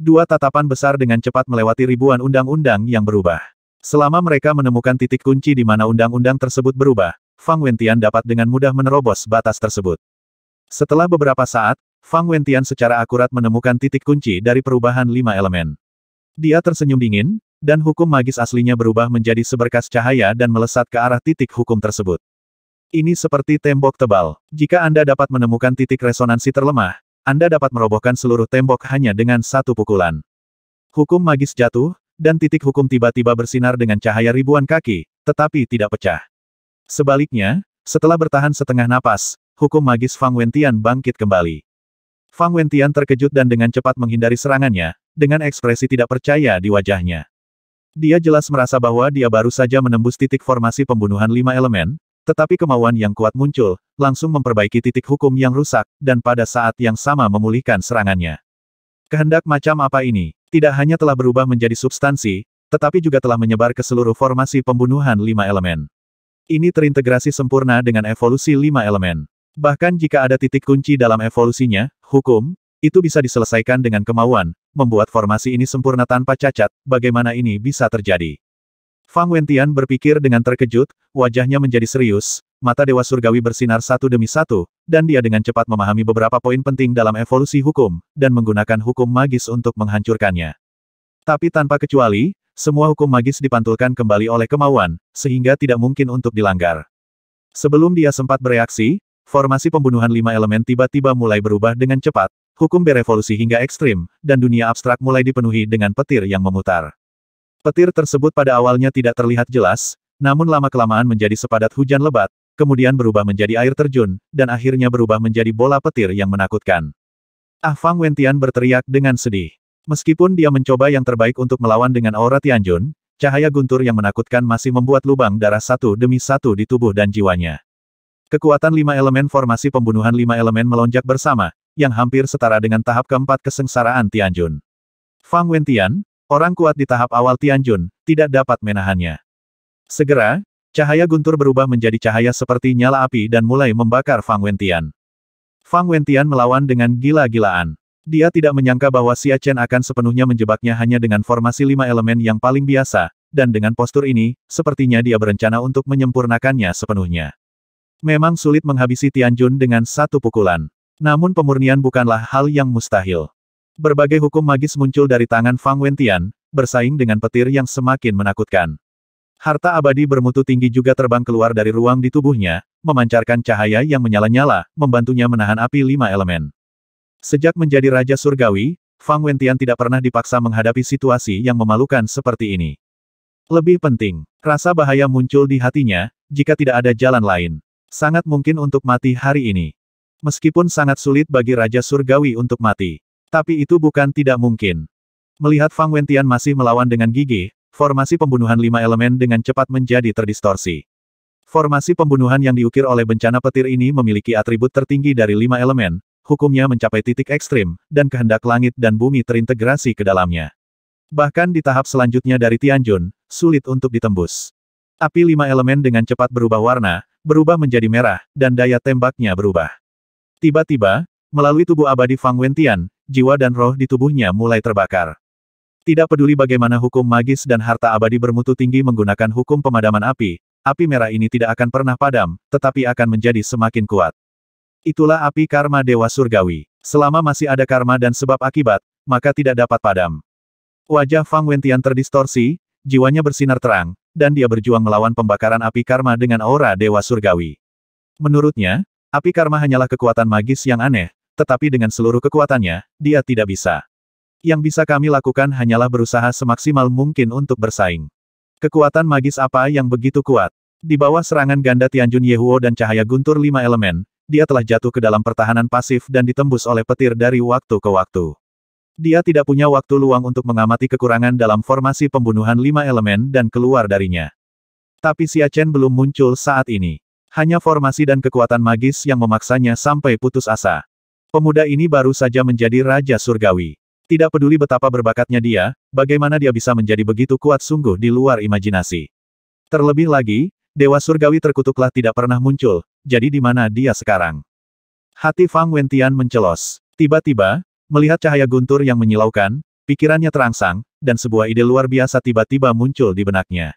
Dua tatapan besar dengan cepat melewati ribuan undang-undang yang berubah. Selama mereka menemukan titik kunci di mana undang-undang tersebut berubah, Fang Wentian dapat dengan mudah menerobos batas tersebut. Setelah beberapa saat, Fang Wentian secara akurat menemukan titik kunci dari perubahan lima elemen. Dia tersenyum dingin, dan hukum magis aslinya berubah menjadi seberkas cahaya dan melesat ke arah titik hukum tersebut. Ini seperti tembok tebal. Jika Anda dapat menemukan titik resonansi terlemah, anda dapat merobohkan seluruh tembok hanya dengan satu pukulan. Hukum magis jatuh, dan titik hukum tiba-tiba bersinar dengan cahaya ribuan kaki, tetapi tidak pecah. Sebaliknya, setelah bertahan setengah napas, hukum magis Fang Wentian bangkit kembali. Fang Wentian terkejut dan dengan cepat menghindari serangannya, dengan ekspresi tidak percaya di wajahnya. Dia jelas merasa bahwa dia baru saja menembus titik formasi pembunuhan lima elemen, tetapi kemauan yang kuat muncul, langsung memperbaiki titik hukum yang rusak, dan pada saat yang sama memulihkan serangannya. Kehendak macam apa ini, tidak hanya telah berubah menjadi substansi, tetapi juga telah menyebar ke seluruh formasi pembunuhan lima elemen. Ini terintegrasi sempurna dengan evolusi lima elemen. Bahkan jika ada titik kunci dalam evolusinya, hukum, itu bisa diselesaikan dengan kemauan, membuat formasi ini sempurna tanpa cacat, bagaimana ini bisa terjadi. Fang Wentian berpikir dengan terkejut, wajahnya menjadi serius, mata Dewa Surgawi bersinar satu demi satu, dan dia dengan cepat memahami beberapa poin penting dalam evolusi hukum, dan menggunakan hukum magis untuk menghancurkannya. Tapi tanpa kecuali, semua hukum magis dipantulkan kembali oleh kemauan, sehingga tidak mungkin untuk dilanggar. Sebelum dia sempat bereaksi, formasi pembunuhan lima elemen tiba-tiba mulai berubah dengan cepat, hukum berevolusi hingga ekstrim, dan dunia abstrak mulai dipenuhi dengan petir yang memutar. Petir tersebut pada awalnya tidak terlihat jelas, namun lama-kelamaan menjadi sepadat hujan lebat, kemudian berubah menjadi air terjun, dan akhirnya berubah menjadi bola petir yang menakutkan. Ah Fang Wentian berteriak dengan sedih. Meskipun dia mencoba yang terbaik untuk melawan dengan aura Tianjun, cahaya guntur yang menakutkan masih membuat lubang darah satu demi satu di tubuh dan jiwanya. Kekuatan lima elemen formasi pembunuhan lima elemen melonjak bersama, yang hampir setara dengan tahap keempat kesengsaraan Tianjun. Fang Wentian, orang kuat di tahap awal Tianjun, tidak dapat menahannya. Segera, Cahaya guntur berubah menjadi cahaya seperti nyala api dan mulai membakar Fang Wentian. Fang Wentian melawan dengan gila-gilaan. Dia tidak menyangka bahwa Xia Chen akan sepenuhnya menjebaknya hanya dengan formasi lima elemen yang paling biasa, dan dengan postur ini, sepertinya dia berencana untuk menyempurnakannya sepenuhnya. Memang sulit menghabisi Tianjun dengan satu pukulan. Namun pemurnian bukanlah hal yang mustahil. Berbagai hukum magis muncul dari tangan Fang Wentian, bersaing dengan petir yang semakin menakutkan. Harta abadi bermutu tinggi juga terbang keluar dari ruang di tubuhnya, memancarkan cahaya yang menyala-nyala, membantunya menahan api lima elemen. Sejak menjadi Raja Surgawi, Fang Wentian tidak pernah dipaksa menghadapi situasi yang memalukan seperti ini. Lebih penting, rasa bahaya muncul di hatinya, jika tidak ada jalan lain. Sangat mungkin untuk mati hari ini. Meskipun sangat sulit bagi Raja Surgawi untuk mati. Tapi itu bukan tidak mungkin. Melihat Fang Wentian masih melawan dengan gigih, formasi pembunuhan lima elemen dengan cepat menjadi terdistorsi. Formasi pembunuhan yang diukir oleh bencana petir ini memiliki atribut tertinggi dari lima elemen, hukumnya mencapai titik ekstrim, dan kehendak langit dan bumi terintegrasi ke dalamnya. Bahkan di tahap selanjutnya dari Tianjun, sulit untuk ditembus. Api lima elemen dengan cepat berubah warna, berubah menjadi merah, dan daya tembaknya berubah. Tiba-tiba, melalui tubuh abadi Fang Wentian, jiwa dan roh di tubuhnya mulai terbakar. Tidak peduli bagaimana hukum magis dan harta abadi bermutu tinggi menggunakan hukum pemadaman api, api merah ini tidak akan pernah padam, tetapi akan menjadi semakin kuat. Itulah api karma Dewa Surgawi. Selama masih ada karma dan sebab akibat, maka tidak dapat padam. Wajah Fang Wentian terdistorsi, jiwanya bersinar terang, dan dia berjuang melawan pembakaran api karma dengan aura Dewa Surgawi. Menurutnya, api karma hanyalah kekuatan magis yang aneh, tetapi dengan seluruh kekuatannya, dia tidak bisa. Yang bisa kami lakukan hanyalah berusaha semaksimal mungkin untuk bersaing. Kekuatan magis apa yang begitu kuat? Di bawah serangan ganda Tianjun Yehuo dan cahaya guntur lima elemen, dia telah jatuh ke dalam pertahanan pasif dan ditembus oleh petir dari waktu ke waktu. Dia tidak punya waktu luang untuk mengamati kekurangan dalam formasi pembunuhan lima elemen dan keluar darinya. Tapi Chen belum muncul saat ini. Hanya formasi dan kekuatan magis yang memaksanya sampai putus asa. Pemuda ini baru saja menjadi Raja Surgawi. Tidak peduli betapa berbakatnya dia, bagaimana dia bisa menjadi begitu kuat sungguh di luar imajinasi. Terlebih lagi, Dewa Surgawi terkutuklah tidak pernah muncul, jadi di mana dia sekarang? Hati Fang Wentian mencelos. Tiba-tiba, melihat cahaya guntur yang menyilaukan, pikirannya terangsang, dan sebuah ide luar biasa tiba-tiba muncul di benaknya.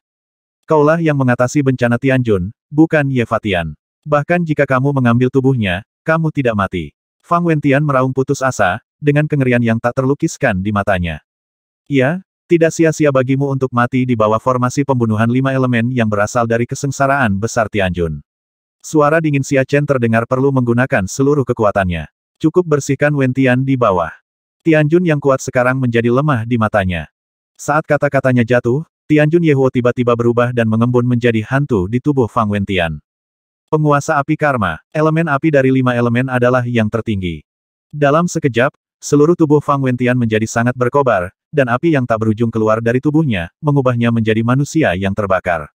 Kaulah yang mengatasi bencana Tianjun, bukan Ye Fatian. Bahkan jika kamu mengambil tubuhnya, kamu tidak mati. Fang Wentian meraung putus asa, dengan kengerian yang tak terlukiskan di matanya. Iya, tidak sia-sia bagimu untuk mati di bawah formasi pembunuhan lima elemen yang berasal dari kesengsaraan besar Tianjun. Suara dingin Xia Chen terdengar perlu menggunakan seluruh kekuatannya. Cukup bersihkan Wentian di bawah. Tianjun yang kuat sekarang menjadi lemah di matanya. Saat kata-katanya jatuh, Tianjun Yehuo tiba-tiba berubah dan mengembun menjadi hantu di tubuh Fang Wentian. Penguasa api karma, elemen api dari lima elemen adalah yang tertinggi. Dalam sekejap, seluruh tubuh Fang Wentian menjadi sangat berkobar, dan api yang tak berujung keluar dari tubuhnya, mengubahnya menjadi manusia yang terbakar.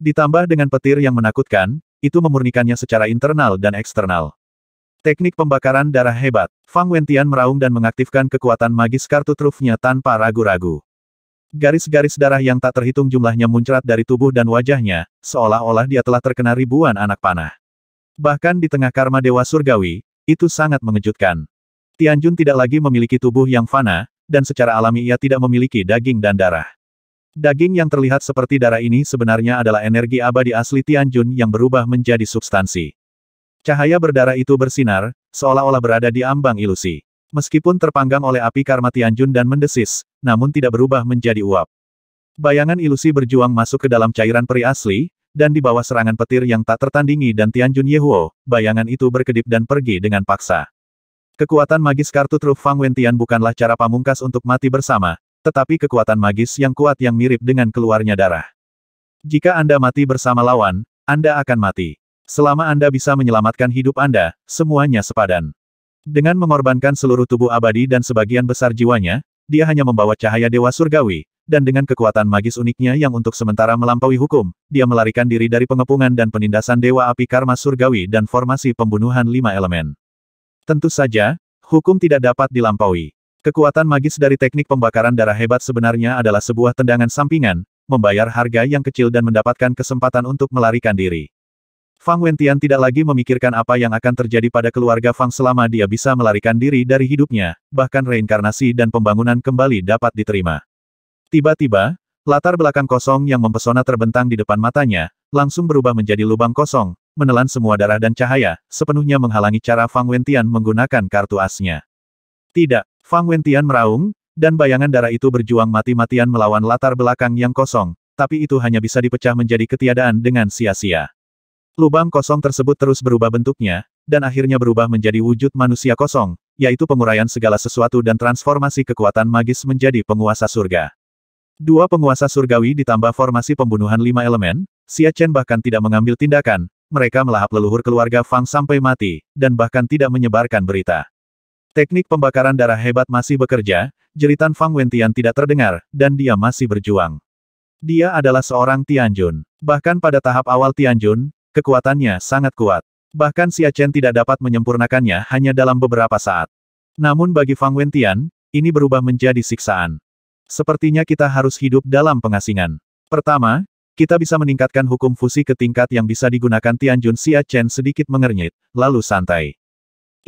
Ditambah dengan petir yang menakutkan, itu memurnikannya secara internal dan eksternal. Teknik pembakaran darah hebat, Fang Wentian meraung dan mengaktifkan kekuatan magis kartu trufnya tanpa ragu-ragu. Garis-garis darah yang tak terhitung jumlahnya muncrat dari tubuh dan wajahnya, seolah-olah dia telah terkena ribuan anak panah. Bahkan di tengah karma Dewa Surgawi, itu sangat mengejutkan. Tianjun tidak lagi memiliki tubuh yang fana, dan secara alami ia tidak memiliki daging dan darah. Daging yang terlihat seperti darah ini sebenarnya adalah energi abadi asli Tianjun yang berubah menjadi substansi. Cahaya berdarah itu bersinar, seolah-olah berada di ambang ilusi. Meskipun terpanggang oleh api karma Tianjun dan mendesis, namun tidak berubah menjadi uap. Bayangan ilusi berjuang masuk ke dalam cairan peri asli, dan di bawah serangan petir yang tak tertandingi dan Tianjun Yehuo, bayangan itu berkedip dan pergi dengan paksa. Kekuatan magis kartu truf Fang Wentian bukanlah cara pamungkas untuk mati bersama, tetapi kekuatan magis yang kuat yang mirip dengan keluarnya darah. Jika Anda mati bersama lawan, Anda akan mati. Selama Anda bisa menyelamatkan hidup Anda, semuanya sepadan. Dengan mengorbankan seluruh tubuh abadi dan sebagian besar jiwanya, dia hanya membawa cahaya dewa surgawi, dan dengan kekuatan magis uniknya yang untuk sementara melampaui hukum, dia melarikan diri dari pengepungan dan penindasan dewa api karma surgawi dan formasi pembunuhan lima elemen. Tentu saja, hukum tidak dapat dilampaui. Kekuatan magis dari teknik pembakaran darah hebat sebenarnya adalah sebuah tendangan sampingan, membayar harga yang kecil dan mendapatkan kesempatan untuk melarikan diri. Fang Wentian tidak lagi memikirkan apa yang akan terjadi pada keluarga Fang selama dia bisa melarikan diri dari hidupnya, bahkan reinkarnasi dan pembangunan kembali dapat diterima. Tiba-tiba, latar belakang kosong yang mempesona terbentang di depan matanya, langsung berubah menjadi lubang kosong, menelan semua darah dan cahaya, sepenuhnya menghalangi cara Fang Wentian menggunakan kartu asnya. Tidak, Fang Wentian meraung, dan bayangan darah itu berjuang mati-matian melawan latar belakang yang kosong, tapi itu hanya bisa dipecah menjadi ketiadaan dengan sia-sia. Lubang kosong tersebut terus berubah bentuknya, dan akhirnya berubah menjadi wujud manusia kosong, yaitu penguraian segala sesuatu dan transformasi kekuatan magis menjadi penguasa surga. Dua penguasa surgawi ditambah formasi pembunuhan lima elemen, Xia Chen bahkan tidak mengambil tindakan, mereka melahap leluhur keluarga Fang sampai mati, dan bahkan tidak menyebarkan berita. Teknik pembakaran darah hebat masih bekerja, jeritan Fang Wentian tidak terdengar, dan dia masih berjuang. Dia adalah seorang Tianjun. Bahkan pada tahap awal Tianjun, Kekuatannya sangat kuat. Bahkan Xia Chen tidak dapat menyempurnakannya hanya dalam beberapa saat. Namun bagi Fang Wentian, ini berubah menjadi siksaan. Sepertinya kita harus hidup dalam pengasingan. Pertama, kita bisa meningkatkan hukum fusi ke tingkat yang bisa digunakan Tianjun Xia Chen sedikit mengernyit, lalu santai.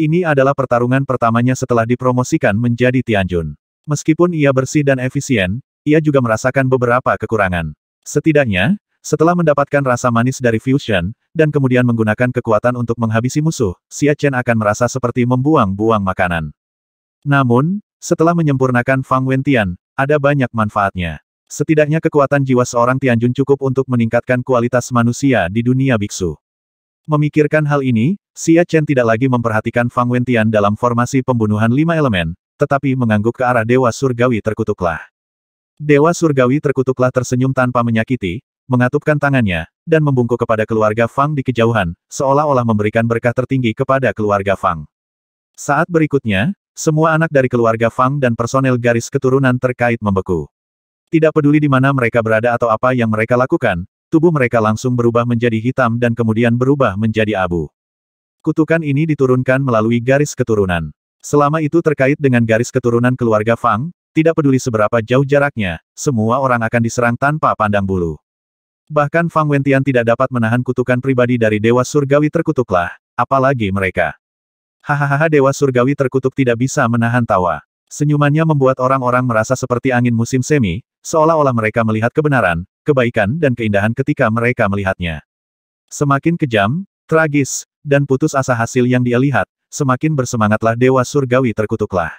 Ini adalah pertarungan pertamanya setelah dipromosikan menjadi Tianjun. Meskipun ia bersih dan efisien, ia juga merasakan beberapa kekurangan. Setidaknya, setelah mendapatkan rasa manis dari Fusion, dan kemudian menggunakan kekuatan untuk menghabisi musuh, Xia Chen akan merasa seperti membuang-buang makanan. Namun, setelah menyempurnakan Fang Wentian, ada banyak manfaatnya. Setidaknya kekuatan jiwa seorang Tianjun cukup untuk meningkatkan kualitas manusia di dunia biksu. Memikirkan hal ini, Xia Chen tidak lagi memperhatikan Fang Wentian dalam formasi pembunuhan lima elemen, tetapi mengangguk ke arah Dewa Surgawi terkutuklah. Dewa Surgawi terkutuklah tersenyum tanpa menyakiti, mengatupkan tangannya, dan membungkuk kepada keluarga Fang di kejauhan, seolah-olah memberikan berkah tertinggi kepada keluarga Fang. Saat berikutnya, semua anak dari keluarga Fang dan personel garis keturunan terkait membeku. Tidak peduli di mana mereka berada atau apa yang mereka lakukan, tubuh mereka langsung berubah menjadi hitam dan kemudian berubah menjadi abu. Kutukan ini diturunkan melalui garis keturunan. Selama itu terkait dengan garis keturunan keluarga Fang, tidak peduli seberapa jauh jaraknya, semua orang akan diserang tanpa pandang bulu. Bahkan Fang Wentian tidak dapat menahan kutukan pribadi dari Dewa Surgawi terkutuklah, apalagi mereka. Hahaha Dewa Surgawi terkutuk tidak bisa menahan tawa. Senyumannya membuat orang-orang merasa seperti angin musim semi, seolah-olah mereka melihat kebenaran, kebaikan dan keindahan ketika mereka melihatnya. Semakin kejam, tragis, dan putus asa hasil yang dia lihat, semakin bersemangatlah Dewa Surgawi terkutuklah.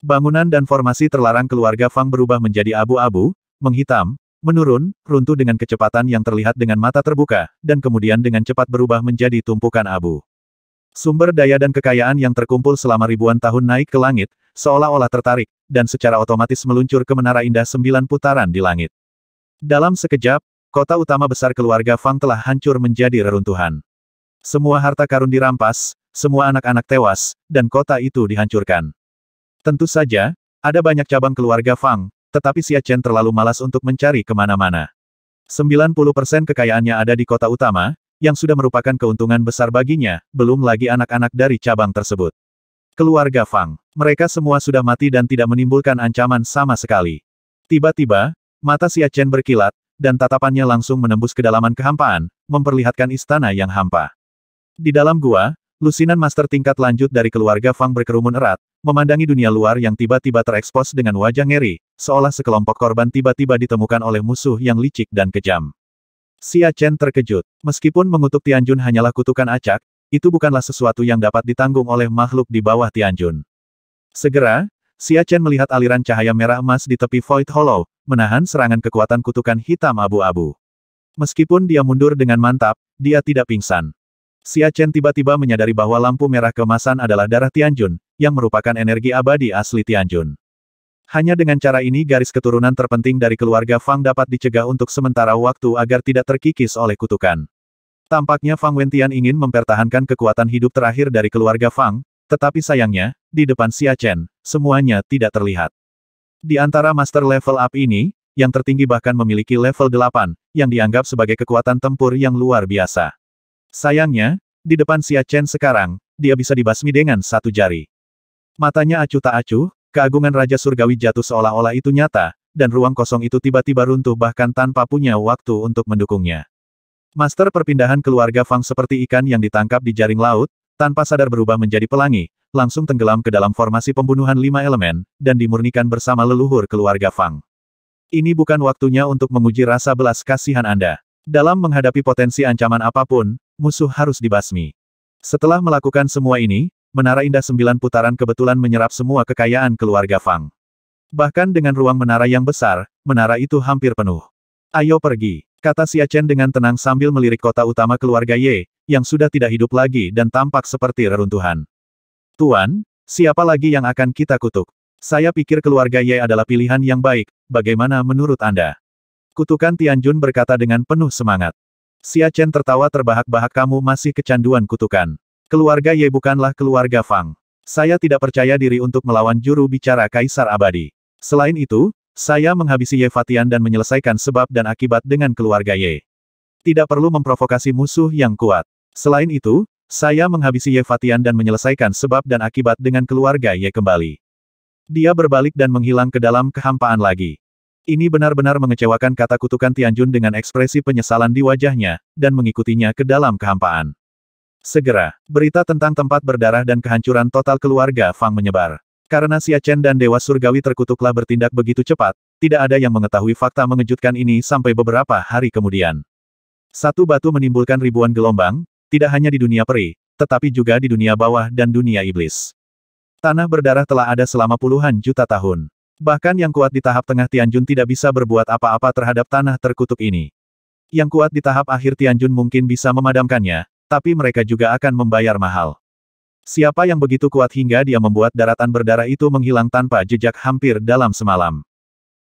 Bangunan dan formasi terlarang keluarga Fang berubah menjadi abu-abu, menghitam, menurun, runtuh dengan kecepatan yang terlihat dengan mata terbuka, dan kemudian dengan cepat berubah menjadi tumpukan abu. Sumber daya dan kekayaan yang terkumpul selama ribuan tahun naik ke langit, seolah-olah tertarik, dan secara otomatis meluncur ke menara indah sembilan putaran di langit. Dalam sekejap, kota utama besar keluarga Fang telah hancur menjadi reruntuhan. Semua harta karun dirampas, semua anak-anak tewas, dan kota itu dihancurkan. Tentu saja, ada banyak cabang keluarga Fang, tetapi Xia Chen terlalu malas untuk mencari kemana-mana. 90% kekayaannya ada di kota utama, yang sudah merupakan keuntungan besar baginya, belum lagi anak-anak dari cabang tersebut. Keluarga Fang. Mereka semua sudah mati dan tidak menimbulkan ancaman sama sekali. Tiba-tiba, mata Xia Chen berkilat, dan tatapannya langsung menembus kedalaman kehampaan, memperlihatkan istana yang hampa. Di dalam gua, Lusinan master tingkat lanjut dari keluarga Fang berkerumun erat, memandangi dunia luar yang tiba-tiba terekspos dengan wajah ngeri, seolah sekelompok korban tiba-tiba ditemukan oleh musuh yang licik dan kejam. Xia Chen terkejut. Meskipun mengutuk Tianjun hanyalah kutukan acak, itu bukanlah sesuatu yang dapat ditanggung oleh makhluk di bawah Tianjun. Segera, Xia Chen melihat aliran cahaya merah emas di tepi Void Hollow, menahan serangan kekuatan kutukan hitam abu-abu. Meskipun dia mundur dengan mantap, dia tidak pingsan. Xia Chen tiba-tiba menyadari bahwa lampu merah kemasan adalah darah Tianjun, yang merupakan energi abadi asli Tianjun. Hanya dengan cara ini garis keturunan terpenting dari keluarga Fang dapat dicegah untuk sementara waktu agar tidak terkikis oleh kutukan. Tampaknya Fang Wentian ingin mempertahankan kekuatan hidup terakhir dari keluarga Fang, tetapi sayangnya, di depan Xia Chen, semuanya tidak terlihat. Di antara master level up ini, yang tertinggi bahkan memiliki level 8, yang dianggap sebagai kekuatan tempur yang luar biasa. Sayangnya, di depan Xia Chen sekarang, dia bisa dibasmi dengan satu jari. Matanya acuh tak acuh, keagungan Raja Surgawi jatuh seolah-olah itu nyata, dan ruang kosong itu tiba-tiba runtuh bahkan tanpa punya waktu untuk mendukungnya. Master perpindahan keluarga Fang seperti ikan yang ditangkap di jaring laut, tanpa sadar berubah menjadi pelangi, langsung tenggelam ke dalam formasi pembunuhan lima elemen, dan dimurnikan bersama leluhur keluarga Fang. Ini bukan waktunya untuk menguji rasa belas kasihan Anda. Dalam menghadapi potensi ancaman apapun, musuh harus dibasmi. Setelah melakukan semua ini, Menara Indah Sembilan Putaran kebetulan menyerap semua kekayaan keluarga Fang. Bahkan dengan ruang menara yang besar, menara itu hampir penuh. Ayo pergi, kata Xia Chen dengan tenang sambil melirik kota utama keluarga Ye, yang sudah tidak hidup lagi dan tampak seperti reruntuhan. Tuan, siapa lagi yang akan kita kutuk? Saya pikir keluarga Ye adalah pilihan yang baik, bagaimana menurut Anda? Kutukan Tianjun berkata dengan penuh semangat. Xia Chen tertawa terbahak-bahak kamu masih kecanduan kutukan. Keluarga Ye bukanlah keluarga Fang. Saya tidak percaya diri untuk melawan juru bicara Kaisar Abadi. Selain itu, saya menghabisi Ye Fatian dan menyelesaikan sebab dan akibat dengan keluarga Ye. Tidak perlu memprovokasi musuh yang kuat. Selain itu, saya menghabisi Ye Fatian dan menyelesaikan sebab dan akibat dengan keluarga Ye kembali. Dia berbalik dan menghilang ke dalam kehampaan lagi. Ini benar-benar mengecewakan kata kutukan Tianjun dengan ekspresi penyesalan di wajahnya, dan mengikutinya ke dalam kehampaan. Segera, berita tentang tempat berdarah dan kehancuran total keluarga Fang menyebar. Karena Xia Chen dan Dewa Surgawi terkutuklah bertindak begitu cepat, tidak ada yang mengetahui fakta mengejutkan ini sampai beberapa hari kemudian. Satu batu menimbulkan ribuan gelombang, tidak hanya di dunia peri, tetapi juga di dunia bawah dan dunia iblis. Tanah berdarah telah ada selama puluhan juta tahun. Bahkan yang kuat di tahap tengah Tianjun tidak bisa berbuat apa-apa terhadap tanah terkutuk ini. Yang kuat di tahap akhir Tianjun mungkin bisa memadamkannya, tapi mereka juga akan membayar mahal. Siapa yang begitu kuat hingga dia membuat daratan berdarah itu menghilang tanpa jejak hampir dalam semalam.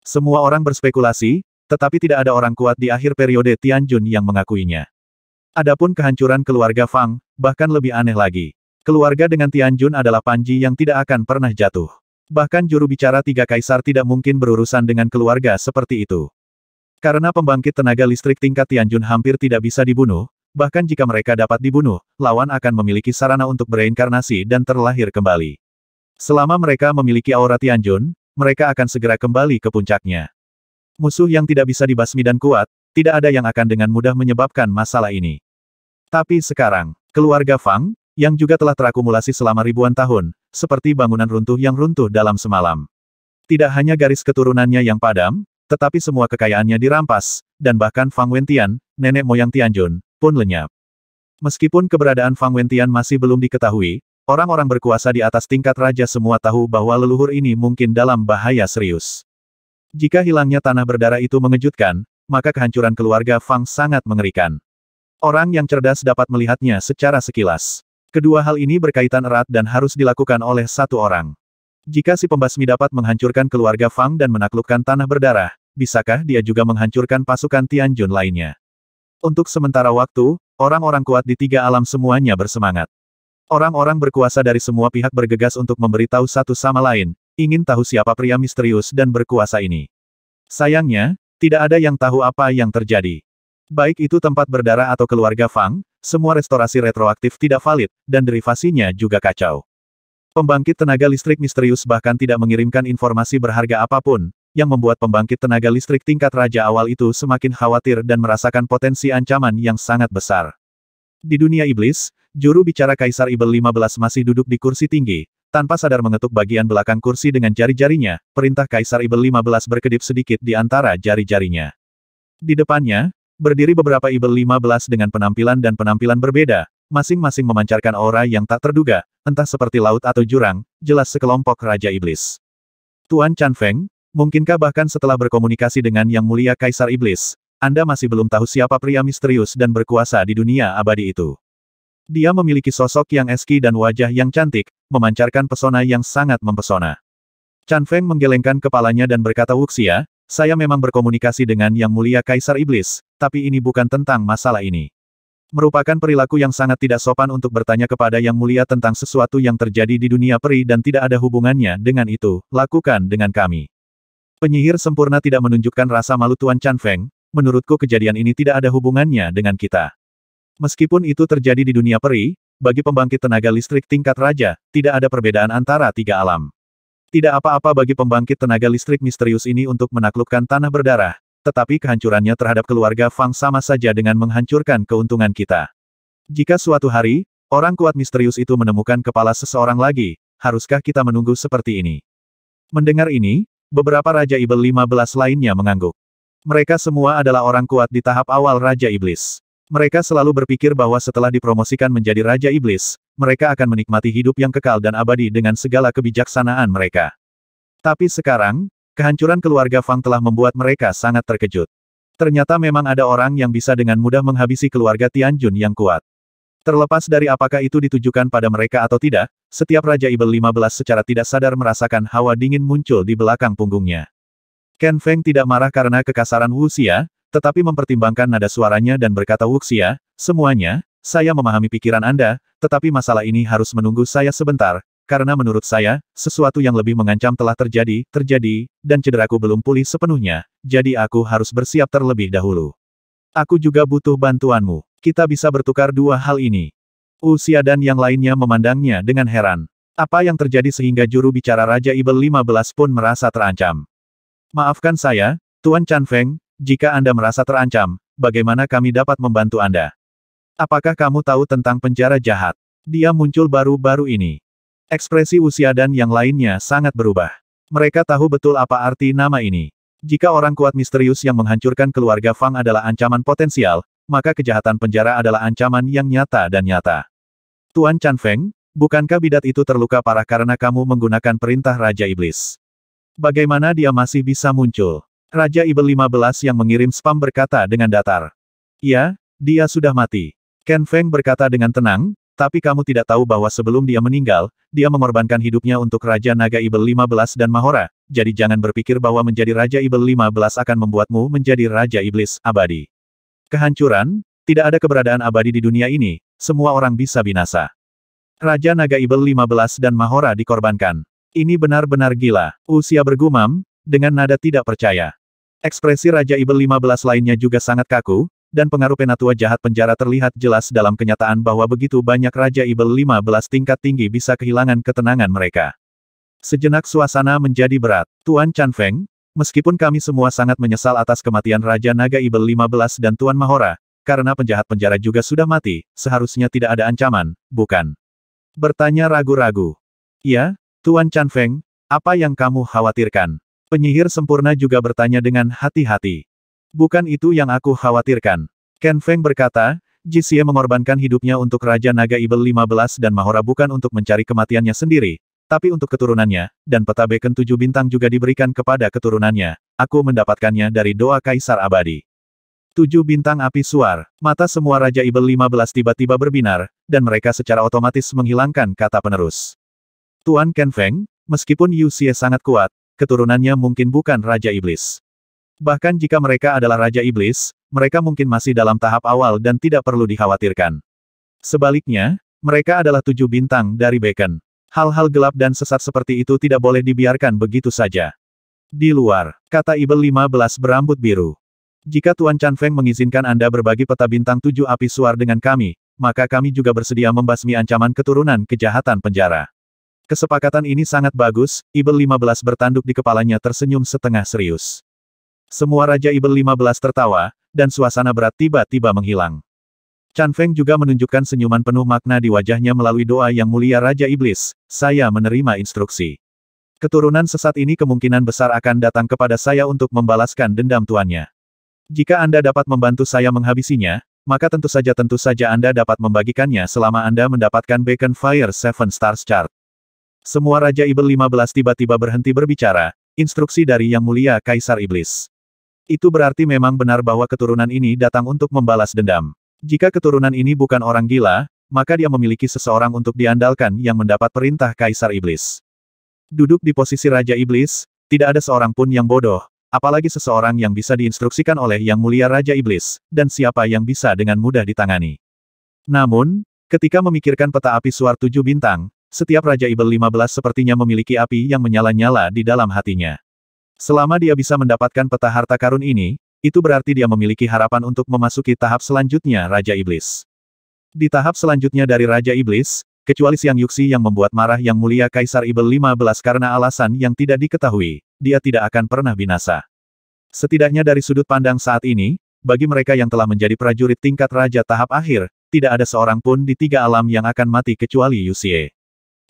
Semua orang berspekulasi, tetapi tidak ada orang kuat di akhir periode Tianjun yang mengakuinya. Adapun kehancuran keluarga Fang, bahkan lebih aneh lagi. Keluarga dengan Tianjun adalah Panji yang tidak akan pernah jatuh. Bahkan juru bicara tiga kaisar tidak mungkin berurusan dengan keluarga seperti itu. Karena pembangkit tenaga listrik tingkat Tianjun hampir tidak bisa dibunuh, bahkan jika mereka dapat dibunuh, lawan akan memiliki sarana untuk bereinkarnasi dan terlahir kembali. Selama mereka memiliki aura Tianjun, mereka akan segera kembali ke puncaknya. Musuh yang tidak bisa dibasmi dan kuat, tidak ada yang akan dengan mudah menyebabkan masalah ini. Tapi sekarang, keluarga Fang, yang juga telah terakumulasi selama ribuan tahun, seperti bangunan runtuh yang runtuh dalam semalam. Tidak hanya garis keturunannya yang padam, tetapi semua kekayaannya dirampas, dan bahkan Fang Wentian, nenek moyang Tianjun, pun lenyap. Meskipun keberadaan Fang Wentian masih belum diketahui, orang-orang berkuasa di atas tingkat raja semua tahu bahwa leluhur ini mungkin dalam bahaya serius. Jika hilangnya tanah berdarah itu mengejutkan, maka kehancuran keluarga Fang sangat mengerikan. Orang yang cerdas dapat melihatnya secara sekilas. Kedua hal ini berkaitan erat dan harus dilakukan oleh satu orang. Jika si pembasmi dapat menghancurkan keluarga Fang dan menaklukkan tanah berdarah, bisakah dia juga menghancurkan pasukan Tianjun lainnya? Untuk sementara waktu, orang-orang kuat di tiga alam semuanya bersemangat. Orang-orang berkuasa dari semua pihak bergegas untuk memberitahu satu sama lain, ingin tahu siapa pria misterius dan berkuasa ini. Sayangnya, tidak ada yang tahu apa yang terjadi. Baik itu tempat berdarah atau keluarga Fang, semua restorasi retroaktif tidak valid, dan derivasinya juga kacau. Pembangkit tenaga listrik misterius bahkan tidak mengirimkan informasi berharga apapun, yang membuat pembangkit tenaga listrik tingkat raja awal itu semakin khawatir dan merasakan potensi ancaman yang sangat besar. Di dunia iblis, juru bicara Kaisar Ibel 15 masih duduk di kursi tinggi, tanpa sadar mengetuk bagian belakang kursi dengan jari-jarinya, perintah Kaisar Ibel 15 berkedip sedikit di antara jari-jarinya. Di depannya, Berdiri beberapa Ibel 15 dengan penampilan dan penampilan berbeda, masing-masing memancarkan aura yang tak terduga, entah seperti laut atau jurang, jelas sekelompok Raja Iblis. Tuan Chan Feng, mungkinkah bahkan setelah berkomunikasi dengan Yang Mulia Kaisar Iblis, Anda masih belum tahu siapa pria misterius dan berkuasa di dunia abadi itu? Dia memiliki sosok yang eski dan wajah yang cantik, memancarkan pesona yang sangat mempesona. Chan Feng menggelengkan kepalanya dan berkata Wuxia, saya memang berkomunikasi dengan Yang Mulia Kaisar Iblis, tapi ini bukan tentang masalah ini. Merupakan perilaku yang sangat tidak sopan untuk bertanya kepada Yang Mulia tentang sesuatu yang terjadi di dunia peri dan tidak ada hubungannya dengan itu, lakukan dengan kami. Penyihir sempurna tidak menunjukkan rasa malu Tuan Chan Feng, menurutku kejadian ini tidak ada hubungannya dengan kita. Meskipun itu terjadi di dunia peri, bagi pembangkit tenaga listrik tingkat raja, tidak ada perbedaan antara tiga alam. Tidak apa-apa bagi pembangkit tenaga listrik misterius ini untuk menaklukkan tanah berdarah, tetapi kehancurannya terhadap keluarga Fang sama saja dengan menghancurkan keuntungan kita. Jika suatu hari, orang kuat misterius itu menemukan kepala seseorang lagi, haruskah kita menunggu seperti ini? Mendengar ini, beberapa Raja Ibel 15 lainnya mengangguk. Mereka semua adalah orang kuat di tahap awal Raja Iblis. Mereka selalu berpikir bahwa setelah dipromosikan menjadi Raja Iblis, mereka akan menikmati hidup yang kekal dan abadi dengan segala kebijaksanaan mereka. Tapi sekarang, kehancuran keluarga Fang telah membuat mereka sangat terkejut. Ternyata memang ada orang yang bisa dengan mudah menghabisi keluarga Tianjun yang kuat. Terlepas dari apakah itu ditujukan pada mereka atau tidak, setiap Raja Ibel 15 secara tidak sadar merasakan hawa dingin muncul di belakang punggungnya. Ken Feng tidak marah karena kekasaran Wu Xia, tetapi mempertimbangkan nada suaranya dan berkata Wuxia, semuanya, saya memahami pikiran Anda, tetapi masalah ini harus menunggu saya sebentar, karena menurut saya, sesuatu yang lebih mengancam telah terjadi, terjadi, dan cederaku belum pulih sepenuhnya, jadi aku harus bersiap terlebih dahulu. Aku juga butuh bantuanmu. Kita bisa bertukar dua hal ini. Usia dan yang lainnya memandangnya dengan heran. Apa yang terjadi sehingga juru bicara Raja Ibel 15 pun merasa terancam. Maafkan saya, Tuan Chan Feng, jika Anda merasa terancam, bagaimana kami dapat membantu Anda? Apakah kamu tahu tentang penjara jahat? Dia muncul baru-baru ini. Ekspresi usia dan yang lainnya sangat berubah. Mereka tahu betul apa arti nama ini. Jika orang kuat misterius yang menghancurkan keluarga Fang adalah ancaman potensial, maka kejahatan penjara adalah ancaman yang nyata dan nyata. Tuan Chan Feng, bukankah bidat itu terluka parah karena kamu menggunakan perintah Raja Iblis? Bagaimana dia masih bisa muncul? Raja Ibel 15 yang mengirim spam berkata dengan datar. Ya, dia sudah mati. Ken Feng berkata dengan tenang, tapi kamu tidak tahu bahwa sebelum dia meninggal, dia mengorbankan hidupnya untuk Raja Naga Ibel 15 dan Mahora, jadi jangan berpikir bahwa menjadi Raja Ibel 15 akan membuatmu menjadi Raja Iblis abadi. Kehancuran, tidak ada keberadaan abadi di dunia ini, semua orang bisa binasa. Raja Naga Ibel 15 dan Mahora dikorbankan. Ini benar-benar gila. Usia bergumam, dengan nada tidak percaya. Ekspresi Raja Ibel 15 lainnya juga sangat kaku, dan pengaruh penatua jahat penjara terlihat jelas dalam kenyataan bahwa begitu banyak Raja Ibel 15 tingkat tinggi bisa kehilangan ketenangan mereka. Sejenak suasana menjadi berat. Tuan Chan Feng, meskipun kami semua sangat menyesal atas kematian Raja Naga Ibel 15 dan Tuan Mahora, karena penjahat penjara juga sudah mati, seharusnya tidak ada ancaman, bukan? Bertanya ragu-ragu. Ya, Tuan Chan Feng, apa yang kamu khawatirkan? Penyihir sempurna juga bertanya dengan hati-hati. Bukan itu yang aku khawatirkan. Ken Feng berkata, Jisie mengorbankan hidupnya untuk Raja Naga Ibel 15 dan Mahora bukan untuk mencari kematiannya sendiri, tapi untuk keturunannya, dan peta beken tujuh bintang juga diberikan kepada keturunannya. Aku mendapatkannya dari doa Kaisar Abadi. Tujuh bintang api suar, mata semua Raja Ibel 15 tiba-tiba berbinar, dan mereka secara otomatis menghilangkan kata penerus. Tuan Ken Feng, meskipun Yu Xie sangat kuat, keturunannya mungkin bukan Raja Iblis. Bahkan jika mereka adalah Raja Iblis, mereka mungkin masih dalam tahap awal dan tidak perlu dikhawatirkan. Sebaliknya, mereka adalah tujuh bintang dari Bacon. Hal-hal gelap dan sesat seperti itu tidak boleh dibiarkan begitu saja. Di luar, kata Ibel 15 berambut biru. Jika Tuan Chan Feng mengizinkan Anda berbagi peta bintang tujuh api suar dengan kami, maka kami juga bersedia membasmi ancaman keturunan kejahatan penjara. Kesepakatan ini sangat bagus, Ibel 15 bertanduk di kepalanya tersenyum setengah serius. Semua Raja Ibel 15 tertawa, dan suasana berat tiba-tiba menghilang. Chan Feng juga menunjukkan senyuman penuh makna di wajahnya melalui doa yang mulia Raja Iblis, saya menerima instruksi. Keturunan sesat ini kemungkinan besar akan datang kepada saya untuk membalaskan dendam tuannya. Jika Anda dapat membantu saya menghabisinya, maka tentu saja tentu saja Anda dapat membagikannya selama Anda mendapatkan Bacon Fire Seven Stars Chart. Semua Raja Ibel 15 tiba-tiba berhenti berbicara, instruksi dari Yang Mulia Kaisar Iblis. Itu berarti memang benar bahwa keturunan ini datang untuk membalas dendam. Jika keturunan ini bukan orang gila, maka dia memiliki seseorang untuk diandalkan yang mendapat perintah Kaisar Iblis. Duduk di posisi Raja Iblis, tidak ada seorang pun yang bodoh, apalagi seseorang yang bisa diinstruksikan oleh Yang Mulia Raja Iblis, dan siapa yang bisa dengan mudah ditangani. Namun, ketika memikirkan peta api suar tujuh bintang, setiap Raja Ibel 15 sepertinya memiliki api yang menyala-nyala di dalam hatinya. Selama dia bisa mendapatkan peta harta karun ini, itu berarti dia memiliki harapan untuk memasuki tahap selanjutnya Raja Iblis. Di tahap selanjutnya dari Raja Iblis, kecuali Siang Yuxi yang membuat marah Yang Mulia Kaisar Ibel 15 karena alasan yang tidak diketahui, dia tidak akan pernah binasa. Setidaknya dari sudut pandang saat ini, bagi mereka yang telah menjadi prajurit tingkat Raja tahap akhir, tidak ada seorang pun di tiga alam yang akan mati kecuali Yusie.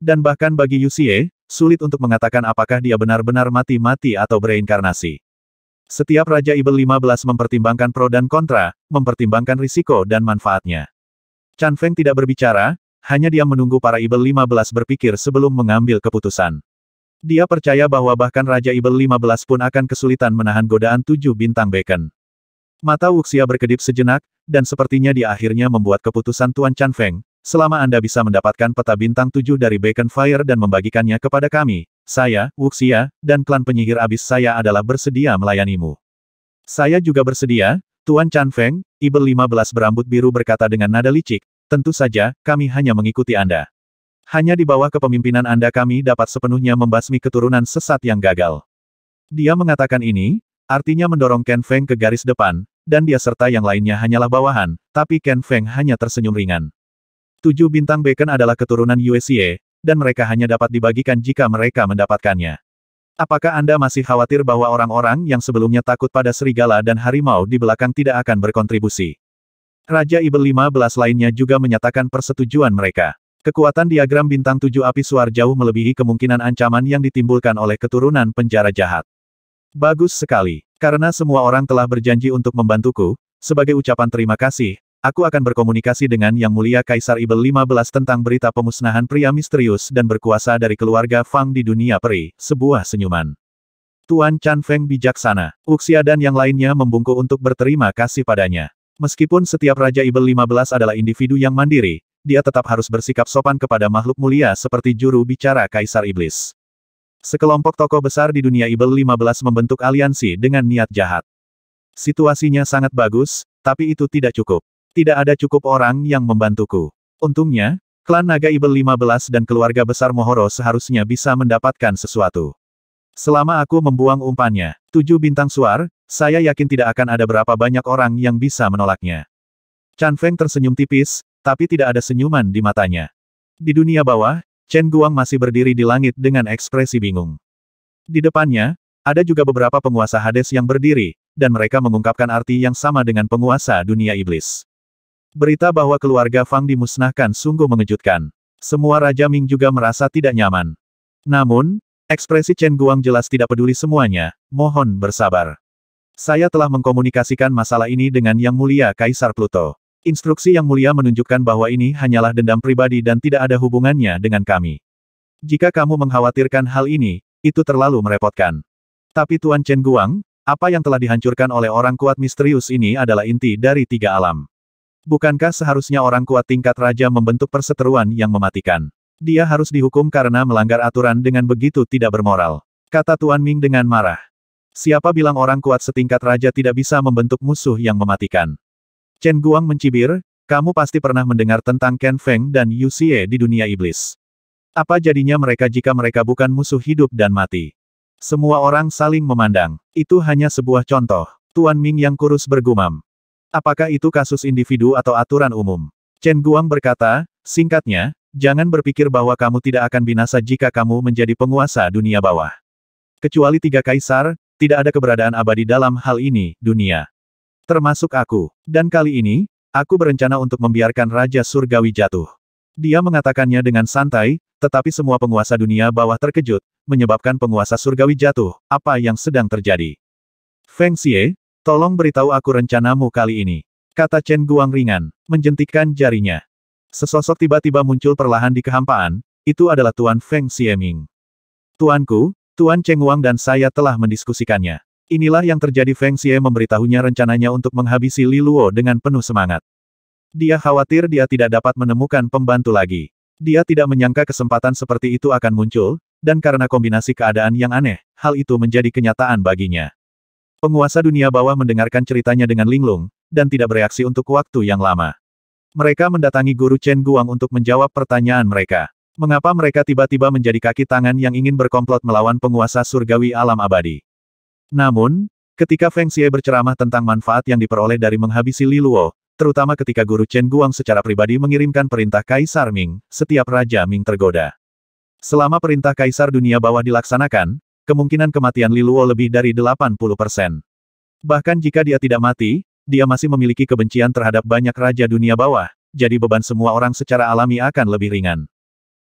Dan bahkan bagi Yusie, sulit untuk mengatakan apakah dia benar-benar mati-mati atau bereinkarnasi. Setiap Raja Ibel 15 mempertimbangkan pro dan kontra, mempertimbangkan risiko dan manfaatnya. Chan Feng tidak berbicara, hanya dia menunggu para Ibel 15 berpikir sebelum mengambil keputusan. Dia percaya bahwa bahkan Raja Ibel 15 pun akan kesulitan menahan godaan tujuh bintang beken. Mata Wuxia berkedip sejenak, dan sepertinya dia akhirnya membuat keputusan Tuan Chan Feng, Selama Anda bisa mendapatkan peta bintang tujuh dari Beacon Fire dan membagikannya kepada kami, saya, Wuxia, dan klan penyihir abis saya adalah bersedia melayanimu. Saya juga bersedia, Tuan Chan Feng, Ibel 15 berambut biru berkata dengan nada licik, tentu saja, kami hanya mengikuti Anda. Hanya di bawah kepemimpinan Anda kami dapat sepenuhnya membasmi keturunan sesat yang gagal. Dia mengatakan ini, artinya mendorong Ken Feng ke garis depan, dan dia serta yang lainnya hanyalah bawahan, tapi Ken Feng hanya tersenyum ringan. Tujuh bintang bacon adalah keturunan USA, dan mereka hanya dapat dibagikan jika mereka mendapatkannya. Apakah Anda masih khawatir bahwa orang-orang yang sebelumnya takut pada serigala dan harimau di belakang tidak akan berkontribusi? Raja Ibel 15 lainnya juga menyatakan persetujuan mereka. Kekuatan diagram bintang tujuh api suar jauh melebihi kemungkinan ancaman yang ditimbulkan oleh keturunan penjara jahat. Bagus sekali. Karena semua orang telah berjanji untuk membantuku, sebagai ucapan terima kasih, Aku akan berkomunikasi dengan Yang Mulia Kaisar Ibel 15 tentang berita pemusnahan pria misterius dan berkuasa dari keluarga Fang di dunia peri, sebuah senyuman. Tuan Chan Feng bijaksana. Uxia dan yang lainnya membungkuk untuk berterima kasih padanya. Meskipun setiap Raja Ibel 15 adalah individu yang mandiri, dia tetap harus bersikap sopan kepada makhluk mulia seperti juru bicara Kaisar Iblis. Sekelompok tokoh besar di dunia Ibel 15 membentuk aliansi dengan niat jahat. Situasinya sangat bagus, tapi itu tidak cukup. Tidak ada cukup orang yang membantuku. Untungnya, klan Naga Ibel 15 dan keluarga besar Mohoro seharusnya bisa mendapatkan sesuatu. Selama aku membuang umpannya, tujuh bintang suar, saya yakin tidak akan ada berapa banyak orang yang bisa menolaknya. Chan Feng tersenyum tipis, tapi tidak ada senyuman di matanya. Di dunia bawah, Chen Guang masih berdiri di langit dengan ekspresi bingung. Di depannya, ada juga beberapa penguasa Hades yang berdiri, dan mereka mengungkapkan arti yang sama dengan penguasa dunia iblis. Berita bahwa keluarga Fang dimusnahkan sungguh mengejutkan. Semua Raja Ming juga merasa tidak nyaman. Namun, ekspresi Chen Guang jelas tidak peduli semuanya, mohon bersabar. Saya telah mengkomunikasikan masalah ini dengan Yang Mulia Kaisar Pluto. Instruksi Yang Mulia menunjukkan bahwa ini hanyalah dendam pribadi dan tidak ada hubungannya dengan kami. Jika kamu mengkhawatirkan hal ini, itu terlalu merepotkan. Tapi Tuan Chen Guang, apa yang telah dihancurkan oleh orang kuat misterius ini adalah inti dari tiga alam. Bukankah seharusnya orang kuat tingkat raja membentuk perseteruan yang mematikan? Dia harus dihukum karena melanggar aturan dengan begitu tidak bermoral. Kata Tuan Ming dengan marah. Siapa bilang orang kuat setingkat raja tidak bisa membentuk musuh yang mematikan? Chen Guang mencibir, kamu pasti pernah mendengar tentang Ken Feng dan Yu Xie di dunia iblis. Apa jadinya mereka jika mereka bukan musuh hidup dan mati? Semua orang saling memandang. Itu hanya sebuah contoh. Tuan Ming yang kurus bergumam. Apakah itu kasus individu atau aturan umum? Chen Guang berkata, singkatnya, jangan berpikir bahwa kamu tidak akan binasa jika kamu menjadi penguasa dunia bawah. Kecuali tiga kaisar, tidak ada keberadaan abadi dalam hal ini, dunia. Termasuk aku. Dan kali ini, aku berencana untuk membiarkan Raja Surgawi jatuh. Dia mengatakannya dengan santai, tetapi semua penguasa dunia bawah terkejut, menyebabkan penguasa surgawi jatuh, apa yang sedang terjadi. Feng Xie, Tolong beritahu aku rencanamu kali ini. Kata Chen Guang ringan, menjentikkan jarinya. Sesosok tiba-tiba muncul perlahan di kehampaan, itu adalah Tuan Feng Xieming. Tuanku, Tuan Cheng Wang dan saya telah mendiskusikannya. Inilah yang terjadi Feng Xie memberitahunya rencananya untuk menghabisi Li Luo dengan penuh semangat. Dia khawatir dia tidak dapat menemukan pembantu lagi. Dia tidak menyangka kesempatan seperti itu akan muncul, dan karena kombinasi keadaan yang aneh, hal itu menjadi kenyataan baginya. Penguasa dunia bawah mendengarkan ceritanya dengan linglung, dan tidak bereaksi untuk waktu yang lama. Mereka mendatangi guru Chen Guang untuk menjawab pertanyaan mereka. Mengapa mereka tiba-tiba menjadi kaki tangan yang ingin berkomplot melawan penguasa surgawi alam abadi? Namun, ketika Feng Xie berceramah tentang manfaat yang diperoleh dari menghabisi Li Luo, terutama ketika guru Chen Guang secara pribadi mengirimkan perintah Kaisar Ming, setiap Raja Ming tergoda. Selama perintah Kaisar Dunia Bawah dilaksanakan, kemungkinan kematian Liluo lebih dari 80 persen. Bahkan jika dia tidak mati, dia masih memiliki kebencian terhadap banyak raja dunia bawah, jadi beban semua orang secara alami akan lebih ringan.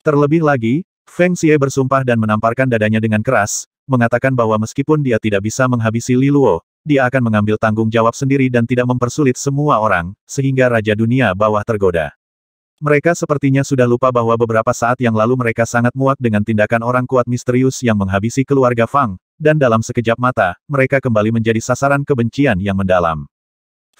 Terlebih lagi, Feng Xie bersumpah dan menamparkan dadanya dengan keras, mengatakan bahwa meskipun dia tidak bisa menghabisi Liluo, dia akan mengambil tanggung jawab sendiri dan tidak mempersulit semua orang, sehingga Raja Dunia bawah tergoda. Mereka sepertinya sudah lupa bahwa beberapa saat yang lalu mereka sangat muak dengan tindakan orang kuat misterius yang menghabisi keluarga Fang, dan dalam sekejap mata, mereka kembali menjadi sasaran kebencian yang mendalam.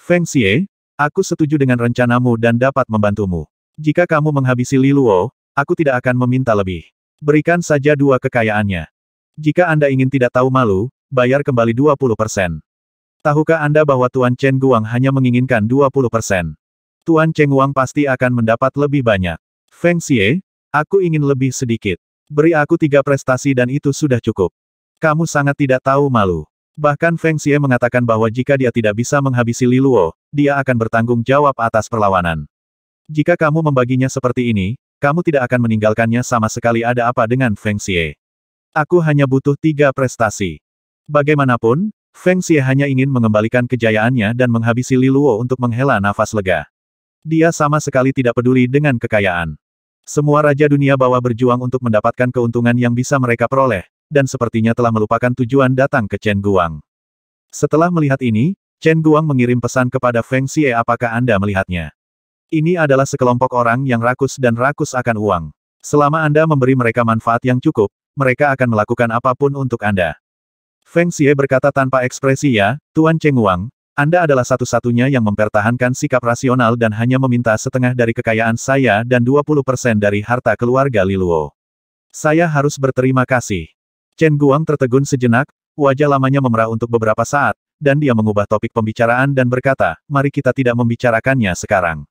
Feng Xie, aku setuju dengan rencanamu dan dapat membantumu. Jika kamu menghabisi Li Luo, aku tidak akan meminta lebih. Berikan saja dua kekayaannya. Jika Anda ingin tidak tahu malu, bayar kembali 20%. Tahukah Anda bahwa Tuan Chen Guang hanya menginginkan 20%? Tuan Cheng Wang pasti akan mendapat lebih banyak. Feng Xie, aku ingin lebih sedikit. Beri aku tiga prestasi dan itu sudah cukup. Kamu sangat tidak tahu malu. Bahkan Feng Xie mengatakan bahwa jika dia tidak bisa menghabisi Li Luo, dia akan bertanggung jawab atas perlawanan. Jika kamu membaginya seperti ini, kamu tidak akan meninggalkannya sama sekali ada apa dengan Feng Xie. Aku hanya butuh tiga prestasi. Bagaimanapun, Feng Xie hanya ingin mengembalikan kejayaannya dan menghabisi Li Luo untuk menghela nafas lega. Dia sama sekali tidak peduli dengan kekayaan. Semua raja dunia bawah berjuang untuk mendapatkan keuntungan yang bisa mereka peroleh, dan sepertinya telah melupakan tujuan datang ke Chen Guang. Setelah melihat ini, Chen Guang mengirim pesan kepada Feng Xie apakah Anda melihatnya. Ini adalah sekelompok orang yang rakus dan rakus akan uang. Selama Anda memberi mereka manfaat yang cukup, mereka akan melakukan apapun untuk Anda. Feng Xie berkata tanpa ekspresi ya, Tuan Cheng Wang, anda adalah satu-satunya yang mempertahankan sikap rasional dan hanya meminta setengah dari kekayaan saya dan 20% dari harta keluarga Liluo. Saya harus berterima kasih. Chen Guang tertegun sejenak, wajah lamanya memerah untuk beberapa saat, dan dia mengubah topik pembicaraan dan berkata, mari kita tidak membicarakannya sekarang.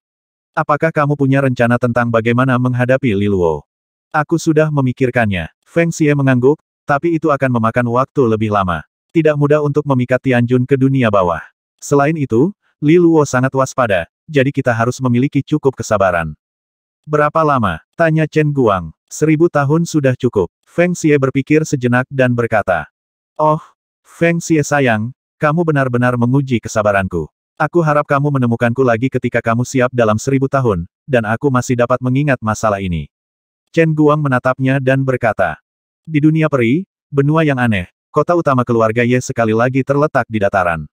Apakah kamu punya rencana tentang bagaimana menghadapi Liluo? Aku sudah memikirkannya. Feng Xie mengangguk, tapi itu akan memakan waktu lebih lama. Tidak mudah untuk memikat Tianjun ke dunia bawah. Selain itu, Li Luo sangat waspada, jadi kita harus memiliki cukup kesabaran. Berapa lama? Tanya Chen Guang. Seribu tahun sudah cukup. Feng Xie berpikir sejenak dan berkata. Oh, Feng Xie sayang, kamu benar-benar menguji kesabaranku. Aku harap kamu menemukanku lagi ketika kamu siap dalam seribu tahun, dan aku masih dapat mengingat masalah ini. Chen Guang menatapnya dan berkata. Di dunia peri, benua yang aneh, kota utama keluarga Ye sekali lagi terletak di dataran.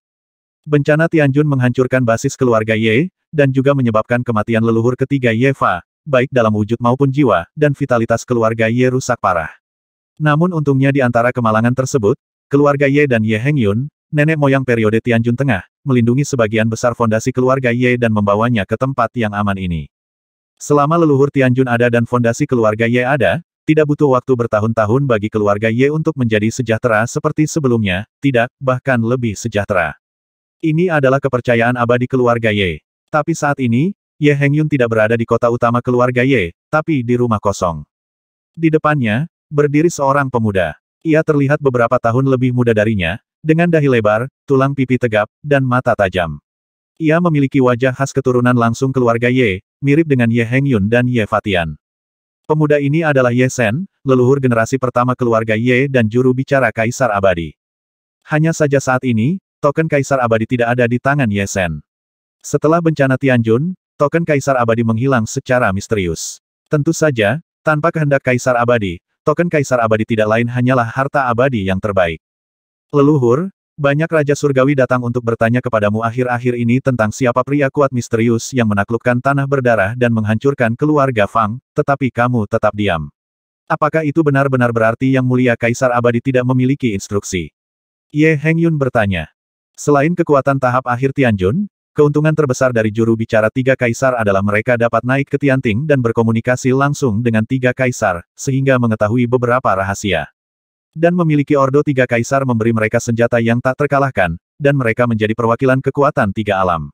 Bencana Tianjun menghancurkan basis keluarga Ye, dan juga menyebabkan kematian leluhur ketiga Ye Fa, baik dalam wujud maupun jiwa, dan vitalitas keluarga Ye rusak parah. Namun untungnya di antara kemalangan tersebut, keluarga Ye dan Ye Hengyun, nenek moyang periode Tianjun Tengah, melindungi sebagian besar fondasi keluarga Ye dan membawanya ke tempat yang aman ini. Selama leluhur Tianjun ada dan fondasi keluarga Ye ada, tidak butuh waktu bertahun-tahun bagi keluarga Ye untuk menjadi sejahtera seperti sebelumnya, tidak, bahkan lebih sejahtera. Ini adalah kepercayaan abadi keluarga Ye. Tapi saat ini, Ye Heng Yun tidak berada di kota utama keluarga Ye, tapi di rumah kosong. Di depannya, berdiri seorang pemuda. Ia terlihat beberapa tahun lebih muda darinya, dengan dahi lebar, tulang pipi tegap, dan mata tajam. Ia memiliki wajah khas keturunan langsung keluarga Ye, mirip dengan Ye Heng Yun dan Ye Fatian. Pemuda ini adalah Ye Sen, leluhur generasi pertama keluarga Ye dan juru bicara Kaisar Abadi. Hanya saja saat ini, token Kaisar Abadi tidak ada di tangan Yesen. Setelah bencana Tianjun, token Kaisar Abadi menghilang secara misterius. Tentu saja, tanpa kehendak Kaisar Abadi, token Kaisar Abadi tidak lain hanyalah harta abadi yang terbaik. Leluhur, banyak Raja Surgawi datang untuk bertanya kepadamu akhir-akhir ini tentang siapa pria kuat misterius yang menaklukkan tanah berdarah dan menghancurkan keluarga Fang, tetapi kamu tetap diam. Apakah itu benar-benar berarti Yang Mulia Kaisar Abadi tidak memiliki instruksi? Ye Heng Yun bertanya. Selain kekuatan tahap akhir Tianjun, keuntungan terbesar dari juru bicara tiga kaisar adalah mereka dapat naik ke Tianting dan berkomunikasi langsung dengan tiga kaisar, sehingga mengetahui beberapa rahasia. Dan memiliki ordo tiga kaisar memberi mereka senjata yang tak terkalahkan, dan mereka menjadi perwakilan kekuatan tiga alam.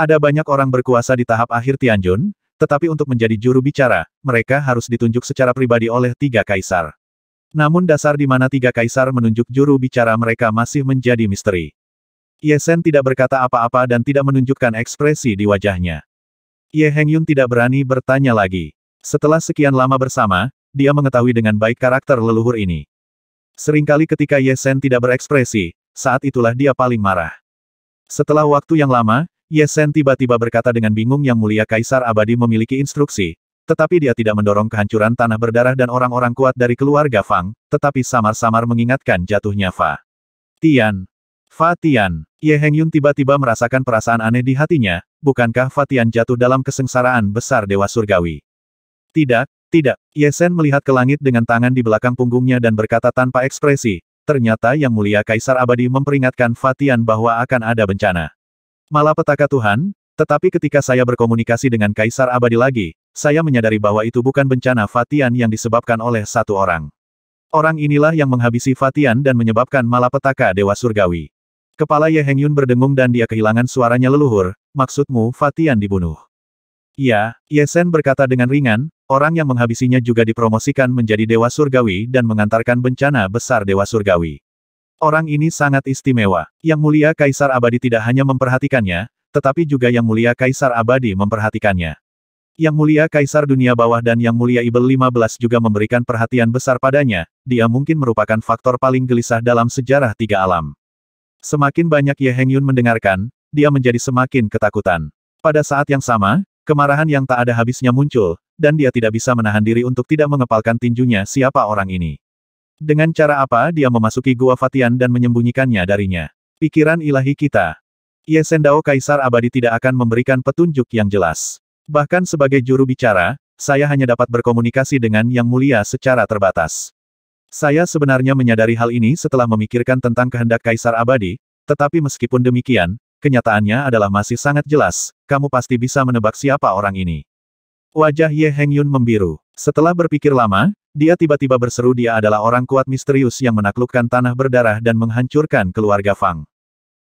Ada banyak orang berkuasa di tahap akhir Tianjun, tetapi untuk menjadi juru bicara, mereka harus ditunjuk secara pribadi oleh tiga kaisar. Namun dasar di mana tiga kaisar menunjuk juru bicara mereka masih menjadi misteri. Yesen tidak berkata apa-apa dan tidak menunjukkan ekspresi di wajahnya. Ye Hengyun tidak berani bertanya lagi. Setelah sekian lama bersama, dia mengetahui dengan baik karakter leluhur ini. Seringkali ketika Yesen tidak berekspresi, saat itulah dia paling marah. Setelah waktu yang lama, Yesen tiba-tiba berkata dengan bingung yang mulia Kaisar Abadi memiliki instruksi, tetapi dia tidak mendorong kehancuran tanah berdarah dan orang-orang kuat dari keluarga Fang, tetapi samar-samar mengingatkan jatuhnya Fa. Tian, Fatian. Ye Heng Yun tiba-tiba merasakan perasaan aneh di hatinya, bukankah Fatian jatuh dalam kesengsaraan besar Dewa Surgawi? Tidak, tidak. Ye Shen melihat ke langit dengan tangan di belakang punggungnya dan berkata tanpa ekspresi, ternyata Yang Mulia Kaisar Abadi memperingatkan Fatian bahwa akan ada bencana. Malapetaka Tuhan, tetapi ketika saya berkomunikasi dengan Kaisar Abadi lagi, saya menyadari bahwa itu bukan bencana Fatian yang disebabkan oleh satu orang. Orang inilah yang menghabisi Fatian dan menyebabkan malapetaka Dewa Surgawi. Kepala Ye Hengyun berdengung dan dia kehilangan suaranya leluhur, maksudmu Fatian dibunuh. Ya, Ye Yesen berkata dengan ringan, orang yang menghabisinya juga dipromosikan menjadi Dewa Surgawi dan mengantarkan bencana besar Dewa Surgawi. Orang ini sangat istimewa. Yang mulia Kaisar Abadi tidak hanya memperhatikannya, tetapi juga Yang mulia Kaisar Abadi memperhatikannya. Yang mulia Kaisar Dunia Bawah dan Yang mulia Ibel 15 juga memberikan perhatian besar padanya, dia mungkin merupakan faktor paling gelisah dalam sejarah tiga alam. Semakin banyak Ye Hengyun mendengarkan, dia menjadi semakin ketakutan. Pada saat yang sama, kemarahan yang tak ada habisnya muncul, dan dia tidak bisa menahan diri untuk tidak mengepalkan tinjunya siapa orang ini. Dengan cara apa dia memasuki Gua Fatian dan menyembunyikannya darinya. Pikiran ilahi kita. Ye Sendao Kaisar Abadi tidak akan memberikan petunjuk yang jelas. Bahkan sebagai juru bicara, saya hanya dapat berkomunikasi dengan Yang Mulia secara terbatas. Saya sebenarnya menyadari hal ini setelah memikirkan tentang kehendak Kaisar Abadi, tetapi meskipun demikian, kenyataannya adalah masih sangat jelas, kamu pasti bisa menebak siapa orang ini. Wajah Ye Heng Yun membiru. Setelah berpikir lama, dia tiba-tiba berseru dia adalah orang kuat misterius yang menaklukkan tanah berdarah dan menghancurkan keluarga Fang.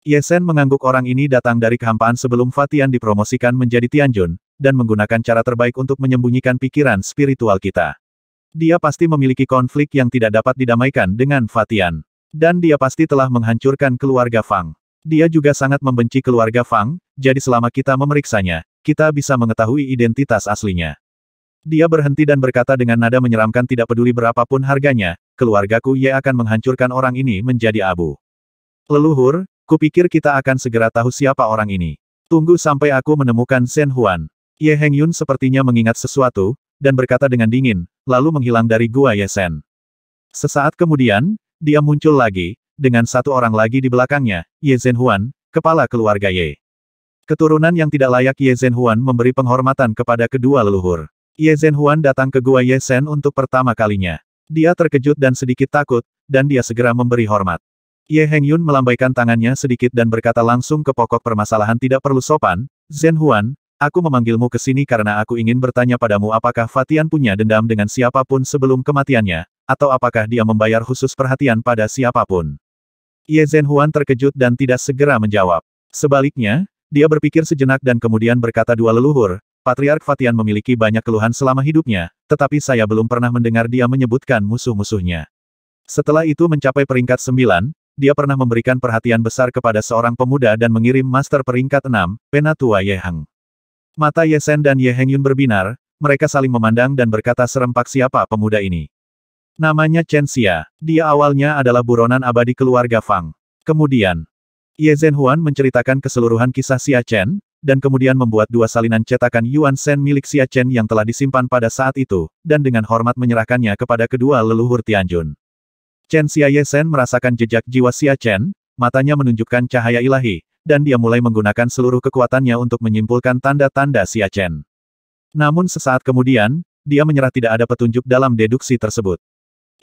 Ye Yesen mengangguk orang ini datang dari kehampaan sebelum Fatian dipromosikan menjadi Tianjun, dan menggunakan cara terbaik untuk menyembunyikan pikiran spiritual kita. Dia pasti memiliki konflik yang tidak dapat didamaikan dengan Fatian. Dan dia pasti telah menghancurkan keluarga Fang. Dia juga sangat membenci keluarga Fang, jadi selama kita memeriksanya, kita bisa mengetahui identitas aslinya. Dia berhenti dan berkata dengan nada menyeramkan tidak peduli berapapun harganya, keluargaku Ye akan menghancurkan orang ini menjadi abu. Leluhur, kupikir kita akan segera tahu siapa orang ini. Tunggu sampai aku menemukan Shen Huan. Ye Heng Yun sepertinya mengingat sesuatu, dan berkata dengan dingin, lalu menghilang dari gua Yesen. Sesaat kemudian, dia muncul lagi, dengan satu orang lagi di belakangnya, Ye Huan, kepala keluarga Ye. Keturunan yang tidak layak Ye Huan memberi penghormatan kepada kedua leluhur. Ye Huan datang ke gua Yesen untuk pertama kalinya. Dia terkejut dan sedikit takut, dan dia segera memberi hormat. Ye Heng Yun melambaikan tangannya sedikit dan berkata langsung ke pokok permasalahan tidak perlu sopan, Huan. Aku memanggilmu ke sini karena aku ingin bertanya padamu apakah Fatian punya dendam dengan siapapun sebelum kematiannya, atau apakah dia membayar khusus perhatian pada siapapun. Ye Zhen Huan terkejut dan tidak segera menjawab. Sebaliknya, dia berpikir sejenak dan kemudian berkata dua leluhur, Patriark Fatian memiliki banyak keluhan selama hidupnya, tetapi saya belum pernah mendengar dia menyebutkan musuh-musuhnya. Setelah itu mencapai peringkat sembilan, dia pernah memberikan perhatian besar kepada seorang pemuda dan mengirim master peringkat enam, Penatua Yehang. Mata Ye Shen dan Ye Hengyun berbinar, mereka saling memandang dan berkata serempak siapa pemuda ini. Namanya Chen Xia. Dia awalnya adalah buronan abadi keluarga Fang. Kemudian, Ye Zhen Huan menceritakan keseluruhan kisah Xia Chen, dan kemudian membuat dua salinan cetakan Yuan Shen milik Xia Chen yang telah disimpan pada saat itu, dan dengan hormat menyerahkannya kepada kedua leluhur Tianjun. Chen Xia Ye Shen merasakan jejak jiwa Xia Chen, matanya menunjukkan cahaya ilahi, dan dia mulai menggunakan seluruh kekuatannya untuk menyimpulkan tanda-tanda Chen. Namun sesaat kemudian, dia menyerah tidak ada petunjuk dalam deduksi tersebut.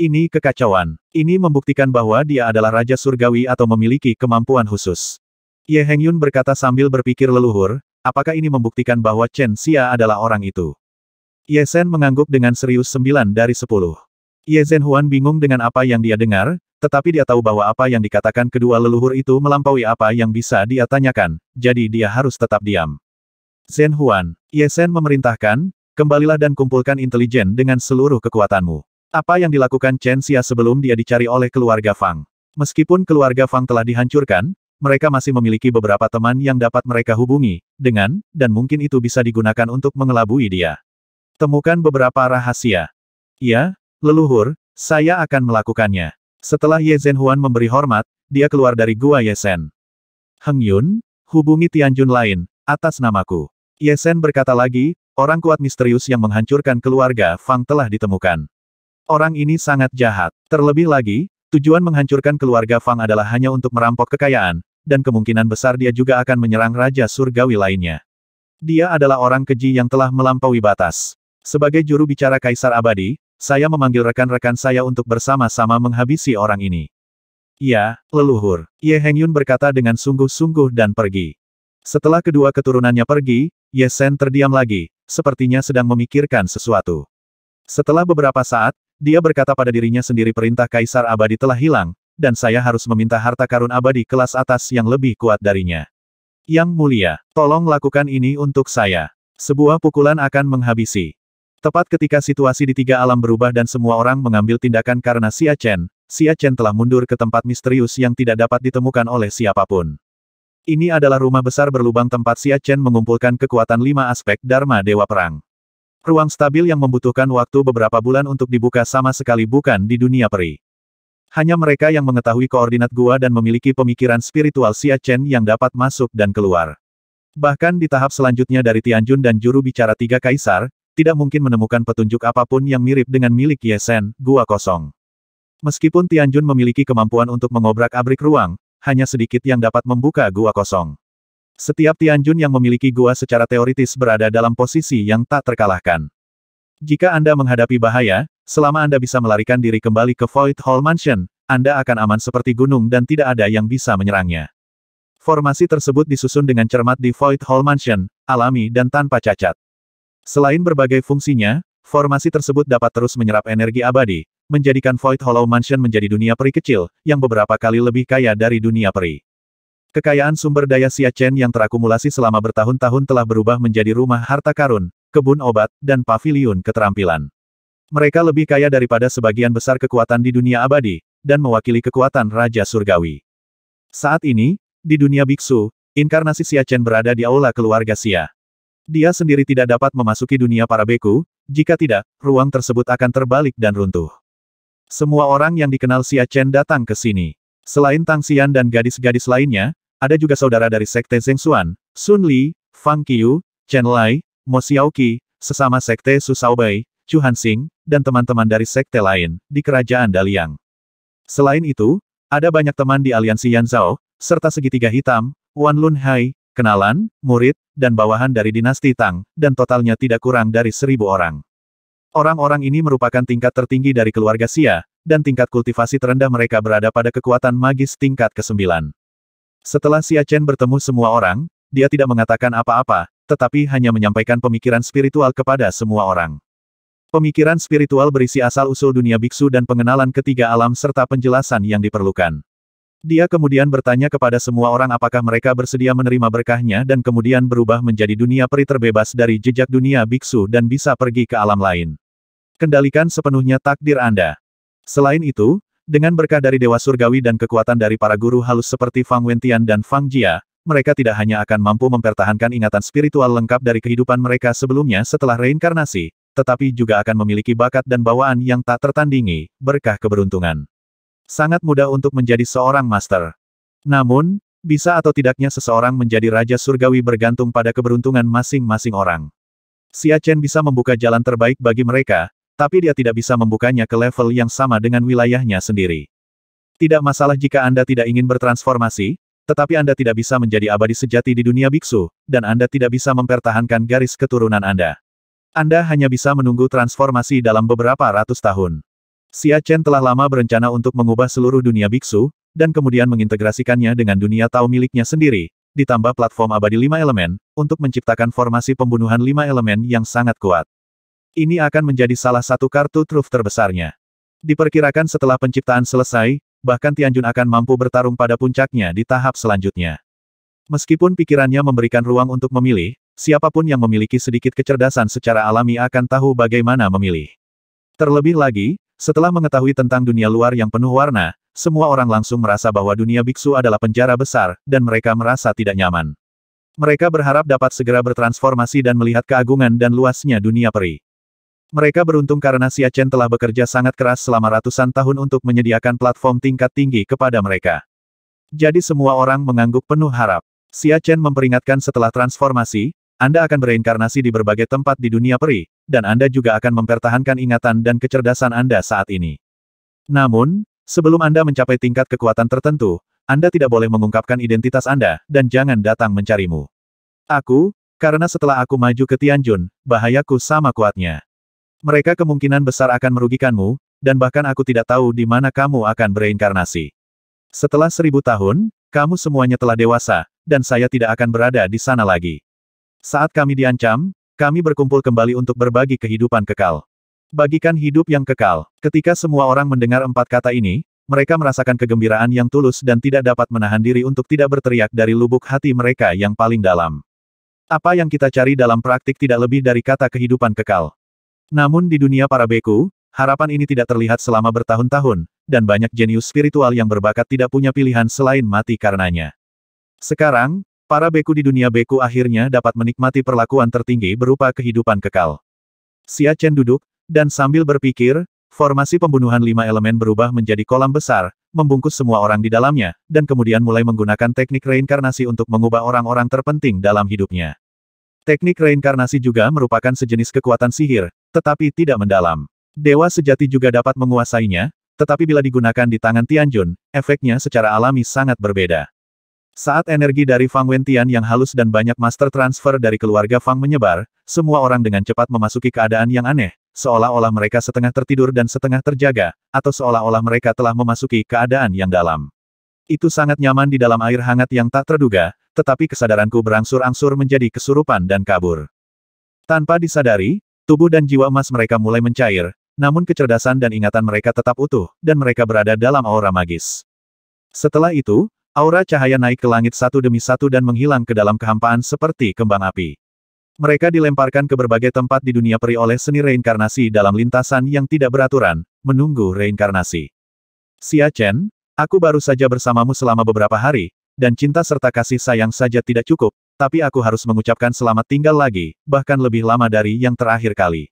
Ini kekacauan. Ini membuktikan bahwa dia adalah Raja Surgawi atau memiliki kemampuan khusus. Ye Heng Yun berkata sambil berpikir leluhur, apakah ini membuktikan bahwa Chen Xia adalah orang itu? Ye Shen mengangguk dengan serius sembilan dari sepuluh. Ye Zhen Huan bingung dengan apa yang dia dengar, tetapi dia tahu bahwa apa yang dikatakan kedua leluhur itu melampaui apa yang bisa dia tanyakan, jadi dia harus tetap diam. Zhen Huan, Ye Shen memerintahkan, kembalilah dan kumpulkan intelijen dengan seluruh kekuatanmu. Apa yang dilakukan Chen Xia sebelum dia dicari oleh keluarga Fang. Meskipun keluarga Fang telah dihancurkan, mereka masih memiliki beberapa teman yang dapat mereka hubungi, dengan, dan mungkin itu bisa digunakan untuk mengelabui dia. Temukan beberapa rahasia. Ya, leluhur, saya akan melakukannya. Setelah Ye Zhenhuan memberi hormat, dia keluar dari gua Ye Shen. Heng Yun, hubungi Tianjun lain, atas namaku. Ye Shen berkata lagi, orang kuat misterius yang menghancurkan keluarga Fang telah ditemukan. Orang ini sangat jahat. Terlebih lagi, tujuan menghancurkan keluarga Fang adalah hanya untuk merampok kekayaan, dan kemungkinan besar dia juga akan menyerang Raja Surgawi lainnya. Dia adalah orang keji yang telah melampaui batas. Sebagai juru bicara Kaisar Abadi, saya memanggil rekan-rekan saya untuk bersama-sama menghabisi orang ini. Ya, leluhur. Ye Heng Yun berkata dengan sungguh-sungguh dan pergi. Setelah kedua keturunannya pergi, Ye Sen terdiam lagi, sepertinya sedang memikirkan sesuatu. Setelah beberapa saat, dia berkata pada dirinya sendiri perintah Kaisar Abadi telah hilang, dan saya harus meminta harta karun abadi kelas atas yang lebih kuat darinya. Yang mulia, tolong lakukan ini untuk saya. Sebuah pukulan akan menghabisi. Tepat ketika situasi di tiga alam berubah dan semua orang mengambil tindakan karena Xia Chen, Xia Chen telah mundur ke tempat misterius yang tidak dapat ditemukan oleh siapapun. Ini adalah rumah besar berlubang tempat Xia Chen mengumpulkan kekuatan lima aspek Dharma Dewa Perang. Ruang stabil yang membutuhkan waktu beberapa bulan untuk dibuka sama sekali bukan di dunia peri. Hanya mereka yang mengetahui koordinat gua dan memiliki pemikiran spiritual Xia Chen yang dapat masuk dan keluar. Bahkan di tahap selanjutnya dari Tianjun dan juru bicara tiga kaisar, tidak mungkin menemukan petunjuk apapun yang mirip dengan milik Yesen, gua kosong. Meskipun Tianjun memiliki kemampuan untuk mengobrak-abrik ruang, hanya sedikit yang dapat membuka gua kosong. Setiap Tianjun yang memiliki gua secara teoritis berada dalam posisi yang tak terkalahkan. Jika Anda menghadapi bahaya, selama Anda bisa melarikan diri kembali ke Void Hall Mansion, Anda akan aman seperti gunung dan tidak ada yang bisa menyerangnya. Formasi tersebut disusun dengan cermat di Void Hall Mansion, alami dan tanpa cacat. Selain berbagai fungsinya, formasi tersebut dapat terus menyerap energi abadi, menjadikan Void Hollow Mansion menjadi dunia peri kecil, yang beberapa kali lebih kaya dari dunia peri. Kekayaan sumber daya Chen yang terakumulasi selama bertahun-tahun telah berubah menjadi rumah harta karun, kebun obat, dan pavilion keterampilan. Mereka lebih kaya daripada sebagian besar kekuatan di dunia abadi, dan mewakili kekuatan Raja Surgawi. Saat ini, di dunia biksu, inkarnasi Chen berada di aula keluarga Sia. Dia sendiri tidak dapat memasuki dunia para beku, jika tidak, ruang tersebut akan terbalik dan runtuh. Semua orang yang dikenal Xia Chen datang ke sini. Selain Tang Xian dan gadis-gadis lainnya, ada juga saudara dari Sekte Xuan, Sun Li, Fang Qiu, Chen Lai, Mo Xiaoqi, sesama Sekte Su Bai, Chu Hansing, dan teman-teman dari Sekte lain, di Kerajaan Daliang. Selain itu, ada banyak teman di aliansi Yan Zhao serta segitiga hitam, Wan Lun Hai, kenalan, murid, dan bawahan dari dinasti Tang, dan totalnya tidak kurang dari seribu orang. Orang-orang ini merupakan tingkat tertinggi dari keluarga Xia, dan tingkat kultivasi terendah mereka berada pada kekuatan magis tingkat ke-9. Setelah Xia Chen bertemu semua orang, dia tidak mengatakan apa-apa, tetapi hanya menyampaikan pemikiran spiritual kepada semua orang. Pemikiran spiritual berisi asal-usul dunia biksu dan pengenalan ketiga alam serta penjelasan yang diperlukan. Dia kemudian bertanya kepada semua orang apakah mereka bersedia menerima berkahnya dan kemudian berubah menjadi dunia peri terbebas dari jejak dunia biksu dan bisa pergi ke alam lain. Kendalikan sepenuhnya takdir Anda. Selain itu, dengan berkah dari Dewa Surgawi dan kekuatan dari para guru halus seperti Fang Wentian dan Fang Jia, mereka tidak hanya akan mampu mempertahankan ingatan spiritual lengkap dari kehidupan mereka sebelumnya setelah reinkarnasi, tetapi juga akan memiliki bakat dan bawaan yang tak tertandingi, berkah keberuntungan. Sangat mudah untuk menjadi seorang master. Namun, bisa atau tidaknya seseorang menjadi raja surgawi bergantung pada keberuntungan masing-masing orang. Si Chen bisa membuka jalan terbaik bagi mereka, tapi dia tidak bisa membukanya ke level yang sama dengan wilayahnya sendiri. Tidak masalah jika Anda tidak ingin bertransformasi, tetapi Anda tidak bisa menjadi abadi sejati di dunia biksu, dan Anda tidak bisa mempertahankan garis keturunan Anda. Anda hanya bisa menunggu transformasi dalam beberapa ratus tahun. Xia Chen telah lama berencana untuk mengubah seluruh dunia biksu, dan kemudian mengintegrasikannya dengan dunia Tao miliknya sendiri, ditambah platform abadi lima elemen, untuk menciptakan formasi pembunuhan lima elemen yang sangat kuat. Ini akan menjadi salah satu kartu truf terbesarnya. Diperkirakan setelah penciptaan selesai, bahkan Tianjun akan mampu bertarung pada puncaknya di tahap selanjutnya. Meskipun pikirannya memberikan ruang untuk memilih, siapapun yang memiliki sedikit kecerdasan secara alami akan tahu bagaimana memilih. Terlebih lagi, setelah mengetahui tentang dunia luar yang penuh warna, semua orang langsung merasa bahwa dunia biksu adalah penjara besar, dan mereka merasa tidak nyaman. Mereka berharap dapat segera bertransformasi dan melihat keagungan dan luasnya dunia peri. Mereka beruntung karena Xia Chen telah bekerja sangat keras selama ratusan tahun untuk menyediakan platform tingkat tinggi kepada mereka. Jadi semua orang mengangguk penuh harap. Xia Chen memperingatkan setelah transformasi, anda akan bereinkarnasi di berbagai tempat di dunia peri, dan Anda juga akan mempertahankan ingatan dan kecerdasan Anda saat ini. Namun, sebelum Anda mencapai tingkat kekuatan tertentu, Anda tidak boleh mengungkapkan identitas Anda, dan jangan datang mencarimu. Aku, karena setelah aku maju ke Tianjun, bahayaku sama kuatnya. Mereka kemungkinan besar akan merugikanmu, dan bahkan aku tidak tahu di mana kamu akan bereinkarnasi. Setelah seribu tahun, kamu semuanya telah dewasa, dan saya tidak akan berada di sana lagi. Saat kami diancam, kami berkumpul kembali untuk berbagi kehidupan kekal. Bagikan hidup yang kekal. Ketika semua orang mendengar empat kata ini, mereka merasakan kegembiraan yang tulus dan tidak dapat menahan diri untuk tidak berteriak dari lubuk hati mereka yang paling dalam. Apa yang kita cari dalam praktik tidak lebih dari kata kehidupan kekal. Namun di dunia para beku, harapan ini tidak terlihat selama bertahun-tahun, dan banyak jenius spiritual yang berbakat tidak punya pilihan selain mati karenanya. Sekarang, Para beku di dunia beku akhirnya dapat menikmati perlakuan tertinggi berupa kehidupan kekal. Xia Chen duduk, dan sambil berpikir, formasi pembunuhan lima elemen berubah menjadi kolam besar, membungkus semua orang di dalamnya, dan kemudian mulai menggunakan teknik reinkarnasi untuk mengubah orang-orang terpenting dalam hidupnya. Teknik reinkarnasi juga merupakan sejenis kekuatan sihir, tetapi tidak mendalam. Dewa sejati juga dapat menguasainya, tetapi bila digunakan di tangan Tianjun, efeknya secara alami sangat berbeda. Saat energi dari Fang Wentian yang halus dan banyak master transfer dari keluarga Fang menyebar, semua orang dengan cepat memasuki keadaan yang aneh, seolah-olah mereka setengah tertidur dan setengah terjaga, atau seolah-olah mereka telah memasuki keadaan yang dalam. Itu sangat nyaman di dalam air hangat yang tak terduga, tetapi kesadaranku berangsur-angsur menjadi kesurupan dan kabur. Tanpa disadari, tubuh dan jiwa emas mereka mulai mencair, namun kecerdasan dan ingatan mereka tetap utuh, dan mereka berada dalam aura magis. Setelah itu, Aura cahaya naik ke langit satu demi satu dan menghilang ke dalam kehampaan seperti kembang api. Mereka dilemparkan ke berbagai tempat di dunia peri oleh seni reinkarnasi dalam lintasan yang tidak beraturan, menunggu reinkarnasi. Xia Chen, aku baru saja bersamamu selama beberapa hari, dan cinta serta kasih sayang saja tidak cukup, tapi aku harus mengucapkan selamat tinggal lagi, bahkan lebih lama dari yang terakhir kali.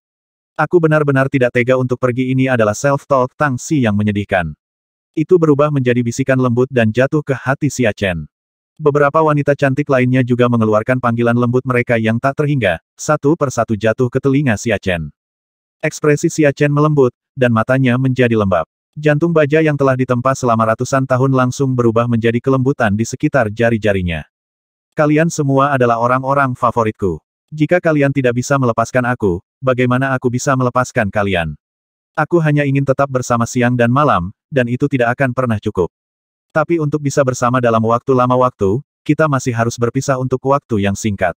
Aku benar-benar tidak tega untuk pergi ini adalah self-talk Tang Si yang menyedihkan itu berubah menjadi bisikan lembut dan jatuh ke hati Xia Chen. Beberapa wanita cantik lainnya juga mengeluarkan panggilan lembut mereka yang tak terhingga, satu persatu jatuh ke telinga Xia Chen. Ekspresi Xia Chen melembut, dan matanya menjadi lembab. Jantung baja yang telah ditempa selama ratusan tahun langsung berubah menjadi kelembutan di sekitar jari-jarinya. Kalian semua adalah orang-orang favoritku. Jika kalian tidak bisa melepaskan aku, bagaimana aku bisa melepaskan kalian? Aku hanya ingin tetap bersama siang dan malam, dan itu tidak akan pernah cukup. Tapi untuk bisa bersama dalam waktu lama waktu, kita masih harus berpisah untuk waktu yang singkat.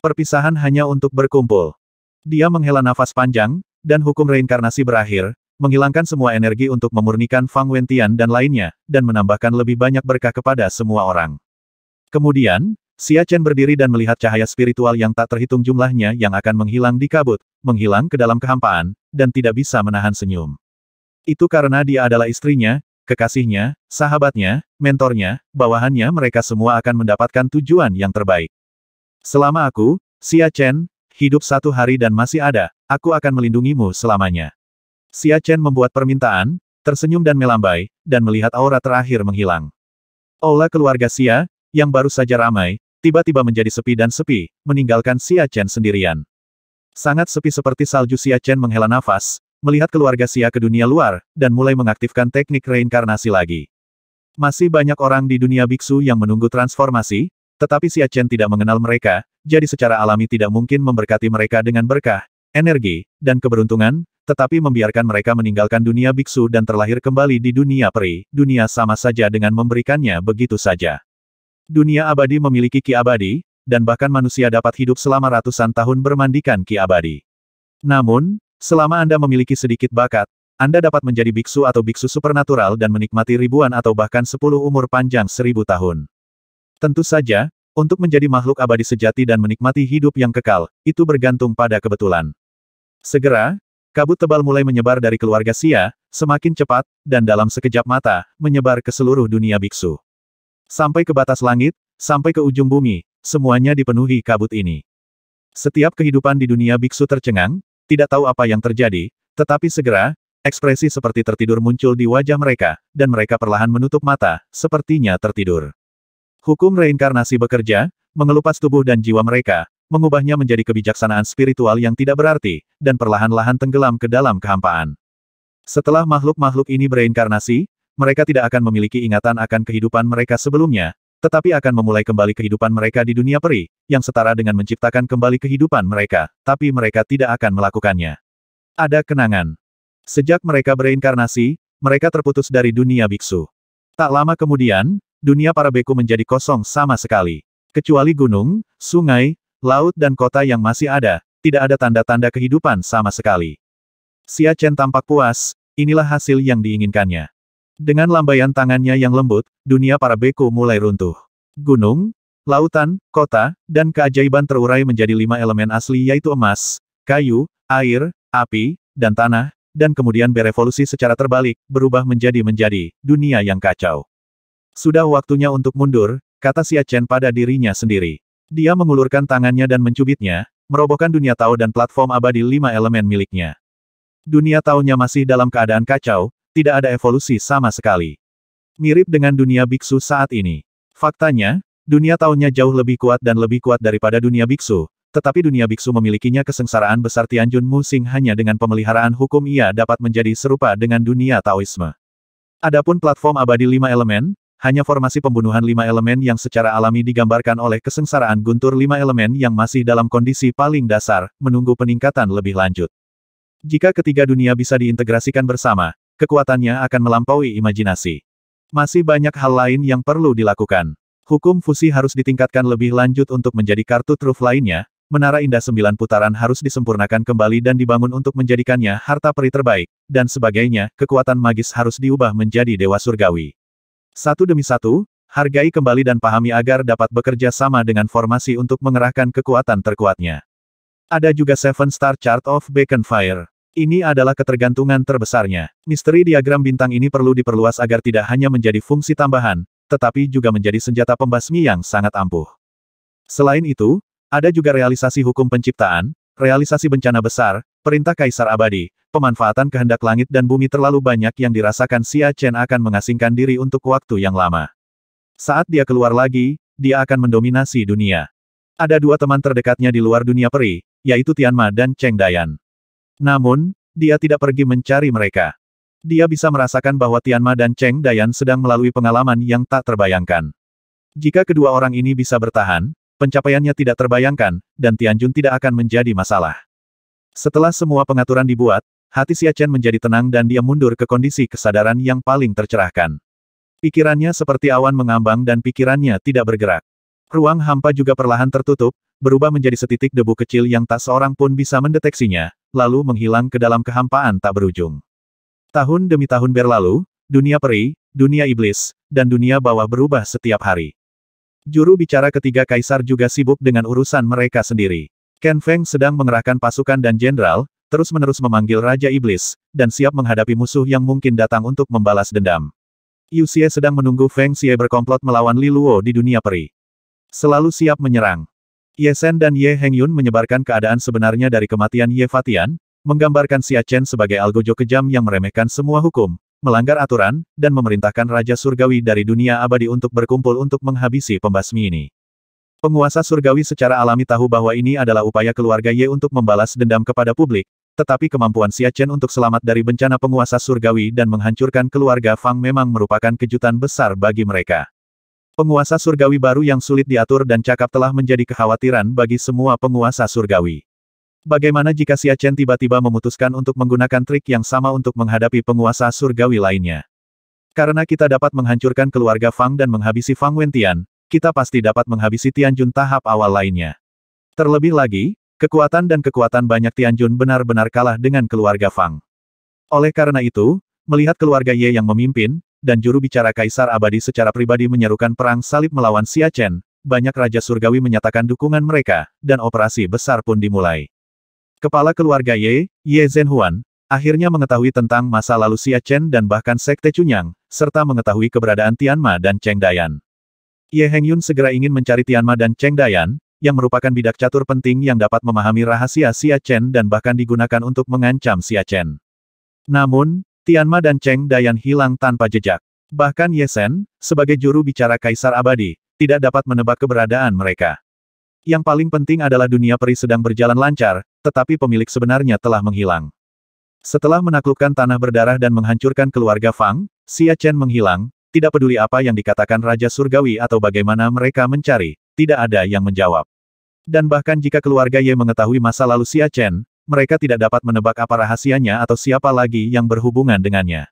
Perpisahan hanya untuk berkumpul. Dia menghela nafas panjang, dan hukum reinkarnasi berakhir, menghilangkan semua energi untuk memurnikan Fang Wentian dan lainnya, dan menambahkan lebih banyak berkah kepada semua orang. Kemudian, Xia Chen berdiri dan melihat cahaya spiritual yang tak terhitung jumlahnya yang akan menghilang di kabut, menghilang ke dalam kehampaan, dan tidak bisa menahan senyum. Itu karena dia adalah istrinya, kekasihnya, sahabatnya, mentornya, bawahannya mereka semua akan mendapatkan tujuan yang terbaik. Selama aku, Xia Chen, hidup satu hari dan masih ada, aku akan melindungimu selamanya. Xia Chen membuat permintaan, tersenyum dan melambai, dan melihat aura terakhir menghilang. Aula keluarga Xia, yang baru saja ramai, tiba-tiba menjadi sepi dan sepi, meninggalkan Xia Chen sendirian. Sangat sepi seperti salju Xia Chen menghela nafas, melihat keluarga Xia ke dunia luar, dan mulai mengaktifkan teknik reinkarnasi lagi. Masih banyak orang di dunia biksu yang menunggu transformasi, tetapi Xia Chen tidak mengenal mereka, jadi secara alami tidak mungkin memberkati mereka dengan berkah, energi, dan keberuntungan, tetapi membiarkan mereka meninggalkan dunia biksu dan terlahir kembali di dunia peri, dunia sama saja dengan memberikannya begitu saja. Dunia abadi memiliki ki abadi, dan bahkan manusia dapat hidup selama ratusan tahun bermandikan ki abadi. Namun, selama Anda memiliki sedikit bakat, Anda dapat menjadi biksu atau biksu supernatural dan menikmati ribuan atau bahkan sepuluh umur panjang seribu tahun. Tentu saja, untuk menjadi makhluk abadi sejati dan menikmati hidup yang kekal, itu bergantung pada kebetulan. Segera, kabut tebal mulai menyebar dari keluarga Sia, semakin cepat, dan dalam sekejap mata, menyebar ke seluruh dunia biksu. Sampai ke batas langit, sampai ke ujung bumi, semuanya dipenuhi kabut ini. Setiap kehidupan di dunia biksu tercengang, tidak tahu apa yang terjadi, tetapi segera, ekspresi seperti tertidur muncul di wajah mereka, dan mereka perlahan menutup mata, sepertinya tertidur. Hukum reinkarnasi bekerja, mengelupas tubuh dan jiwa mereka, mengubahnya menjadi kebijaksanaan spiritual yang tidak berarti, dan perlahan-lahan tenggelam ke dalam kehampaan. Setelah makhluk-makhluk ini bereinkarnasi, mereka tidak akan memiliki ingatan akan kehidupan mereka sebelumnya, tetapi akan memulai kembali kehidupan mereka di dunia peri, yang setara dengan menciptakan kembali kehidupan mereka, tapi mereka tidak akan melakukannya. Ada kenangan. Sejak mereka bereinkarnasi, mereka terputus dari dunia biksu. Tak lama kemudian, dunia para beku menjadi kosong sama sekali. Kecuali gunung, sungai, laut dan kota yang masih ada, tidak ada tanda-tanda kehidupan sama sekali. Xia Chen tampak puas, inilah hasil yang diinginkannya. Dengan lambaian tangannya yang lembut, dunia para beku mulai runtuh. Gunung, lautan, kota, dan keajaiban terurai menjadi lima elemen asli yaitu emas, kayu, air, api, dan tanah, dan kemudian berevolusi secara terbalik, berubah menjadi-menjadi dunia yang kacau. Sudah waktunya untuk mundur, kata Xia Chen pada dirinya sendiri. Dia mengulurkan tangannya dan mencubitnya, merobohkan dunia Tao dan platform abadi lima elemen miliknya. Dunia Tao-nya masih dalam keadaan kacau, tidak ada evolusi sama sekali. Mirip dengan dunia biksu saat ini. Faktanya, dunia tahunnya jauh lebih kuat dan lebih kuat daripada dunia biksu, tetapi dunia biksu memilikinya kesengsaraan besar Tianjun Musing hanya dengan pemeliharaan hukum ia dapat menjadi serupa dengan dunia Taoisme. Adapun platform abadi lima elemen, hanya formasi pembunuhan lima elemen yang secara alami digambarkan oleh kesengsaraan guntur lima elemen yang masih dalam kondisi paling dasar, menunggu peningkatan lebih lanjut. Jika ketiga dunia bisa diintegrasikan bersama, Kekuatannya akan melampaui imajinasi. Masih banyak hal lain yang perlu dilakukan. Hukum fusi harus ditingkatkan lebih lanjut untuk menjadi kartu truf lainnya, Menara Indah Sembilan Putaran harus disempurnakan kembali dan dibangun untuk menjadikannya harta peri terbaik, dan sebagainya, kekuatan magis harus diubah menjadi Dewa Surgawi. Satu demi satu, hargai kembali dan pahami agar dapat bekerja sama dengan formasi untuk mengerahkan kekuatan terkuatnya. Ada juga Seven Star Chart of Beacon Fire. Ini adalah ketergantungan terbesarnya. Misteri diagram bintang ini perlu diperluas agar tidak hanya menjadi fungsi tambahan, tetapi juga menjadi senjata pembasmi yang sangat ampuh. Selain itu, ada juga realisasi hukum penciptaan, realisasi bencana besar, perintah kaisar abadi, pemanfaatan kehendak langit dan bumi terlalu banyak yang dirasakan Xia Chen akan mengasingkan diri untuk waktu yang lama. Saat dia keluar lagi, dia akan mendominasi dunia. Ada dua teman terdekatnya di luar dunia peri, yaitu Tianma dan Cheng Dayan. Namun, dia tidak pergi mencari mereka. Dia bisa merasakan bahwa Tianma dan Cheng Dayan sedang melalui pengalaman yang tak terbayangkan. Jika kedua orang ini bisa bertahan, pencapaiannya tidak terbayangkan, dan Tianjun tidak akan menjadi masalah. Setelah semua pengaturan dibuat, hati Xia Chen menjadi tenang dan dia mundur ke kondisi kesadaran yang paling tercerahkan. Pikirannya seperti awan mengambang dan pikirannya tidak bergerak. Ruang hampa juga perlahan tertutup, berubah menjadi setitik debu kecil yang tak seorang pun bisa mendeteksinya, lalu menghilang ke dalam kehampaan tak berujung. Tahun demi tahun berlalu, dunia peri, dunia iblis, dan dunia bawah berubah setiap hari. Juru bicara ketiga kaisar juga sibuk dengan urusan mereka sendiri. Ken Feng sedang mengerahkan pasukan dan jenderal, terus-menerus memanggil Raja Iblis, dan siap menghadapi musuh yang mungkin datang untuk membalas dendam. Yu Xie sedang menunggu Feng Xie berkomplot melawan Li Luo di dunia peri. Selalu siap menyerang. Ye Shen dan Ye Hengyun menyebarkan keadaan sebenarnya dari kematian Ye Fatian, menggambarkan Xia Chen sebagai algojo kejam yang meremehkan semua hukum, melanggar aturan, dan memerintahkan Raja Surgawi dari dunia abadi untuk berkumpul untuk menghabisi pembasmi ini. Penguasa surgawi secara alami tahu bahwa ini adalah upaya keluarga Ye untuk membalas dendam kepada publik, tetapi kemampuan Xia Chen untuk selamat dari bencana penguasa surgawi dan menghancurkan keluarga Fang memang merupakan kejutan besar bagi mereka. Penguasa surgawi baru yang sulit diatur dan cakap telah menjadi kekhawatiran bagi semua penguasa surgawi. Bagaimana jika Xia Chen tiba-tiba memutuskan untuk menggunakan trik yang sama untuk menghadapi penguasa surgawi lainnya? Karena kita dapat menghancurkan keluarga Fang dan menghabisi Fang Wentian, kita pasti dapat menghabisi Tianjun tahap awal lainnya. Terlebih lagi, kekuatan dan kekuatan banyak Tianjun benar-benar kalah dengan keluarga Fang. Oleh karena itu, melihat keluarga Ye yang memimpin, dan juru bicara Kaisar Abadi secara pribadi menyerukan perang salib melawan Chen, banyak Raja Surgawi menyatakan dukungan mereka, dan operasi besar pun dimulai. Kepala keluarga Ye, Ye Zhenhuan, akhirnya mengetahui tentang masa lalu Chen dan bahkan Sekte Chunyang, serta mengetahui keberadaan Tianma dan Cheng Dayan. Ye Hengyun segera ingin mencari Tianma dan Cheng Dayan, yang merupakan bidak catur penting yang dapat memahami rahasia Chen dan bahkan digunakan untuk mengancam Chen. Namun, Tianma dan Cheng Dayan hilang tanpa jejak. Bahkan Ye Yesen, sebagai juru bicara Kaisar Abadi, tidak dapat menebak keberadaan mereka. Yang paling penting adalah dunia peri sedang berjalan lancar, tetapi pemilik sebenarnya telah menghilang. Setelah menaklukkan tanah berdarah dan menghancurkan keluarga Fang, Xia Chen menghilang, tidak peduli apa yang dikatakan Raja Surgawi atau bagaimana mereka mencari, tidak ada yang menjawab. Dan bahkan jika keluarga Ye mengetahui masa lalu Xia Chen, mereka tidak dapat menebak apa rahasianya atau siapa lagi yang berhubungan dengannya.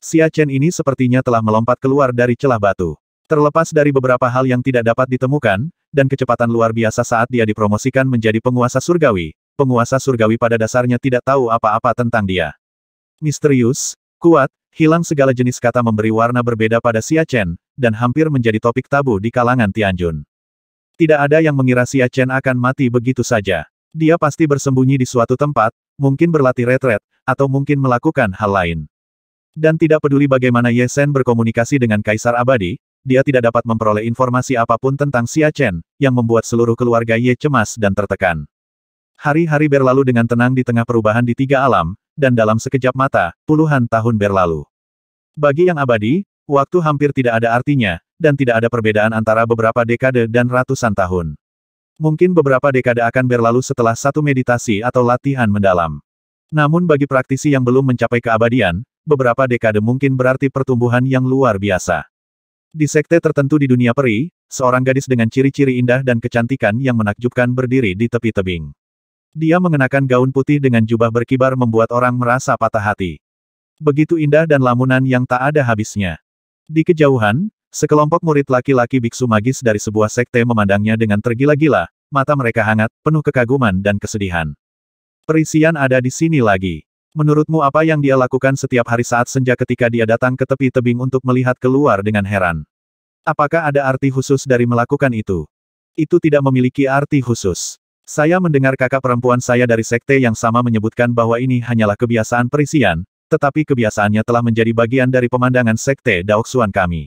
Xia Chen ini sepertinya telah melompat keluar dari celah batu. Terlepas dari beberapa hal yang tidak dapat ditemukan, dan kecepatan luar biasa saat dia dipromosikan menjadi penguasa surgawi, penguasa surgawi pada dasarnya tidak tahu apa-apa tentang dia. Misterius, kuat, hilang segala jenis kata memberi warna berbeda pada Xia Chen, dan hampir menjadi topik tabu di kalangan Tianjun. Tidak ada yang mengira Xia Chen akan mati begitu saja. Dia pasti bersembunyi di suatu tempat, mungkin berlatih retret, atau mungkin melakukan hal lain. Dan tidak peduli bagaimana Ye Shen berkomunikasi dengan Kaisar Abadi, dia tidak dapat memperoleh informasi apapun tentang Xia Chen, yang membuat seluruh keluarga Ye cemas dan tertekan. Hari-hari berlalu dengan tenang di tengah perubahan di tiga alam, dan dalam sekejap mata, puluhan tahun berlalu. Bagi yang abadi, waktu hampir tidak ada artinya, dan tidak ada perbedaan antara beberapa dekade dan ratusan tahun. Mungkin beberapa dekade akan berlalu setelah satu meditasi atau latihan mendalam. Namun bagi praktisi yang belum mencapai keabadian, beberapa dekade mungkin berarti pertumbuhan yang luar biasa. Di sekte tertentu di dunia peri, seorang gadis dengan ciri-ciri indah dan kecantikan yang menakjubkan berdiri di tepi tebing. Dia mengenakan gaun putih dengan jubah berkibar membuat orang merasa patah hati. Begitu indah dan lamunan yang tak ada habisnya. Di kejauhan, Sekelompok murid laki-laki biksu magis dari sebuah sekte memandangnya dengan tergila-gila, mata mereka hangat, penuh kekaguman dan kesedihan. Perisian ada di sini lagi. Menurutmu apa yang dia lakukan setiap hari saat senja ketika dia datang ke tepi tebing untuk melihat keluar dengan heran? Apakah ada arti khusus dari melakukan itu? Itu tidak memiliki arti khusus. Saya mendengar kakak perempuan saya dari sekte yang sama menyebutkan bahwa ini hanyalah kebiasaan perisian, tetapi kebiasaannya telah menjadi bagian dari pemandangan sekte Daoksuan kami.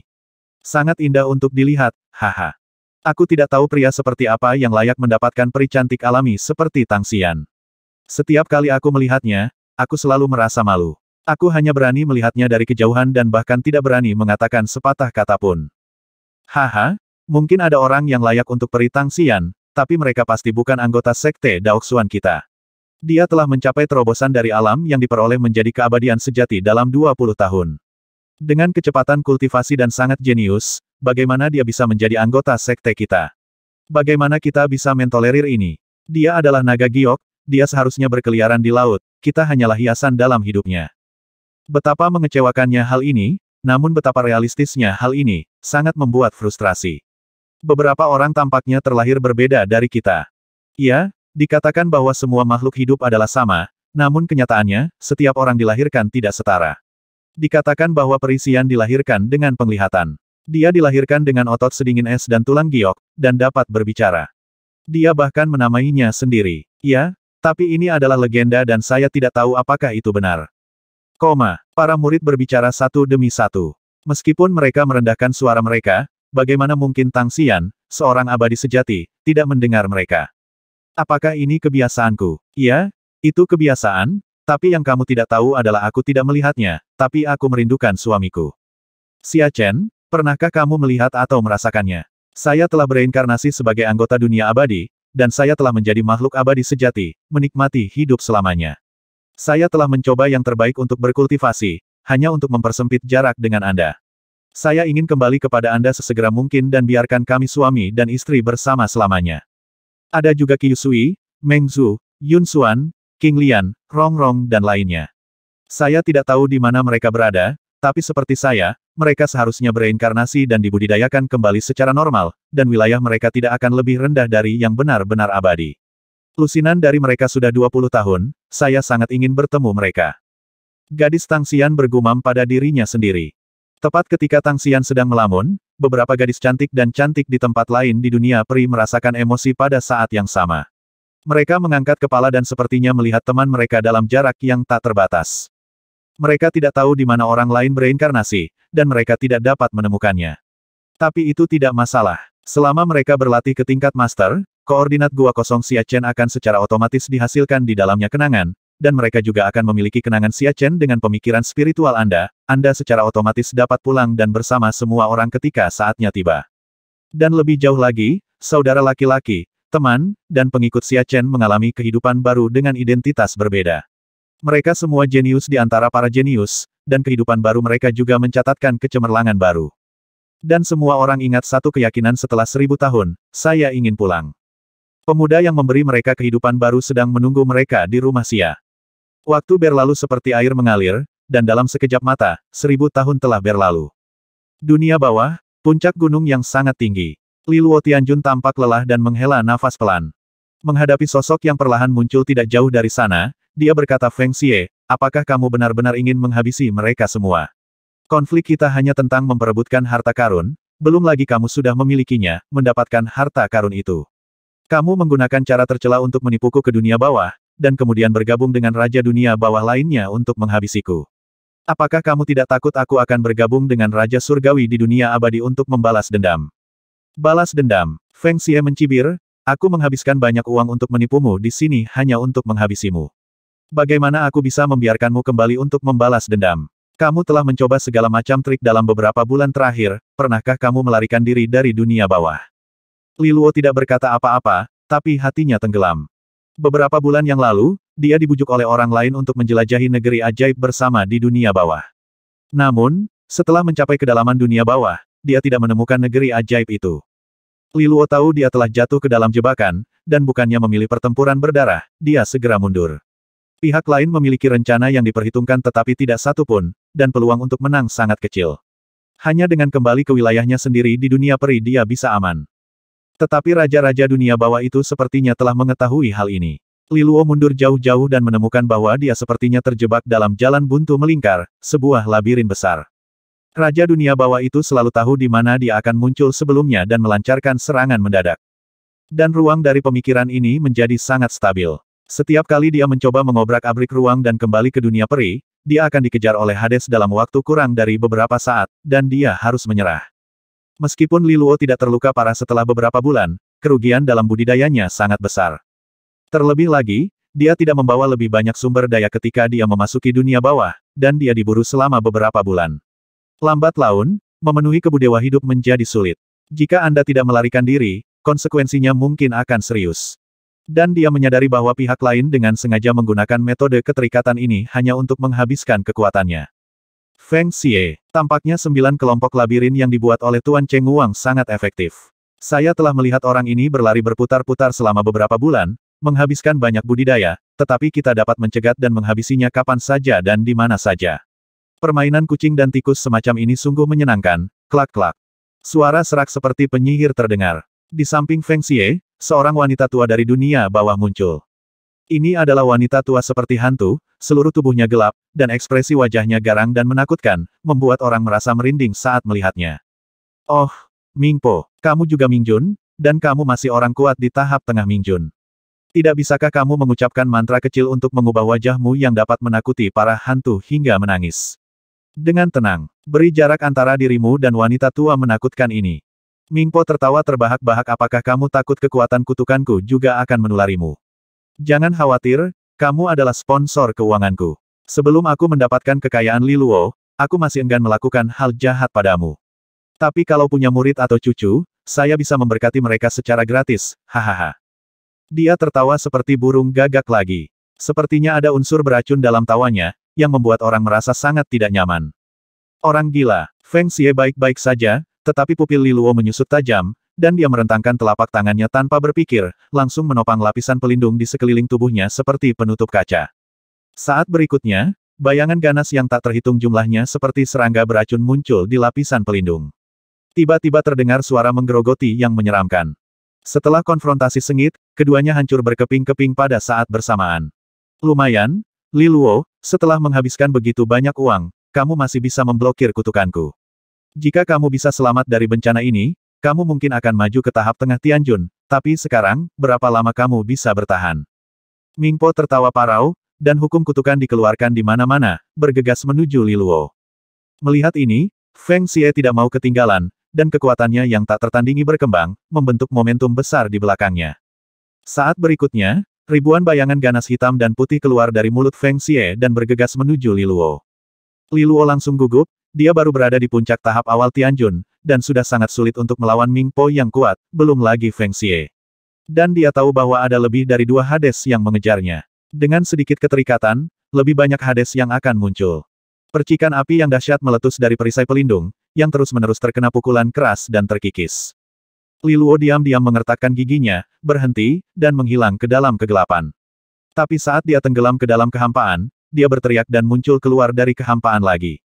Sangat indah untuk dilihat, haha. Aku tidak tahu pria seperti apa yang layak mendapatkan peri cantik alami seperti Tang Xian. Setiap kali aku melihatnya, aku selalu merasa malu. Aku hanya berani melihatnya dari kejauhan dan bahkan tidak berani mengatakan sepatah kata pun. Haha, mungkin ada orang yang layak untuk peri Tang Xian, tapi mereka pasti bukan anggota sekte Daoxuan kita. Dia telah mencapai terobosan dari alam yang diperoleh menjadi keabadian sejati dalam 20 tahun. Dengan kecepatan kultivasi dan sangat jenius, bagaimana dia bisa menjadi anggota sekte kita? Bagaimana kita bisa mentolerir ini? Dia adalah naga giok, dia seharusnya berkeliaran di laut, kita hanyalah hiasan dalam hidupnya. Betapa mengecewakannya hal ini, namun betapa realistisnya hal ini, sangat membuat frustrasi. Beberapa orang tampaknya terlahir berbeda dari kita. Ya, dikatakan bahwa semua makhluk hidup adalah sama, namun kenyataannya, setiap orang dilahirkan tidak setara. Dikatakan bahwa Perisian dilahirkan dengan penglihatan. Dia dilahirkan dengan otot sedingin es dan tulang giok, dan dapat berbicara. Dia bahkan menamainya sendiri. Ya, tapi ini adalah legenda dan saya tidak tahu apakah itu benar. Koma, para murid berbicara satu demi satu. Meskipun mereka merendahkan suara mereka, bagaimana mungkin Tang Xian, seorang abadi sejati, tidak mendengar mereka? Apakah ini kebiasaanku? Ya, itu kebiasaan, tapi yang kamu tidak tahu adalah aku tidak melihatnya, tapi aku merindukan suamiku. Xia Chen, pernahkah kamu melihat atau merasakannya? Saya telah bereinkarnasi sebagai anggota dunia abadi, dan saya telah menjadi makhluk abadi sejati, menikmati hidup selamanya. Saya telah mencoba yang terbaik untuk berkultivasi, hanya untuk mempersempit jarak dengan Anda. Saya ingin kembali kepada Anda sesegera mungkin dan biarkan kami suami dan istri bersama selamanya. Ada juga Qi Mengzu, Meng Zhu, Yun Xuan, King Lian, Rong Rong dan lainnya. Saya tidak tahu di mana mereka berada, tapi seperti saya, mereka seharusnya bereinkarnasi dan dibudidayakan kembali secara normal, dan wilayah mereka tidak akan lebih rendah dari yang benar-benar abadi. Lusinan dari mereka sudah 20 tahun, saya sangat ingin bertemu mereka. Gadis Tang Xian bergumam pada dirinya sendiri. Tepat ketika Tang Xian sedang melamun, beberapa gadis cantik dan cantik di tempat lain di dunia peri merasakan emosi pada saat yang sama. Mereka mengangkat kepala dan sepertinya melihat teman mereka dalam jarak yang tak terbatas. Mereka tidak tahu di mana orang lain bereinkarnasi, dan mereka tidak dapat menemukannya. Tapi itu tidak masalah. Selama mereka berlatih ke tingkat master, koordinat gua kosong Siachen akan secara otomatis dihasilkan di dalamnya kenangan, dan mereka juga akan memiliki kenangan Siachen dengan pemikiran spiritual Anda, Anda secara otomatis dapat pulang dan bersama semua orang ketika saatnya tiba. Dan lebih jauh lagi, saudara laki-laki, teman, dan pengikut Chen mengalami kehidupan baru dengan identitas berbeda. Mereka semua jenius di antara para jenius, dan kehidupan baru mereka juga mencatatkan kecemerlangan baru. Dan semua orang ingat satu keyakinan setelah seribu tahun, saya ingin pulang. Pemuda yang memberi mereka kehidupan baru sedang menunggu mereka di rumah Sia. Waktu berlalu seperti air mengalir, dan dalam sekejap mata, seribu tahun telah berlalu. Dunia bawah, puncak gunung yang sangat tinggi. Liluo Tianjun tampak lelah dan menghela nafas pelan. Menghadapi sosok yang perlahan muncul tidak jauh dari sana, dia berkata Feng Xie, apakah kamu benar-benar ingin menghabisi mereka semua? Konflik kita hanya tentang memperebutkan harta karun, belum lagi kamu sudah memilikinya, mendapatkan harta karun itu. Kamu menggunakan cara tercela untuk menipuku ke dunia bawah, dan kemudian bergabung dengan raja dunia bawah lainnya untuk menghabisiku. Apakah kamu tidak takut aku akan bergabung dengan Raja Surgawi di dunia abadi untuk membalas dendam? Balas dendam. Feng Xie mencibir, aku menghabiskan banyak uang untuk menipumu di sini hanya untuk menghabisimu. Bagaimana aku bisa membiarkanmu kembali untuk membalas dendam? Kamu telah mencoba segala macam trik dalam beberapa bulan terakhir, pernahkah kamu melarikan diri dari dunia bawah? Li Luo tidak berkata apa-apa, tapi hatinya tenggelam. Beberapa bulan yang lalu, dia dibujuk oleh orang lain untuk menjelajahi negeri ajaib bersama di dunia bawah. Namun, setelah mencapai kedalaman dunia bawah, dia tidak menemukan negeri ajaib itu. Liluo tahu dia telah jatuh ke dalam jebakan, dan bukannya memilih pertempuran berdarah, dia segera mundur. Pihak lain memiliki rencana yang diperhitungkan tetapi tidak satu pun, dan peluang untuk menang sangat kecil. Hanya dengan kembali ke wilayahnya sendiri di dunia peri dia bisa aman. Tetapi raja-raja dunia bawah itu sepertinya telah mengetahui hal ini. Liluo mundur jauh-jauh dan menemukan bahwa dia sepertinya terjebak dalam jalan buntu melingkar, sebuah labirin besar. Raja dunia bawah itu selalu tahu di mana dia akan muncul sebelumnya dan melancarkan serangan mendadak. Dan ruang dari pemikiran ini menjadi sangat stabil. Setiap kali dia mencoba mengobrak-abrik ruang dan kembali ke dunia peri, dia akan dikejar oleh Hades dalam waktu kurang dari beberapa saat, dan dia harus menyerah. Meskipun Liluo tidak terluka parah setelah beberapa bulan, kerugian dalam budidayanya sangat besar. Terlebih lagi, dia tidak membawa lebih banyak sumber daya ketika dia memasuki dunia bawah, dan dia diburu selama beberapa bulan. Lambat laun, memenuhi kebudewa hidup menjadi sulit. Jika Anda tidak melarikan diri, konsekuensinya mungkin akan serius. Dan dia menyadari bahwa pihak lain dengan sengaja menggunakan metode keterikatan ini hanya untuk menghabiskan kekuatannya. Feng Xie, tampaknya sembilan kelompok labirin yang dibuat oleh Tuan Cheng Wang sangat efektif. Saya telah melihat orang ini berlari berputar-putar selama beberapa bulan, menghabiskan banyak budidaya, tetapi kita dapat mencegat dan menghabisinya kapan saja dan di mana saja. Permainan kucing dan tikus semacam ini sungguh menyenangkan, klak-klak. Suara serak seperti penyihir terdengar. Di samping Feng Xie, seorang wanita tua dari dunia bawah muncul. Ini adalah wanita tua seperti hantu, seluruh tubuhnya gelap, dan ekspresi wajahnya garang dan menakutkan, membuat orang merasa merinding saat melihatnya. Oh, Mingpo, kamu juga Mingjun, dan kamu masih orang kuat di tahap tengah Mingjun. Tidak bisakah kamu mengucapkan mantra kecil untuk mengubah wajahmu yang dapat menakuti para hantu hingga menangis? Dengan tenang, beri jarak antara dirimu dan wanita tua menakutkan ini. Mingpo tertawa terbahak-bahak apakah kamu takut kekuatan kutukanku juga akan menularimu. Jangan khawatir, kamu adalah sponsor keuanganku. Sebelum aku mendapatkan kekayaan Liluo, aku masih enggan melakukan hal jahat padamu. Tapi kalau punya murid atau cucu, saya bisa memberkati mereka secara gratis, hahaha. Dia tertawa seperti burung gagak lagi. Sepertinya ada unsur beracun dalam tawanya, yang membuat orang merasa sangat tidak nyaman. Orang gila, Feng Xie baik-baik saja, tetapi pupil Li Luo menyusut tajam, dan dia merentangkan telapak tangannya tanpa berpikir, langsung menopang lapisan pelindung di sekeliling tubuhnya seperti penutup kaca. Saat berikutnya, bayangan ganas yang tak terhitung jumlahnya seperti serangga beracun muncul di lapisan pelindung. Tiba-tiba terdengar suara menggerogoti yang menyeramkan. Setelah konfrontasi sengit, keduanya hancur berkeping-keping pada saat bersamaan. Lumayan, Liluo, setelah menghabiskan begitu banyak uang, kamu masih bisa memblokir kutukanku. Jika kamu bisa selamat dari bencana ini, kamu mungkin akan maju ke tahap tengah Tianjun, tapi sekarang, berapa lama kamu bisa bertahan? Mingpo tertawa parau, dan hukum kutukan dikeluarkan di mana-mana, bergegas menuju Liluo. Melihat ini, Feng Xie tidak mau ketinggalan, dan kekuatannya yang tak tertandingi berkembang, membentuk momentum besar di belakangnya. Saat berikutnya, Ribuan bayangan ganas hitam dan putih keluar dari mulut Feng Xie dan bergegas menuju Liluo. Liluo langsung gugup, dia baru berada di puncak tahap awal Tianjun, dan sudah sangat sulit untuk melawan Ming Po yang kuat, belum lagi Feng Xie. Dan dia tahu bahwa ada lebih dari dua Hades yang mengejarnya. Dengan sedikit keterikatan, lebih banyak Hades yang akan muncul. Percikan api yang dahsyat meletus dari perisai pelindung, yang terus-menerus terkena pukulan keras dan terkikis. Liluo diam-diam mengertakkan giginya, berhenti, dan menghilang ke dalam kegelapan. Tapi saat dia tenggelam ke dalam kehampaan, dia berteriak dan muncul keluar dari kehampaan lagi.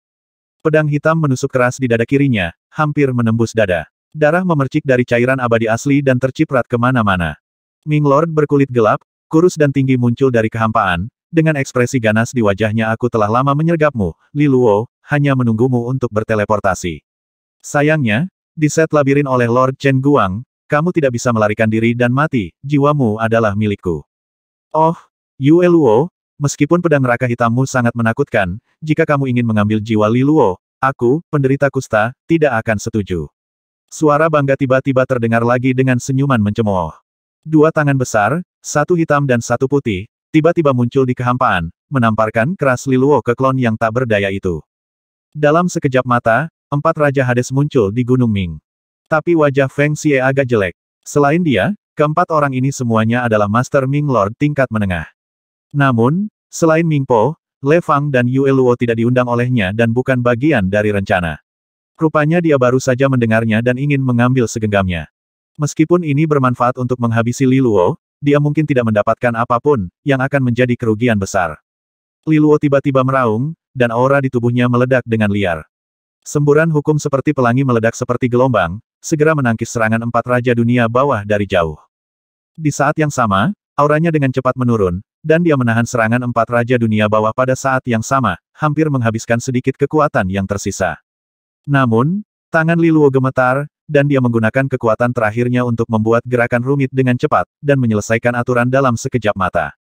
Pedang hitam menusuk keras di dada kirinya, hampir menembus dada. Darah memercik dari cairan abadi asli dan terciprat kemana-mana. Ming Lord berkulit gelap, kurus dan tinggi muncul dari kehampaan, dengan ekspresi ganas di wajahnya aku telah lama menyergapmu, Liluo, hanya menunggumu untuk berteleportasi. Sayangnya, di set labirin oleh Lord Chen Guang, kamu tidak bisa melarikan diri dan mati, jiwamu adalah milikku. Oh, Yue Luo, meskipun pedang raka hitammu sangat menakutkan, jika kamu ingin mengambil jiwa Li Luo, aku, penderita kusta, tidak akan setuju. Suara bangga tiba-tiba terdengar lagi dengan senyuman mencemooh. Dua tangan besar, satu hitam dan satu putih, tiba-tiba muncul di kehampaan, menamparkan keras Li Luo ke klon yang tak berdaya itu. Dalam sekejap mata, empat Raja Hades muncul di Gunung Ming. Tapi wajah Feng Xie agak jelek. Selain dia, keempat orang ini semuanya adalah Master Ming Lord tingkat menengah. Namun, selain Ming Po, Le Fang dan Yue Luo tidak diundang olehnya dan bukan bagian dari rencana. Rupanya dia baru saja mendengarnya dan ingin mengambil segenggamnya. Meskipun ini bermanfaat untuk menghabisi Li Luo, dia mungkin tidak mendapatkan apapun, yang akan menjadi kerugian besar. Li Luo tiba-tiba meraung, dan aura di tubuhnya meledak dengan liar. Semburan hukum seperti pelangi meledak seperti gelombang, segera menangkis serangan empat raja dunia bawah dari jauh. Di saat yang sama, auranya dengan cepat menurun, dan dia menahan serangan empat raja dunia bawah pada saat yang sama, hampir menghabiskan sedikit kekuatan yang tersisa. Namun, tangan Liluo gemetar, dan dia menggunakan kekuatan terakhirnya untuk membuat gerakan rumit dengan cepat, dan menyelesaikan aturan dalam sekejap mata.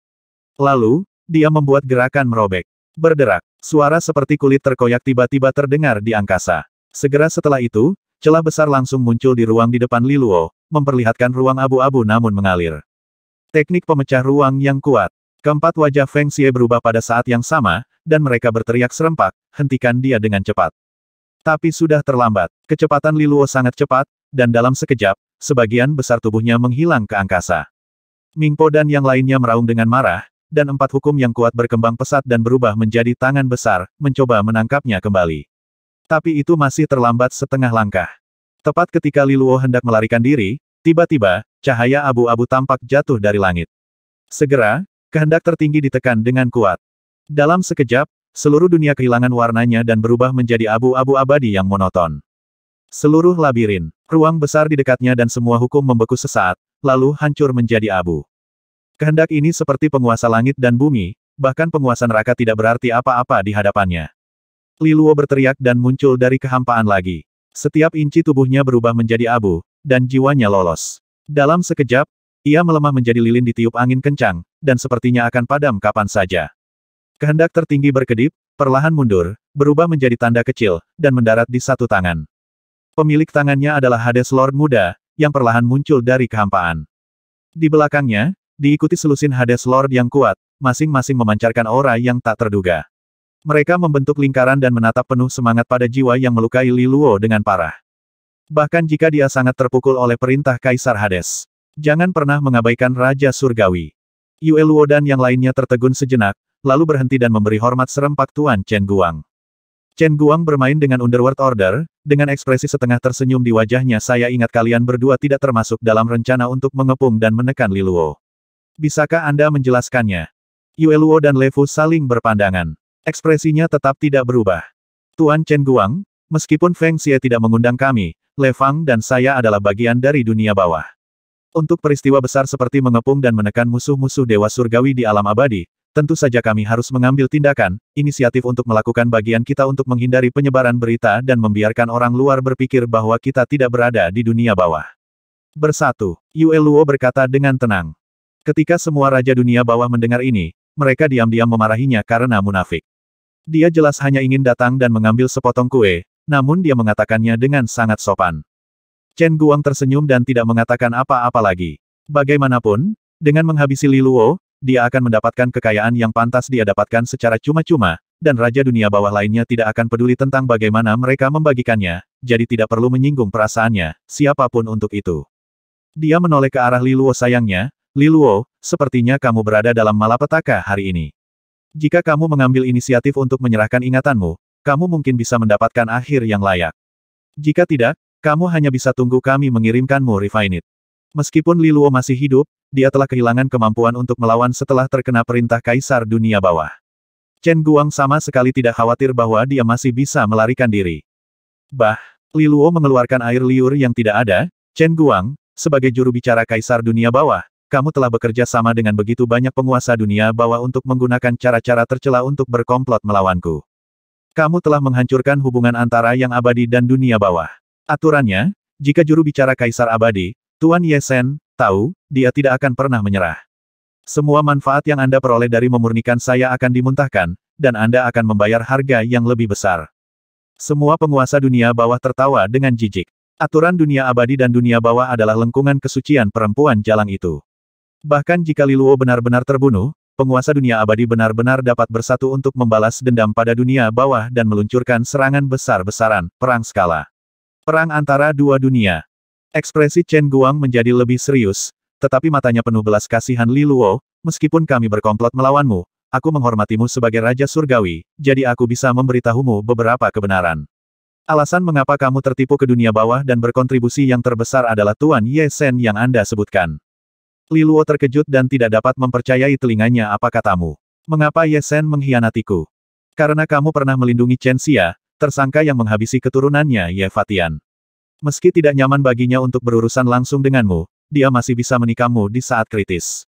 Lalu, dia membuat gerakan merobek. Berderak, suara seperti kulit terkoyak tiba-tiba terdengar di angkasa. Segera setelah itu, celah besar langsung muncul di ruang di depan Liluo, memperlihatkan ruang abu-abu namun mengalir. Teknik pemecah ruang yang kuat. Keempat wajah Feng Xie berubah pada saat yang sama, dan mereka berteriak serempak, hentikan dia dengan cepat. Tapi sudah terlambat, kecepatan Liluo sangat cepat, dan dalam sekejap, sebagian besar tubuhnya menghilang ke angkasa. Mingpo dan yang lainnya meraung dengan marah, dan empat hukum yang kuat berkembang pesat dan berubah menjadi tangan besar, mencoba menangkapnya kembali. Tapi itu masih terlambat setengah langkah. Tepat ketika Liluo hendak melarikan diri, tiba-tiba, cahaya abu-abu tampak jatuh dari langit. Segera, kehendak tertinggi ditekan dengan kuat. Dalam sekejap, seluruh dunia kehilangan warnanya dan berubah menjadi abu-abu abadi yang monoton. Seluruh labirin, ruang besar di dekatnya dan semua hukum membeku sesaat, lalu hancur menjadi abu. Kehendak ini seperti penguasa langit dan bumi, bahkan penguasa neraka tidak berarti apa-apa di hadapannya. Liluo berteriak dan muncul dari kehampaan lagi. Setiap inci tubuhnya berubah menjadi abu, dan jiwanya lolos. Dalam sekejap, ia melemah menjadi lilin ditiup angin kencang, dan sepertinya akan padam kapan saja. Kehendak tertinggi berkedip, perlahan mundur, berubah menjadi tanda kecil, dan mendarat di satu tangan. Pemilik tangannya adalah Hades Lord muda, yang perlahan muncul dari kehampaan. Di belakangnya, diikuti selusin Hades Lord yang kuat, masing-masing memancarkan aura yang tak terduga. Mereka membentuk lingkaran dan menatap penuh semangat pada jiwa yang melukai Li Luo dengan parah. Bahkan jika dia sangat terpukul oleh perintah Kaisar Hades. Jangan pernah mengabaikan Raja Surgawi. Yue Luo dan yang lainnya tertegun sejenak, lalu berhenti dan memberi hormat serempak Tuan Chen Guang. Chen Guang bermain dengan Underworld Order, dengan ekspresi setengah tersenyum di wajahnya saya ingat kalian berdua tidak termasuk dalam rencana untuk mengepung dan menekan Li Luo. Bisakah Anda menjelaskannya? Yueluo dan Lefu saling berpandangan. Ekspresinya tetap tidak berubah. Tuan Chen Guang, meskipun Feng Xie tidak mengundang kami, Le Fang dan saya adalah bagian dari dunia bawah. Untuk peristiwa besar seperti mengepung dan menekan musuh-musuh dewa surgawi di alam abadi, tentu saja kami harus mengambil tindakan, inisiatif untuk melakukan bagian kita untuk menghindari penyebaran berita dan membiarkan orang luar berpikir bahwa kita tidak berada di dunia bawah. Bersatu, Yue Luo berkata dengan tenang. Ketika semua raja dunia bawah mendengar ini, mereka diam-diam memarahinya karena munafik. Dia jelas hanya ingin datang dan mengambil sepotong kue, namun dia mengatakannya dengan sangat sopan. Chen Guang tersenyum dan tidak mengatakan apa-apa lagi. Bagaimanapun, dengan menghabisi Li Luo, dia akan mendapatkan kekayaan yang pantas dia dapatkan secara cuma-cuma, dan Raja Dunia Bawah lainnya tidak akan peduli tentang bagaimana mereka membagikannya, jadi tidak perlu menyinggung perasaannya, siapapun untuk itu. Dia menoleh ke arah Li Luo sayangnya, Liluo, sepertinya kamu berada dalam malapetaka hari ini. Jika kamu mengambil inisiatif untuk menyerahkan ingatanmu, kamu mungkin bisa mendapatkan akhir yang layak. Jika tidak, kamu hanya bisa tunggu kami mengirimkanmu Refinite. Meskipun Liluo masih hidup, dia telah kehilangan kemampuan untuk melawan setelah terkena perintah Kaisar Dunia Bawah. Chen Guang sama sekali tidak khawatir bahwa dia masih bisa melarikan diri. Bah, Liluo mengeluarkan air liur yang tidak ada, Chen Guang, sebagai juru bicara Kaisar Dunia Bawah, kamu telah bekerja sama dengan begitu banyak penguasa dunia bahwa untuk menggunakan cara-cara tercela untuk berkomplot melawanku. Kamu telah menghancurkan hubungan antara yang abadi dan dunia bawah. Aturannya, jika juru bicara Kaisar abadi, Tuan Yesen, tahu, dia tidak akan pernah menyerah. Semua manfaat yang Anda peroleh dari memurnikan saya akan dimuntahkan, dan Anda akan membayar harga yang lebih besar. Semua penguasa dunia bawah tertawa dengan jijik. Aturan dunia abadi dan dunia bawah adalah lengkungan kesucian perempuan jalan itu. Bahkan jika Liluo benar-benar terbunuh, penguasa dunia abadi benar-benar dapat bersatu untuk membalas dendam pada dunia bawah dan meluncurkan serangan besar-besaran, perang skala. Perang antara dua dunia. Ekspresi Chen Guang menjadi lebih serius, tetapi matanya penuh belas kasihan Liluo, meskipun kami berkomplot melawanmu, aku menghormatimu sebagai Raja Surgawi, jadi aku bisa memberitahumu beberapa kebenaran. Alasan mengapa kamu tertipu ke dunia bawah dan berkontribusi yang terbesar adalah Tuan Ye Sen yang Anda sebutkan. Liluo terkejut dan tidak dapat mempercayai telinganya apa katamu. Mengapa Ye Shen mengkhianatiku? Karena kamu pernah melindungi Chen Xia, tersangka yang menghabisi keturunannya Ye Fatian. Meski tidak nyaman baginya untuk berurusan langsung denganmu, dia masih bisa menikammu di saat kritis.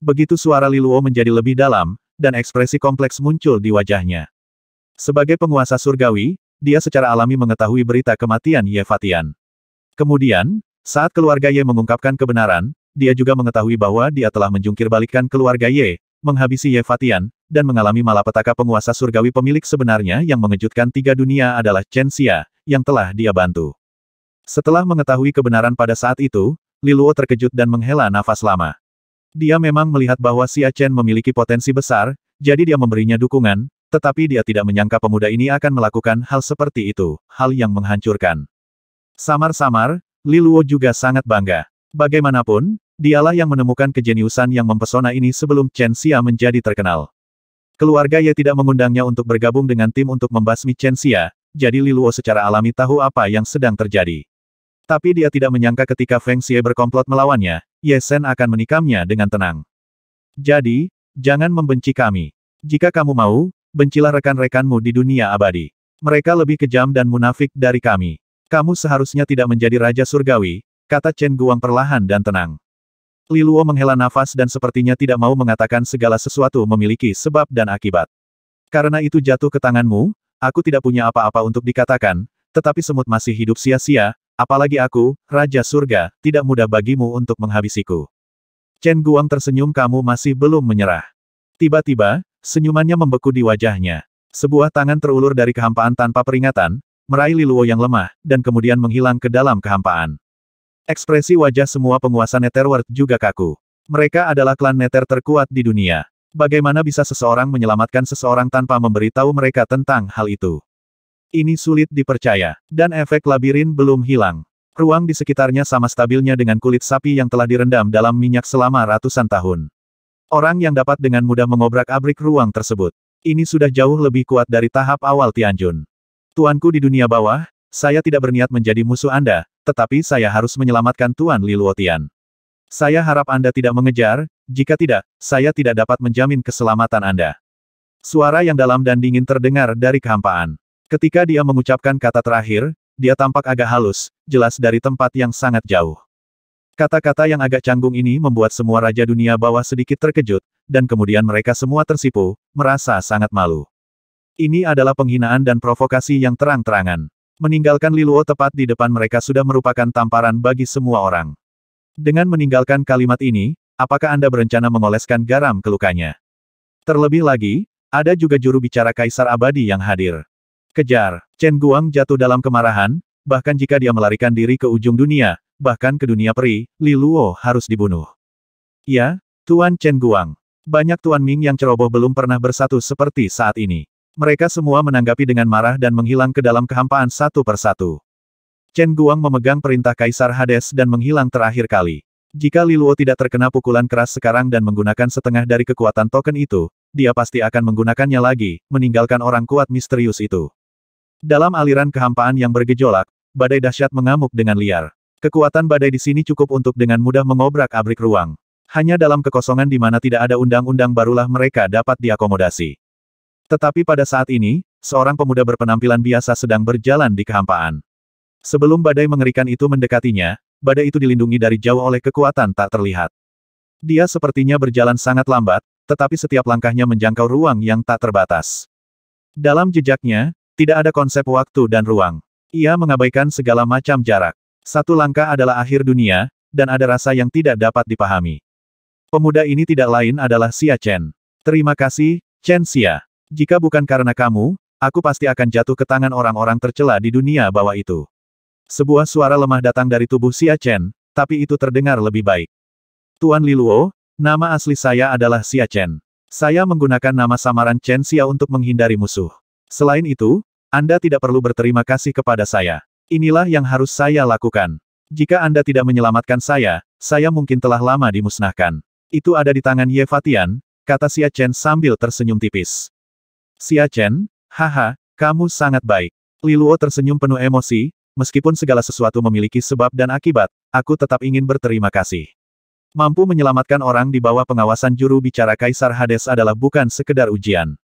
Begitu suara Liluo menjadi lebih dalam, dan ekspresi kompleks muncul di wajahnya. Sebagai penguasa surgawi, dia secara alami mengetahui berita kematian Ye Fatian. Kemudian, saat keluarga Ye mengungkapkan kebenaran, dia juga mengetahui bahwa dia telah menjungkir balikan keluarga Ye, menghabisi Ye Fatian, dan mengalami malapetaka penguasa surgawi pemilik sebenarnya yang mengejutkan tiga dunia adalah Chen Xia, yang telah dia bantu. Setelah mengetahui kebenaran pada saat itu, Li Luo terkejut dan menghela nafas lama. Dia memang melihat bahwa Xia Chen memiliki potensi besar, jadi dia memberinya dukungan, tetapi dia tidak menyangka pemuda ini akan melakukan hal seperti itu, hal yang menghancurkan. Samar-samar, Li Luo juga sangat bangga. Bagaimanapun, dialah yang menemukan kejeniusan yang mempesona ini sebelum Chen Xia menjadi terkenal. Keluarga Ye tidak mengundangnya untuk bergabung dengan tim untuk membasmi Chen Xia, jadi Liluo secara alami tahu apa yang sedang terjadi. Tapi dia tidak menyangka ketika Feng Xie berkomplot melawannya, Ye Sen akan menikamnya dengan tenang. Jadi, jangan membenci kami. Jika kamu mau, bencilah rekan-rekanmu di dunia abadi. Mereka lebih kejam dan munafik dari kami. Kamu seharusnya tidak menjadi Raja Surgawi, kata Chen Guang perlahan dan tenang. Li Luo menghela nafas dan sepertinya tidak mau mengatakan segala sesuatu memiliki sebab dan akibat. Karena itu jatuh ke tanganmu, aku tidak punya apa-apa untuk dikatakan, tetapi semut masih hidup sia-sia, apalagi aku, Raja Surga, tidak mudah bagimu untuk menghabisiku. Chen Guang tersenyum kamu masih belum menyerah. Tiba-tiba, senyumannya membeku di wajahnya. Sebuah tangan terulur dari kehampaan tanpa peringatan, meraih Luo yang lemah, dan kemudian menghilang ke dalam kehampaan. Ekspresi wajah semua penguasa Netherworld juga kaku. Mereka adalah klan Nether terkuat di dunia. Bagaimana bisa seseorang menyelamatkan seseorang tanpa memberitahu mereka tentang hal itu? Ini sulit dipercaya, dan efek labirin belum hilang. Ruang di sekitarnya sama stabilnya dengan kulit sapi yang telah direndam dalam minyak selama ratusan tahun. Orang yang dapat dengan mudah mengobrak-abrik ruang tersebut. Ini sudah jauh lebih kuat dari tahap awal Tianjun. Tuanku di dunia bawah, saya tidak berniat menjadi musuh Anda, tetapi saya harus menyelamatkan Tuan Li Luotian. Saya harap Anda tidak mengejar, jika tidak, saya tidak dapat menjamin keselamatan Anda. Suara yang dalam dan dingin terdengar dari kehampaan. Ketika dia mengucapkan kata terakhir, dia tampak agak halus, jelas dari tempat yang sangat jauh. Kata-kata yang agak canggung ini membuat semua raja dunia bawah sedikit terkejut, dan kemudian mereka semua tersipu, merasa sangat malu. Ini adalah penghinaan dan provokasi yang terang-terangan. Meninggalkan Liluo tepat di depan mereka sudah merupakan tamparan bagi semua orang. Dengan meninggalkan kalimat ini, apakah Anda berencana mengoleskan garam ke lukanya? Terlebih lagi, ada juga juru bicara Kaisar Abadi yang hadir. Kejar, Chen Guang jatuh dalam kemarahan, bahkan jika dia melarikan diri ke ujung dunia, bahkan ke dunia peri, Li harus dibunuh. Ya, Tuan Chen Guang. Banyak Tuan Ming yang ceroboh belum pernah bersatu seperti saat ini. Mereka semua menanggapi dengan marah dan menghilang ke dalam kehampaan satu persatu. Chen Guang memegang perintah Kaisar Hades dan menghilang terakhir kali. Jika Liluo tidak terkena pukulan keras sekarang dan menggunakan setengah dari kekuatan token itu, dia pasti akan menggunakannya lagi, meninggalkan orang kuat misterius itu. Dalam aliran kehampaan yang bergejolak, badai dahsyat mengamuk dengan liar. Kekuatan badai di sini cukup untuk dengan mudah mengobrak-abrik ruang. Hanya dalam kekosongan di mana tidak ada undang-undang barulah mereka dapat diakomodasi. Tetapi pada saat ini, seorang pemuda berpenampilan biasa sedang berjalan di kehampaan. Sebelum badai mengerikan itu mendekatinya, badai itu dilindungi dari jauh oleh kekuatan tak terlihat. Dia sepertinya berjalan sangat lambat, tetapi setiap langkahnya menjangkau ruang yang tak terbatas. Dalam jejaknya, tidak ada konsep waktu dan ruang. Ia mengabaikan segala macam jarak. Satu langkah adalah akhir dunia, dan ada rasa yang tidak dapat dipahami. Pemuda ini tidak lain adalah Xia Chen. Terima kasih, Chen Xia. Jika bukan karena kamu, aku pasti akan jatuh ke tangan orang-orang tercela di dunia bawah itu. Sebuah suara lemah datang dari tubuh Xia Chen, tapi itu terdengar lebih baik. Tuan Liluo, nama asli saya adalah Xia Chen. Saya menggunakan nama samaran Chen Xia untuk menghindari musuh. Selain itu, Anda tidak perlu berterima kasih kepada saya. Inilah yang harus saya lakukan. Jika Anda tidak menyelamatkan saya, saya mungkin telah lama dimusnahkan. Itu ada di tangan Ye Fatian, kata Xia Chen sambil tersenyum tipis. Xia Chen, haha, kamu sangat baik. Liluo tersenyum penuh emosi, meskipun segala sesuatu memiliki sebab dan akibat, aku tetap ingin berterima kasih. Mampu menyelamatkan orang di bawah pengawasan juru bicara Kaisar Hades adalah bukan sekedar ujian.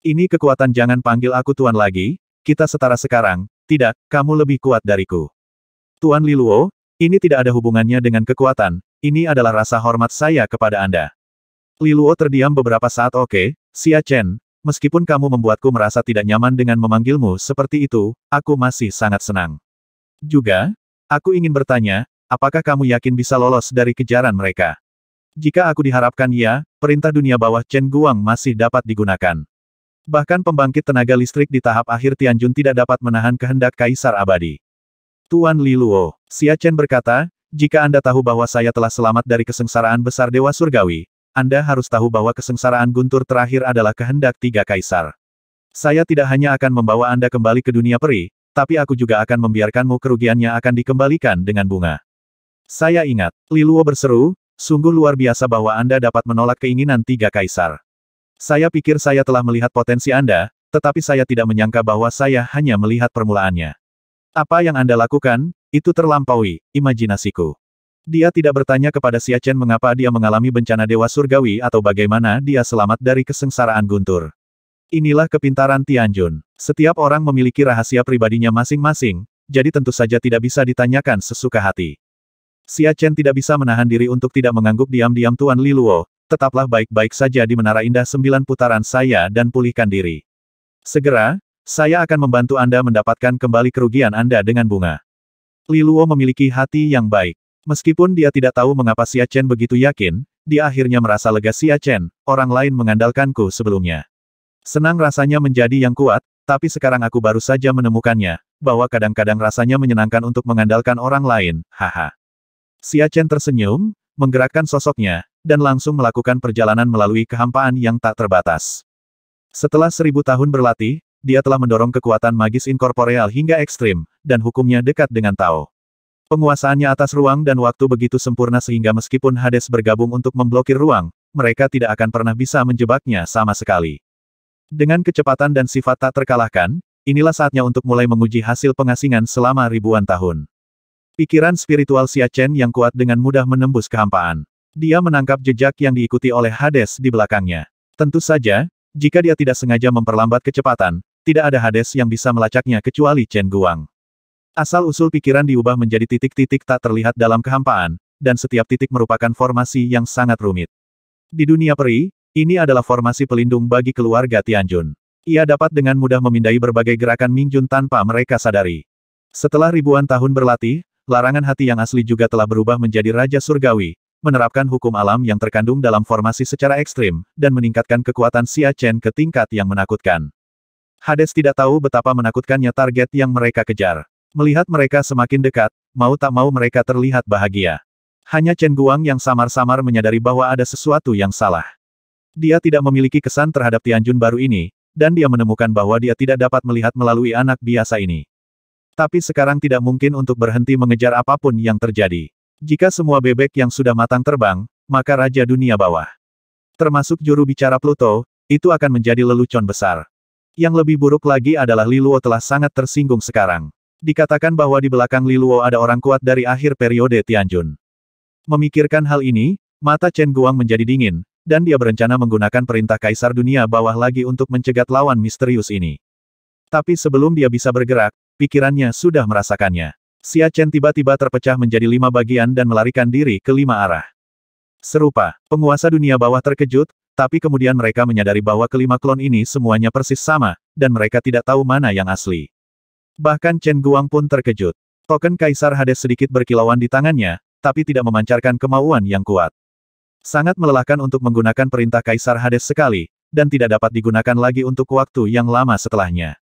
Ini kekuatan jangan panggil aku tuan lagi, kita setara sekarang, tidak, kamu lebih kuat dariku. Tuan Liluo, ini tidak ada hubungannya dengan kekuatan, ini adalah rasa hormat saya kepada Anda. Liluo terdiam beberapa saat oke, okay, Xia Chen, meskipun kamu membuatku merasa tidak nyaman dengan memanggilmu seperti itu, aku masih sangat senang. Juga, aku ingin bertanya, apakah kamu yakin bisa lolos dari kejaran mereka? Jika aku diharapkan ya, perintah dunia bawah Chen Guang masih dapat digunakan. Bahkan pembangkit tenaga listrik di tahap akhir Tianjun tidak dapat menahan kehendak Kaisar Abadi. Tuan Li Luo, Xia Chen berkata, jika Anda tahu bahwa saya telah selamat dari kesengsaraan besar Dewa Surgawi, anda harus tahu bahwa kesengsaraan guntur terakhir adalah kehendak tiga kaisar. Saya tidak hanya akan membawa Anda kembali ke dunia peri, tapi aku juga akan membiarkanmu kerugiannya akan dikembalikan dengan bunga. Saya ingat, Liluo berseru, sungguh luar biasa bahwa Anda dapat menolak keinginan tiga kaisar. Saya pikir saya telah melihat potensi Anda, tetapi saya tidak menyangka bahwa saya hanya melihat permulaannya. Apa yang Anda lakukan, itu terlampaui, imajinasiku. Dia tidak bertanya kepada Siachen mengapa dia mengalami bencana Dewa Surgawi atau bagaimana dia selamat dari kesengsaraan guntur. Inilah kepintaran Tianjun. Setiap orang memiliki rahasia pribadinya masing-masing, jadi tentu saja tidak bisa ditanyakan sesuka hati. Siachen tidak bisa menahan diri untuk tidak mengangguk diam-diam Tuan Liluo, tetaplah baik-baik saja di Menara Indah Sembilan Putaran saya dan pulihkan diri. Segera, saya akan membantu Anda mendapatkan kembali kerugian Anda dengan bunga. Liluo memiliki hati yang baik. Meskipun dia tidak tahu mengapa Xia Chen begitu yakin, dia akhirnya merasa lega Xia Chen, orang lain mengandalkanku sebelumnya. Senang rasanya menjadi yang kuat, tapi sekarang aku baru saja menemukannya, bahwa kadang-kadang rasanya menyenangkan untuk mengandalkan orang lain, haha. Xia Chen tersenyum, menggerakkan sosoknya, dan langsung melakukan perjalanan melalui kehampaan yang tak terbatas. Setelah seribu tahun berlatih, dia telah mendorong kekuatan magis inkorporeal hingga ekstrim, dan hukumnya dekat dengan Tao. Penguasaannya atas ruang dan waktu begitu sempurna sehingga meskipun Hades bergabung untuk memblokir ruang, mereka tidak akan pernah bisa menjebaknya sama sekali. Dengan kecepatan dan sifat tak terkalahkan, inilah saatnya untuk mulai menguji hasil pengasingan selama ribuan tahun. Pikiran spiritual Xia Chen yang kuat dengan mudah menembus kehampaan. Dia menangkap jejak yang diikuti oleh Hades di belakangnya. Tentu saja, jika dia tidak sengaja memperlambat kecepatan, tidak ada Hades yang bisa melacaknya kecuali Chen Guang. Asal-usul pikiran diubah menjadi titik-titik tak terlihat dalam kehampaan, dan setiap titik merupakan formasi yang sangat rumit. Di dunia peri, ini adalah formasi pelindung bagi keluarga Tianjun. Ia dapat dengan mudah memindai berbagai gerakan Mingjun tanpa mereka sadari. Setelah ribuan tahun berlatih, larangan hati yang asli juga telah berubah menjadi Raja Surgawi, menerapkan hukum alam yang terkandung dalam formasi secara ekstrim, dan meningkatkan kekuatan Xia Chen ke tingkat yang menakutkan. Hades tidak tahu betapa menakutkannya target yang mereka kejar. Melihat mereka semakin dekat, mau tak mau mereka terlihat bahagia. Hanya Chen Guang yang samar-samar menyadari bahwa ada sesuatu yang salah. Dia tidak memiliki kesan terhadap Tianjun baru ini, dan dia menemukan bahwa dia tidak dapat melihat melalui anak biasa ini. Tapi sekarang tidak mungkin untuk berhenti mengejar apapun yang terjadi. Jika semua bebek yang sudah matang terbang, maka Raja Dunia Bawah, termasuk juru bicara Pluto, itu akan menjadi lelucon besar. Yang lebih buruk lagi adalah Liluo telah sangat tersinggung sekarang. Dikatakan bahwa di belakang Liluo ada orang kuat dari akhir periode Tianjun. Memikirkan hal ini, mata Chen Guang menjadi dingin, dan dia berencana menggunakan perintah Kaisar Dunia Bawah lagi untuk mencegat lawan misterius ini. Tapi sebelum dia bisa bergerak, pikirannya sudah merasakannya. Xia Chen tiba-tiba terpecah menjadi lima bagian dan melarikan diri ke lima arah. Serupa, penguasa dunia bawah terkejut, tapi kemudian mereka menyadari bahwa kelima klon ini semuanya persis sama, dan mereka tidak tahu mana yang asli. Bahkan Chen Guang pun terkejut. Token Kaisar Hades sedikit berkilauan di tangannya, tapi tidak memancarkan kemauan yang kuat. Sangat melelahkan untuk menggunakan perintah Kaisar Hades sekali, dan tidak dapat digunakan lagi untuk waktu yang lama setelahnya.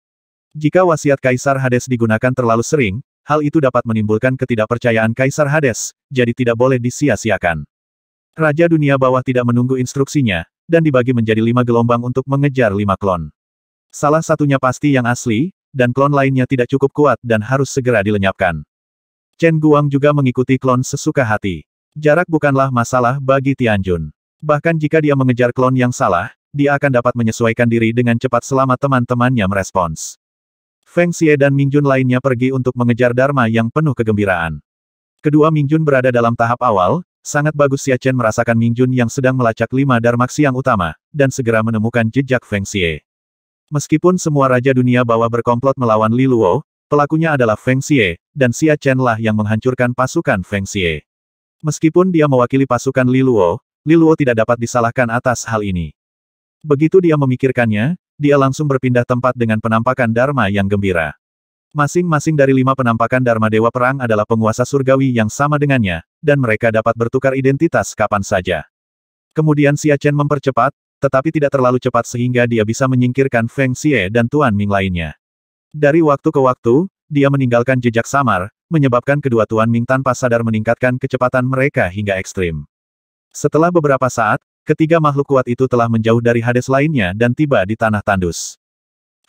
Jika wasiat Kaisar Hades digunakan terlalu sering, hal itu dapat menimbulkan ketidakpercayaan Kaisar Hades, jadi tidak boleh disia-siakan. Raja dunia bawah tidak menunggu instruksinya, dan dibagi menjadi lima gelombang untuk mengejar lima klon. Salah satunya pasti yang asli, dan klon lainnya tidak cukup kuat dan harus segera dilenyapkan. Chen Guang juga mengikuti klon sesuka hati. Jarak bukanlah masalah bagi Tianjun. Bahkan jika dia mengejar klon yang salah, dia akan dapat menyesuaikan diri dengan cepat selama teman-temannya merespons. Feng Xie dan Mingjun lainnya pergi untuk mengejar Dharma yang penuh kegembiraan. Kedua Mingjun berada dalam tahap awal, sangat bagus Xia ya Chen merasakan Mingjun yang sedang melacak lima Dharma Xiang utama, dan segera menemukan jejak Feng Xie. Meskipun semua raja dunia bawah berkomplot melawan Li Luo, pelakunya adalah Feng Xie, dan Xia Chen lah yang menghancurkan pasukan Feng Xie. Meskipun dia mewakili pasukan Li Luo, Li Luo tidak dapat disalahkan atas hal ini. Begitu dia memikirkannya, dia langsung berpindah tempat dengan penampakan Dharma yang gembira. Masing-masing dari lima penampakan Dharma Dewa Perang adalah penguasa surgawi yang sama dengannya, dan mereka dapat bertukar identitas kapan saja. Kemudian Xia Chen mempercepat, tetapi tidak terlalu cepat sehingga dia bisa menyingkirkan Feng Xie dan Tuan Ming lainnya. Dari waktu ke waktu, dia meninggalkan jejak samar, menyebabkan kedua Tuan Ming tanpa sadar meningkatkan kecepatan mereka hingga ekstrim. Setelah beberapa saat, ketiga makhluk kuat itu telah menjauh dari Hades lainnya dan tiba di tanah tandus.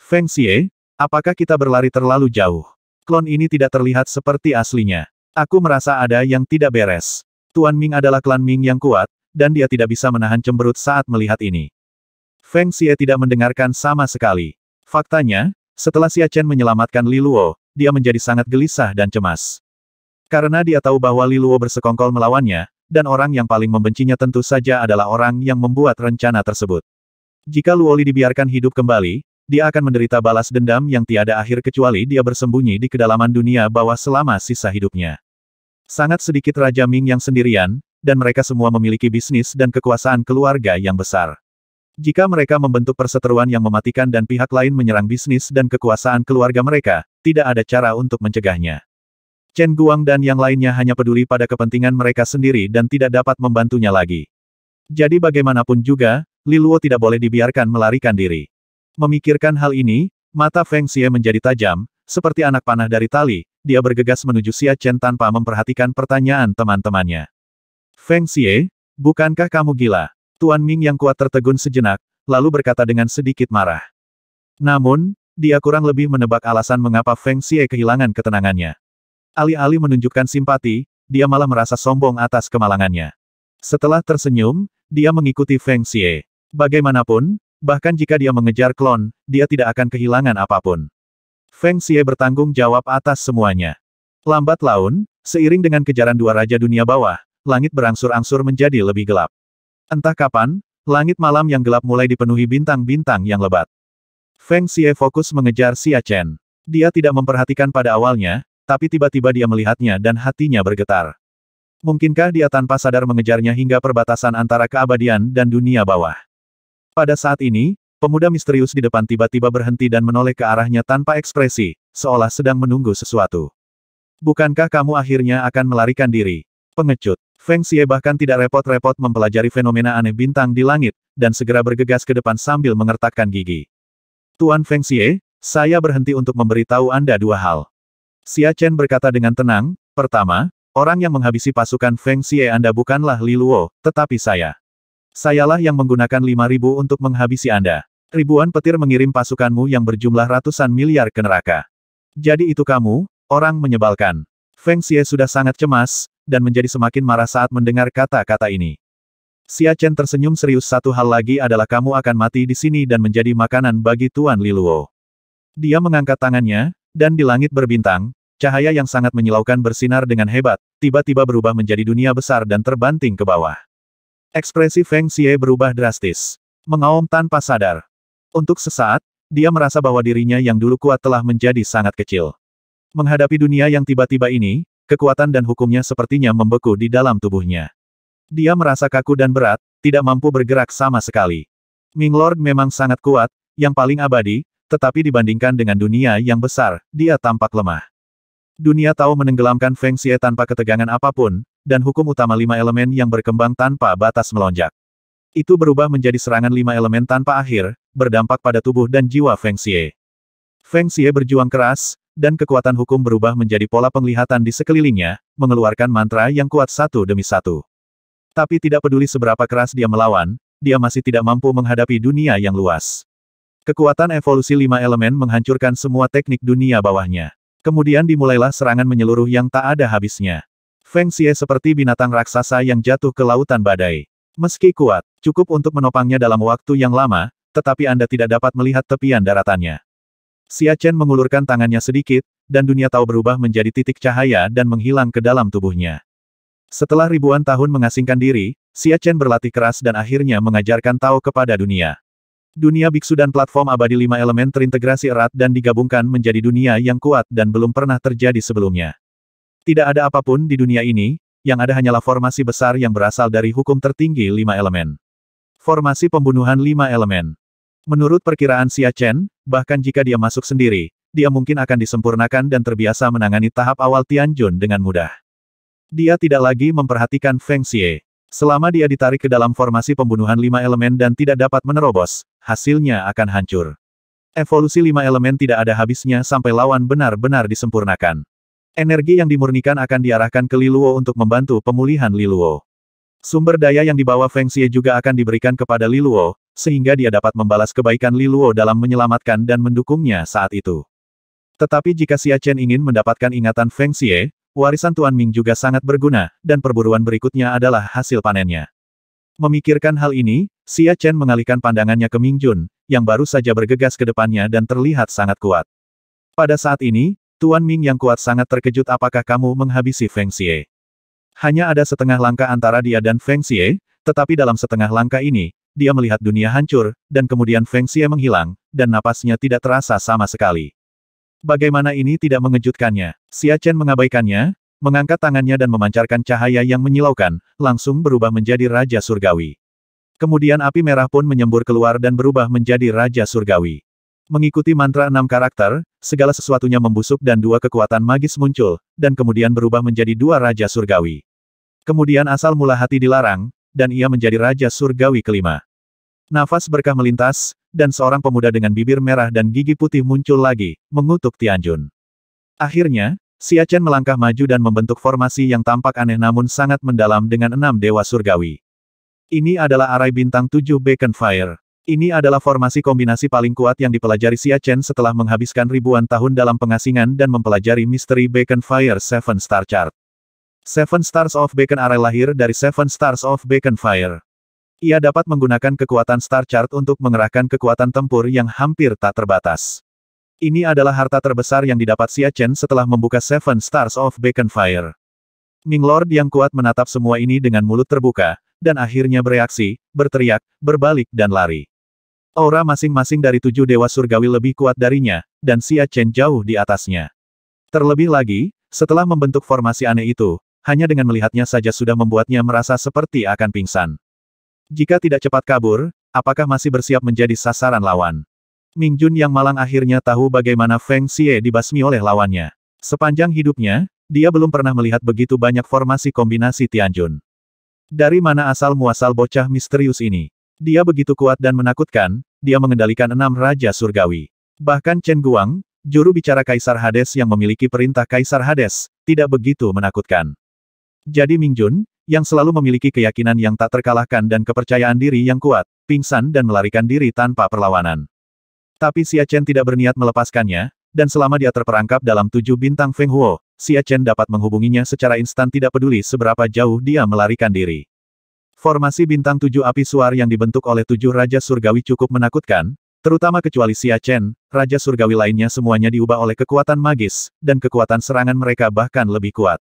Feng Xie, apakah kita berlari terlalu jauh? Klon ini tidak terlihat seperti aslinya. Aku merasa ada yang tidak beres. Tuan Ming adalah klan Ming yang kuat, dan dia tidak bisa menahan cemberut saat melihat ini. Feng Xie tidak mendengarkan sama sekali. Faktanya, setelah Xia Chen menyelamatkan Li Luo, dia menjadi sangat gelisah dan cemas. Karena dia tahu bahwa Li Luo bersekongkol melawannya, dan orang yang paling membencinya tentu saja adalah orang yang membuat rencana tersebut. Jika Luo Li dibiarkan hidup kembali, dia akan menderita balas dendam yang tiada akhir kecuali dia bersembunyi di kedalaman dunia bawah selama sisa hidupnya. Sangat sedikit Raja Ming yang sendirian, dan mereka semua memiliki bisnis dan kekuasaan keluarga yang besar. Jika mereka membentuk perseteruan yang mematikan dan pihak lain menyerang bisnis dan kekuasaan keluarga mereka, tidak ada cara untuk mencegahnya. Chen Guang dan yang lainnya hanya peduli pada kepentingan mereka sendiri dan tidak dapat membantunya lagi. Jadi bagaimanapun juga, Li Luo tidak boleh dibiarkan melarikan diri. Memikirkan hal ini, mata Feng Xie menjadi tajam, seperti anak panah dari tali, dia bergegas menuju Xia Chen tanpa memperhatikan pertanyaan teman-temannya. Feng Xie, bukankah kamu gila? Tuan Ming yang kuat tertegun sejenak, lalu berkata dengan sedikit marah. Namun, dia kurang lebih menebak alasan mengapa Feng Xie kehilangan ketenangannya. Alih-alih menunjukkan simpati, dia malah merasa sombong atas kemalangannya. Setelah tersenyum, dia mengikuti Feng Xie. Bagaimanapun, bahkan jika dia mengejar klon, dia tidak akan kehilangan apapun. Feng Xie bertanggung jawab atas semuanya. Lambat laun, seiring dengan kejaran dua raja dunia bawah, langit berangsur-angsur menjadi lebih gelap. Entah kapan, langit malam yang gelap mulai dipenuhi bintang-bintang yang lebat. Feng Xie fokus mengejar Xia Chen. Dia tidak memperhatikan pada awalnya, tapi tiba-tiba dia melihatnya dan hatinya bergetar. Mungkinkah dia tanpa sadar mengejarnya hingga perbatasan antara keabadian dan dunia bawah? Pada saat ini, pemuda misterius di depan tiba-tiba berhenti dan menoleh ke arahnya tanpa ekspresi, seolah sedang menunggu sesuatu. Bukankah kamu akhirnya akan melarikan diri? Pengecut. Feng Xie bahkan tidak repot-repot mempelajari fenomena aneh bintang di langit, dan segera bergegas ke depan sambil mengertakkan gigi. Tuan Feng Xie, saya berhenti untuk memberitahu Anda dua hal. Xia Chen berkata dengan tenang, pertama, orang yang menghabisi pasukan Feng Xie Anda bukanlah Li Luo, tetapi saya. Sayalah yang menggunakan lima ribu untuk menghabisi Anda. Ribuan petir mengirim pasukanmu yang berjumlah ratusan miliar ke neraka. Jadi itu kamu, orang menyebalkan. Feng Xie sudah sangat cemas, dan menjadi semakin marah saat mendengar kata-kata ini. Xia Chen tersenyum serius satu hal lagi adalah kamu akan mati di sini dan menjadi makanan bagi Tuan Liluo. Dia mengangkat tangannya, dan di langit berbintang, cahaya yang sangat menyilaukan bersinar dengan hebat, tiba-tiba berubah menjadi dunia besar dan terbanting ke bawah. Ekspresi Feng Xie berubah drastis. Mengaum tanpa sadar. Untuk sesaat, dia merasa bahwa dirinya yang dulu kuat telah menjadi sangat kecil. Menghadapi dunia yang tiba-tiba ini, Kekuatan dan hukumnya sepertinya membeku di dalam tubuhnya. Dia merasa kaku dan berat, tidak mampu bergerak sama sekali. Ming Lord memang sangat kuat, yang paling abadi, tetapi dibandingkan dengan dunia yang besar, dia tampak lemah. Dunia tahu menenggelamkan Feng Xie tanpa ketegangan apapun, dan hukum utama lima elemen yang berkembang tanpa batas melonjak. Itu berubah menjadi serangan lima elemen tanpa akhir, berdampak pada tubuh dan jiwa Feng Xie. Feng Xie berjuang keras, dan kekuatan hukum berubah menjadi pola penglihatan di sekelilingnya, mengeluarkan mantra yang kuat satu demi satu. Tapi tidak peduli seberapa keras dia melawan, dia masih tidak mampu menghadapi dunia yang luas. Kekuatan evolusi lima elemen menghancurkan semua teknik dunia bawahnya. Kemudian dimulailah serangan menyeluruh yang tak ada habisnya. Feng Xie seperti binatang raksasa yang jatuh ke lautan badai. Meski kuat, cukup untuk menopangnya dalam waktu yang lama, tetapi Anda tidak dapat melihat tepian daratannya. Xia Chen mengulurkan tangannya sedikit, dan dunia tahu berubah menjadi titik cahaya dan menghilang ke dalam tubuhnya. Setelah ribuan tahun mengasingkan diri, Xia Chen berlatih keras dan akhirnya mengajarkan Tao kepada dunia. Dunia biksu dan platform abadi lima elemen terintegrasi erat dan digabungkan menjadi dunia yang kuat dan belum pernah terjadi sebelumnya. Tidak ada apapun di dunia ini, yang ada hanyalah formasi besar yang berasal dari hukum tertinggi lima elemen. Formasi pembunuhan lima elemen. Menurut perkiraan Xia Chen, bahkan jika dia masuk sendiri, dia mungkin akan disempurnakan dan terbiasa menangani tahap awal Tianjun dengan mudah. Dia tidak lagi memperhatikan Feng Xie. Selama dia ditarik ke dalam formasi pembunuhan lima elemen dan tidak dapat menerobos, hasilnya akan hancur. Evolusi lima elemen tidak ada habisnya sampai lawan benar-benar disempurnakan. Energi yang dimurnikan akan diarahkan ke Liluo untuk membantu pemulihan Liluo. Sumber daya yang dibawa Feng Xie juga akan diberikan kepada Liluo, sehingga dia dapat membalas kebaikan Li Luo dalam menyelamatkan dan mendukungnya saat itu. Tetapi jika Xia Chen ingin mendapatkan ingatan Feng Xie, warisan Tuan Ming juga sangat berguna, dan perburuan berikutnya adalah hasil panennya. Memikirkan hal ini, Xia Chen mengalihkan pandangannya ke Ming Jun, yang baru saja bergegas ke depannya dan terlihat sangat kuat. Pada saat ini, Tuan Ming yang kuat sangat terkejut apakah kamu menghabisi Feng Xie. Hanya ada setengah langkah antara dia dan Feng Xie, tetapi dalam setengah langkah ini, dia melihat dunia hancur, dan kemudian Feng Xie menghilang, dan napasnya tidak terasa sama sekali. Bagaimana ini tidak mengejutkannya? Xia Chen mengabaikannya, mengangkat tangannya dan memancarkan cahaya yang menyilaukan, langsung berubah menjadi Raja Surgawi. Kemudian api merah pun menyembur keluar dan berubah menjadi Raja Surgawi. Mengikuti mantra enam karakter, segala sesuatunya membusuk dan dua kekuatan magis muncul, dan kemudian berubah menjadi dua Raja Surgawi. Kemudian asal mula hati dilarang, dan ia menjadi Raja Surgawi kelima. Nafas berkah melintas, dan seorang pemuda dengan bibir merah dan gigi putih muncul lagi, mengutuk Tianjun. Akhirnya, Siachen melangkah maju dan membentuk formasi yang tampak aneh namun sangat mendalam dengan enam dewa surgawi. Ini adalah arai bintang tujuh Beacon Fire. Ini adalah formasi kombinasi paling kuat yang dipelajari Siachen setelah menghabiskan ribuan tahun dalam pengasingan dan mempelajari misteri Beacon Fire Seven Star Chart. Seven Stars of Beacon Array lahir dari Seven Stars of Beacon Fire. Ia dapat menggunakan kekuatan Star Chart untuk mengerahkan kekuatan tempur yang hampir tak terbatas. Ini adalah harta terbesar yang didapat Xia Chen setelah membuka Seven Stars of Beacon Fire. Ming Lord yang kuat menatap semua ini dengan mulut terbuka, dan akhirnya bereaksi, berteriak, berbalik dan lari. Aura masing-masing dari tujuh dewa surgawi lebih kuat darinya, dan Xia Chen jauh di atasnya. Terlebih lagi, setelah membentuk formasi aneh itu, hanya dengan melihatnya saja sudah membuatnya merasa seperti akan pingsan. Jika tidak cepat kabur, apakah masih bersiap menjadi sasaran lawan? Ming Jun yang malang akhirnya tahu bagaimana Feng Xie dibasmi oleh lawannya. Sepanjang hidupnya, dia belum pernah melihat begitu banyak formasi kombinasi Tianjun. Dari mana asal-muasal bocah misterius ini? Dia begitu kuat dan menakutkan, dia mengendalikan enam Raja Surgawi. Bahkan Chen Guang, juru bicara Kaisar Hades yang memiliki perintah Kaisar Hades, tidak begitu menakutkan. Jadi Ming Jun, yang selalu memiliki keyakinan yang tak terkalahkan dan kepercayaan diri yang kuat, pingsan dan melarikan diri tanpa perlawanan. Tapi Xia Chen tidak berniat melepaskannya, dan selama dia terperangkap dalam tujuh bintang Feng Huo, Xia Chen dapat menghubunginya secara instan tidak peduli seberapa jauh dia melarikan diri. Formasi bintang tujuh api suar yang dibentuk oleh tujuh Raja Surgawi cukup menakutkan, terutama kecuali Xia Chen, Raja Surgawi lainnya semuanya diubah oleh kekuatan magis, dan kekuatan serangan mereka bahkan lebih kuat.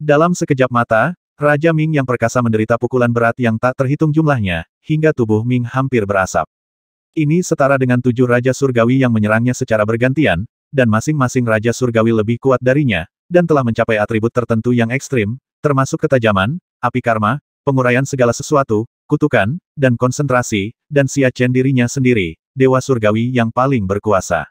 Dalam sekejap mata, Raja Ming yang perkasa menderita pukulan berat yang tak terhitung jumlahnya, hingga tubuh Ming hampir berasap. Ini setara dengan tujuh Raja Surgawi yang menyerangnya secara bergantian, dan masing-masing Raja Surgawi lebih kuat darinya, dan telah mencapai atribut tertentu yang ekstrim, termasuk ketajaman, api karma, penguraian segala sesuatu, kutukan, dan konsentrasi, dan siacen dirinya sendiri, Dewa Surgawi yang paling berkuasa.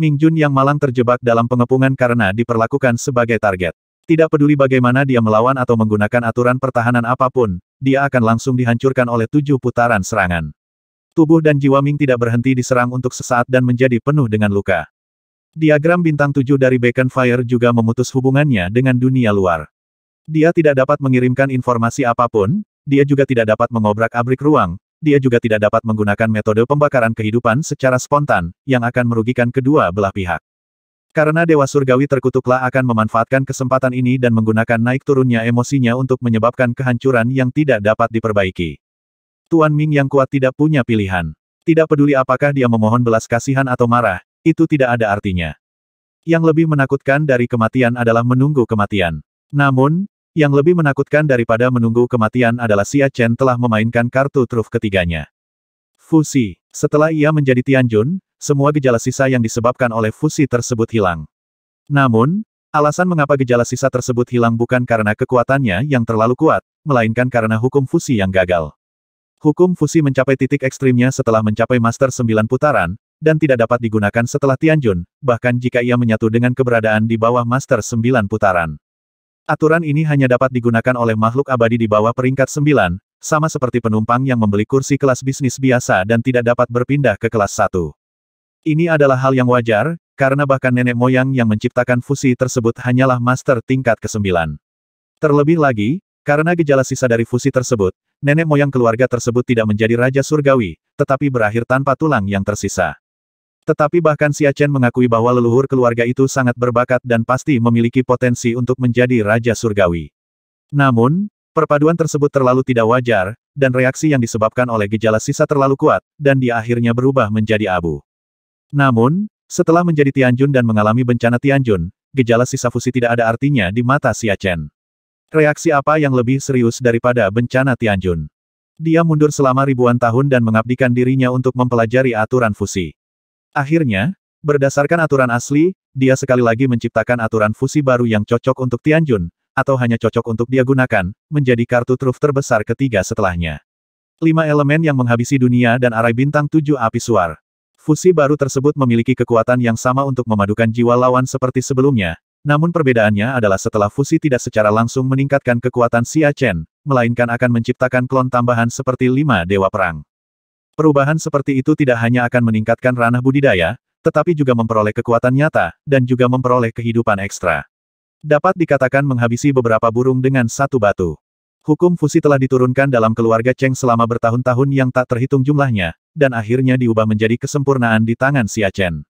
Ming Jun yang malang terjebak dalam pengepungan karena diperlakukan sebagai target. Tidak peduli bagaimana dia melawan atau menggunakan aturan pertahanan apapun, dia akan langsung dihancurkan oleh tujuh putaran serangan. Tubuh dan jiwa Ming tidak berhenti diserang untuk sesaat dan menjadi penuh dengan luka. Diagram bintang tujuh dari Beacon Fire juga memutus hubungannya dengan dunia luar. Dia tidak dapat mengirimkan informasi apapun, dia juga tidak dapat mengobrak-abrik ruang, dia juga tidak dapat menggunakan metode pembakaran kehidupan secara spontan, yang akan merugikan kedua belah pihak. Karena Dewa Surgawi terkutuklah akan memanfaatkan kesempatan ini dan menggunakan naik turunnya emosinya untuk menyebabkan kehancuran yang tidak dapat diperbaiki. Tuan Ming yang kuat tidak punya pilihan. Tidak peduli apakah dia memohon belas kasihan atau marah, itu tidak ada artinya. Yang lebih menakutkan dari kematian adalah menunggu kematian. Namun, yang lebih menakutkan daripada menunggu kematian adalah Xia Chen telah memainkan kartu truf ketiganya. Fusi. Setelah ia menjadi Tianjun, semua gejala sisa yang disebabkan oleh fusi tersebut hilang. Namun, alasan mengapa gejala sisa tersebut hilang bukan karena kekuatannya yang terlalu kuat, melainkan karena hukum fusi yang gagal. Hukum fusi mencapai titik ekstrimnya setelah mencapai master sembilan putaran, dan tidak dapat digunakan setelah Tianjun, bahkan jika ia menyatu dengan keberadaan di bawah Master sembilan putaran. Aturan ini hanya dapat digunakan oleh makhluk abadi di bawah peringkat sembilan, sama seperti penumpang yang membeli kursi kelas bisnis biasa dan tidak dapat berpindah ke kelas satu. Ini adalah hal yang wajar, karena bahkan nenek moyang yang menciptakan fusi tersebut hanyalah master tingkat ke-9. Terlebih lagi, karena gejala sisa dari fusi tersebut, nenek moyang keluarga tersebut tidak menjadi raja surgawi, tetapi berakhir tanpa tulang yang tersisa. Tetapi bahkan Xia Chen mengakui bahwa leluhur keluarga itu sangat berbakat dan pasti memiliki potensi untuk menjadi Raja Surgawi. Namun, perpaduan tersebut terlalu tidak wajar, dan reaksi yang disebabkan oleh gejala sisa terlalu kuat, dan dia akhirnya berubah menjadi abu. Namun, setelah menjadi Tianjun dan mengalami bencana Tianjun, gejala sisa fusi tidak ada artinya di mata Xia Chen. Reaksi apa yang lebih serius daripada bencana Tianjun? Dia mundur selama ribuan tahun dan mengabdikan dirinya untuk mempelajari aturan fusi. Akhirnya, berdasarkan aturan asli, dia sekali lagi menciptakan aturan fusi baru yang cocok untuk Tianjun, atau hanya cocok untuk dia gunakan, menjadi kartu truf terbesar ketiga setelahnya. Lima elemen yang menghabisi dunia dan arai bintang tujuh api suar. Fusi baru tersebut memiliki kekuatan yang sama untuk memadukan jiwa lawan seperti sebelumnya, namun perbedaannya adalah setelah fusi tidak secara langsung meningkatkan kekuatan Xia Chen, melainkan akan menciptakan klon tambahan seperti lima dewa perang. Perubahan seperti itu tidak hanya akan meningkatkan ranah budidaya, tetapi juga memperoleh kekuatan nyata, dan juga memperoleh kehidupan ekstra. Dapat dikatakan menghabisi beberapa burung dengan satu batu. Hukum fusi telah diturunkan dalam keluarga Cheng selama bertahun-tahun yang tak terhitung jumlahnya, dan akhirnya diubah menjadi kesempurnaan di tangan Siachen.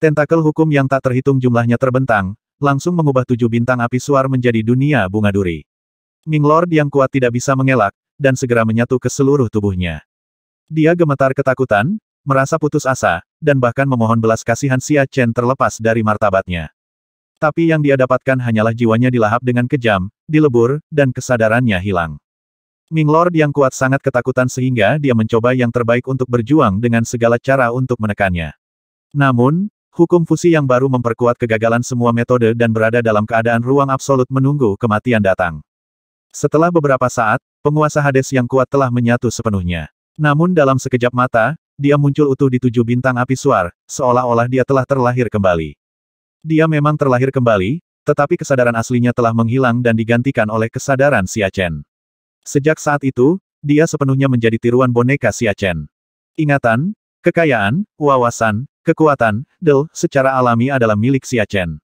Tentakel hukum yang tak terhitung jumlahnya terbentang, langsung mengubah tujuh bintang api suar menjadi dunia bunga duri. Ming Lord yang kuat tidak bisa mengelak, dan segera menyatu ke seluruh tubuhnya. Dia gemetar ketakutan, merasa putus asa, dan bahkan memohon belas kasihan Xia Chen terlepas dari martabatnya. Tapi yang dia dapatkan hanyalah jiwanya dilahap dengan kejam, dilebur, dan kesadarannya hilang. Ming Lord yang kuat sangat ketakutan sehingga dia mencoba yang terbaik untuk berjuang dengan segala cara untuk menekannya. Namun, hukum fusi yang baru memperkuat kegagalan semua metode dan berada dalam keadaan ruang absolut menunggu kematian datang. Setelah beberapa saat, penguasa Hades yang kuat telah menyatu sepenuhnya. Namun dalam sekejap mata, dia muncul utuh di tujuh bintang api suar, seolah-olah dia telah terlahir kembali. Dia memang terlahir kembali, tetapi kesadaran aslinya telah menghilang dan digantikan oleh kesadaran Siachen. Sejak saat itu, dia sepenuhnya menjadi tiruan boneka Siachen. Ingatan, kekayaan, wawasan, kekuatan, Del, secara alami adalah milik Siachen.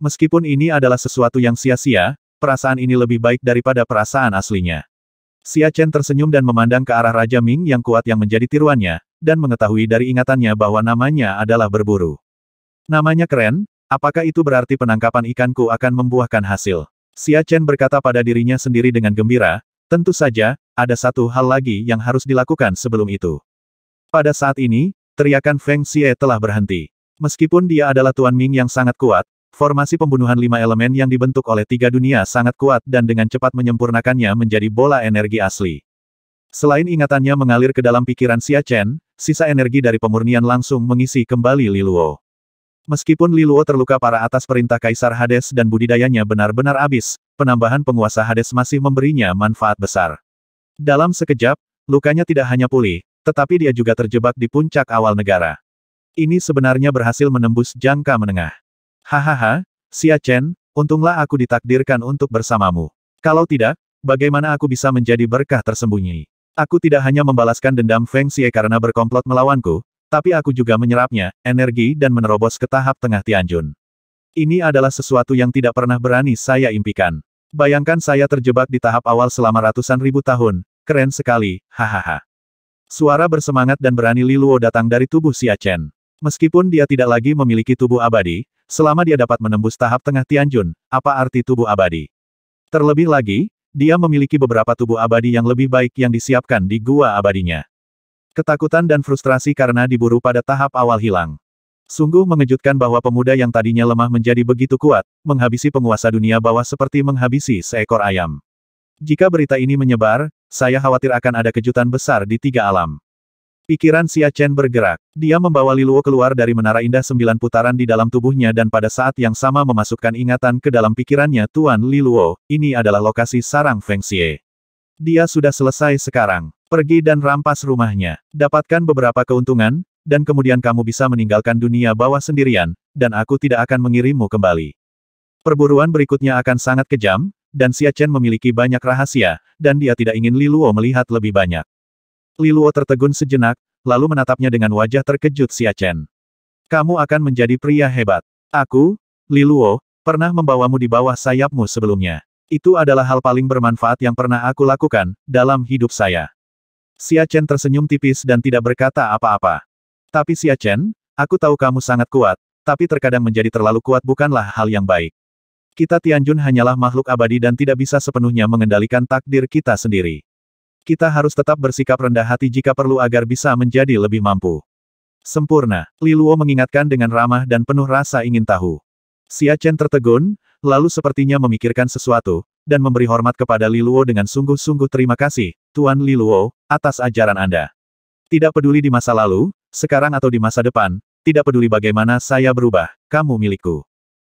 Meskipun ini adalah sesuatu yang sia-sia, perasaan ini lebih baik daripada perasaan aslinya. Siachen tersenyum dan memandang ke arah Raja Ming yang kuat yang menjadi tiruannya, dan mengetahui dari ingatannya bahwa namanya adalah berburu. Namanya keren, apakah itu berarti penangkapan ikanku akan membuahkan hasil? Siachen berkata pada dirinya sendiri dengan gembira, Tentu saja, ada satu hal lagi yang harus dilakukan sebelum itu. Pada saat ini, teriakan Feng Xie telah berhenti. Meskipun dia adalah Tuan Ming yang sangat kuat, formasi pembunuhan lima elemen yang dibentuk oleh tiga dunia sangat kuat dan dengan cepat menyempurnakannya menjadi bola energi asli. Selain ingatannya mengalir ke dalam pikiran Xia Chen, sisa energi dari pemurnian langsung mengisi kembali Li Luo. Meskipun Li Luo terluka parah atas perintah Kaisar Hades dan budidayanya benar-benar habis, penambahan penguasa Hades masih memberinya manfaat besar. Dalam sekejap, lukanya tidak hanya pulih, tetapi dia juga terjebak di puncak awal negara. Ini sebenarnya berhasil menembus jangka menengah. Hahaha, Xia Chen, untunglah aku ditakdirkan untuk bersamamu. Kalau tidak, bagaimana aku bisa menjadi berkah tersembunyi? Aku tidak hanya membalaskan dendam Feng Xie karena berkomplot melawanku, tapi aku juga menyerapnya, energi dan menerobos ke tahap tengah Tianjun. Ini adalah sesuatu yang tidak pernah berani saya impikan. Bayangkan saya terjebak di tahap awal selama ratusan ribu tahun, keren sekali, hahaha. Suara bersemangat dan berani Liluo datang dari tubuh Xia Chen. Meskipun dia tidak lagi memiliki tubuh abadi, selama dia dapat menembus tahap tengah Tianjun, apa arti tubuh abadi? Terlebih lagi, dia memiliki beberapa tubuh abadi yang lebih baik yang disiapkan di gua abadinya. Ketakutan dan frustrasi karena diburu pada tahap awal hilang. Sungguh mengejutkan bahwa pemuda yang tadinya lemah menjadi begitu kuat, menghabisi penguasa dunia bawah seperti menghabisi seekor ayam. Jika berita ini menyebar, saya khawatir akan ada kejutan besar di tiga alam. Pikiran Xia Chen bergerak. Dia membawa Liluo keluar dari menara indah sembilan putaran di dalam tubuhnya dan pada saat yang sama memasukkan ingatan ke dalam pikirannya Tuan Liluo, ini adalah lokasi sarang Feng Xie. Dia sudah selesai sekarang. Pergi dan rampas rumahnya. Dapatkan beberapa keuntungan, dan kemudian kamu bisa meninggalkan dunia bawah sendirian, dan aku tidak akan mengirimmu kembali. Perburuan berikutnya akan sangat kejam, dan Xia Chen memiliki banyak rahasia, dan dia tidak ingin Li Luo melihat lebih banyak. Li Luo tertegun sejenak, lalu menatapnya dengan wajah terkejut Xia Chen. Kamu akan menjadi pria hebat. Aku, Li Luo, pernah membawamu di bawah sayapmu sebelumnya. Itu adalah hal paling bermanfaat yang pernah aku lakukan, dalam hidup saya. Xia Chen tersenyum tipis dan tidak berkata apa-apa. Tapi Xia Chen, aku tahu kamu sangat kuat, tapi terkadang menjadi terlalu kuat bukanlah hal yang baik. Kita Tianjun hanyalah makhluk abadi dan tidak bisa sepenuhnya mengendalikan takdir kita sendiri. Kita harus tetap bersikap rendah hati jika perlu agar bisa menjadi lebih mampu. Sempurna, Li Luo mengingatkan dengan ramah dan penuh rasa ingin tahu. Xia Chen tertegun, lalu sepertinya memikirkan sesuatu, dan memberi hormat kepada Li Luo dengan sungguh-sungguh terima kasih, Tuan Li Luo, atas ajaran Anda. Tidak peduli di masa lalu, sekarang atau di masa depan, tidak peduli bagaimana saya berubah, kamu milikku.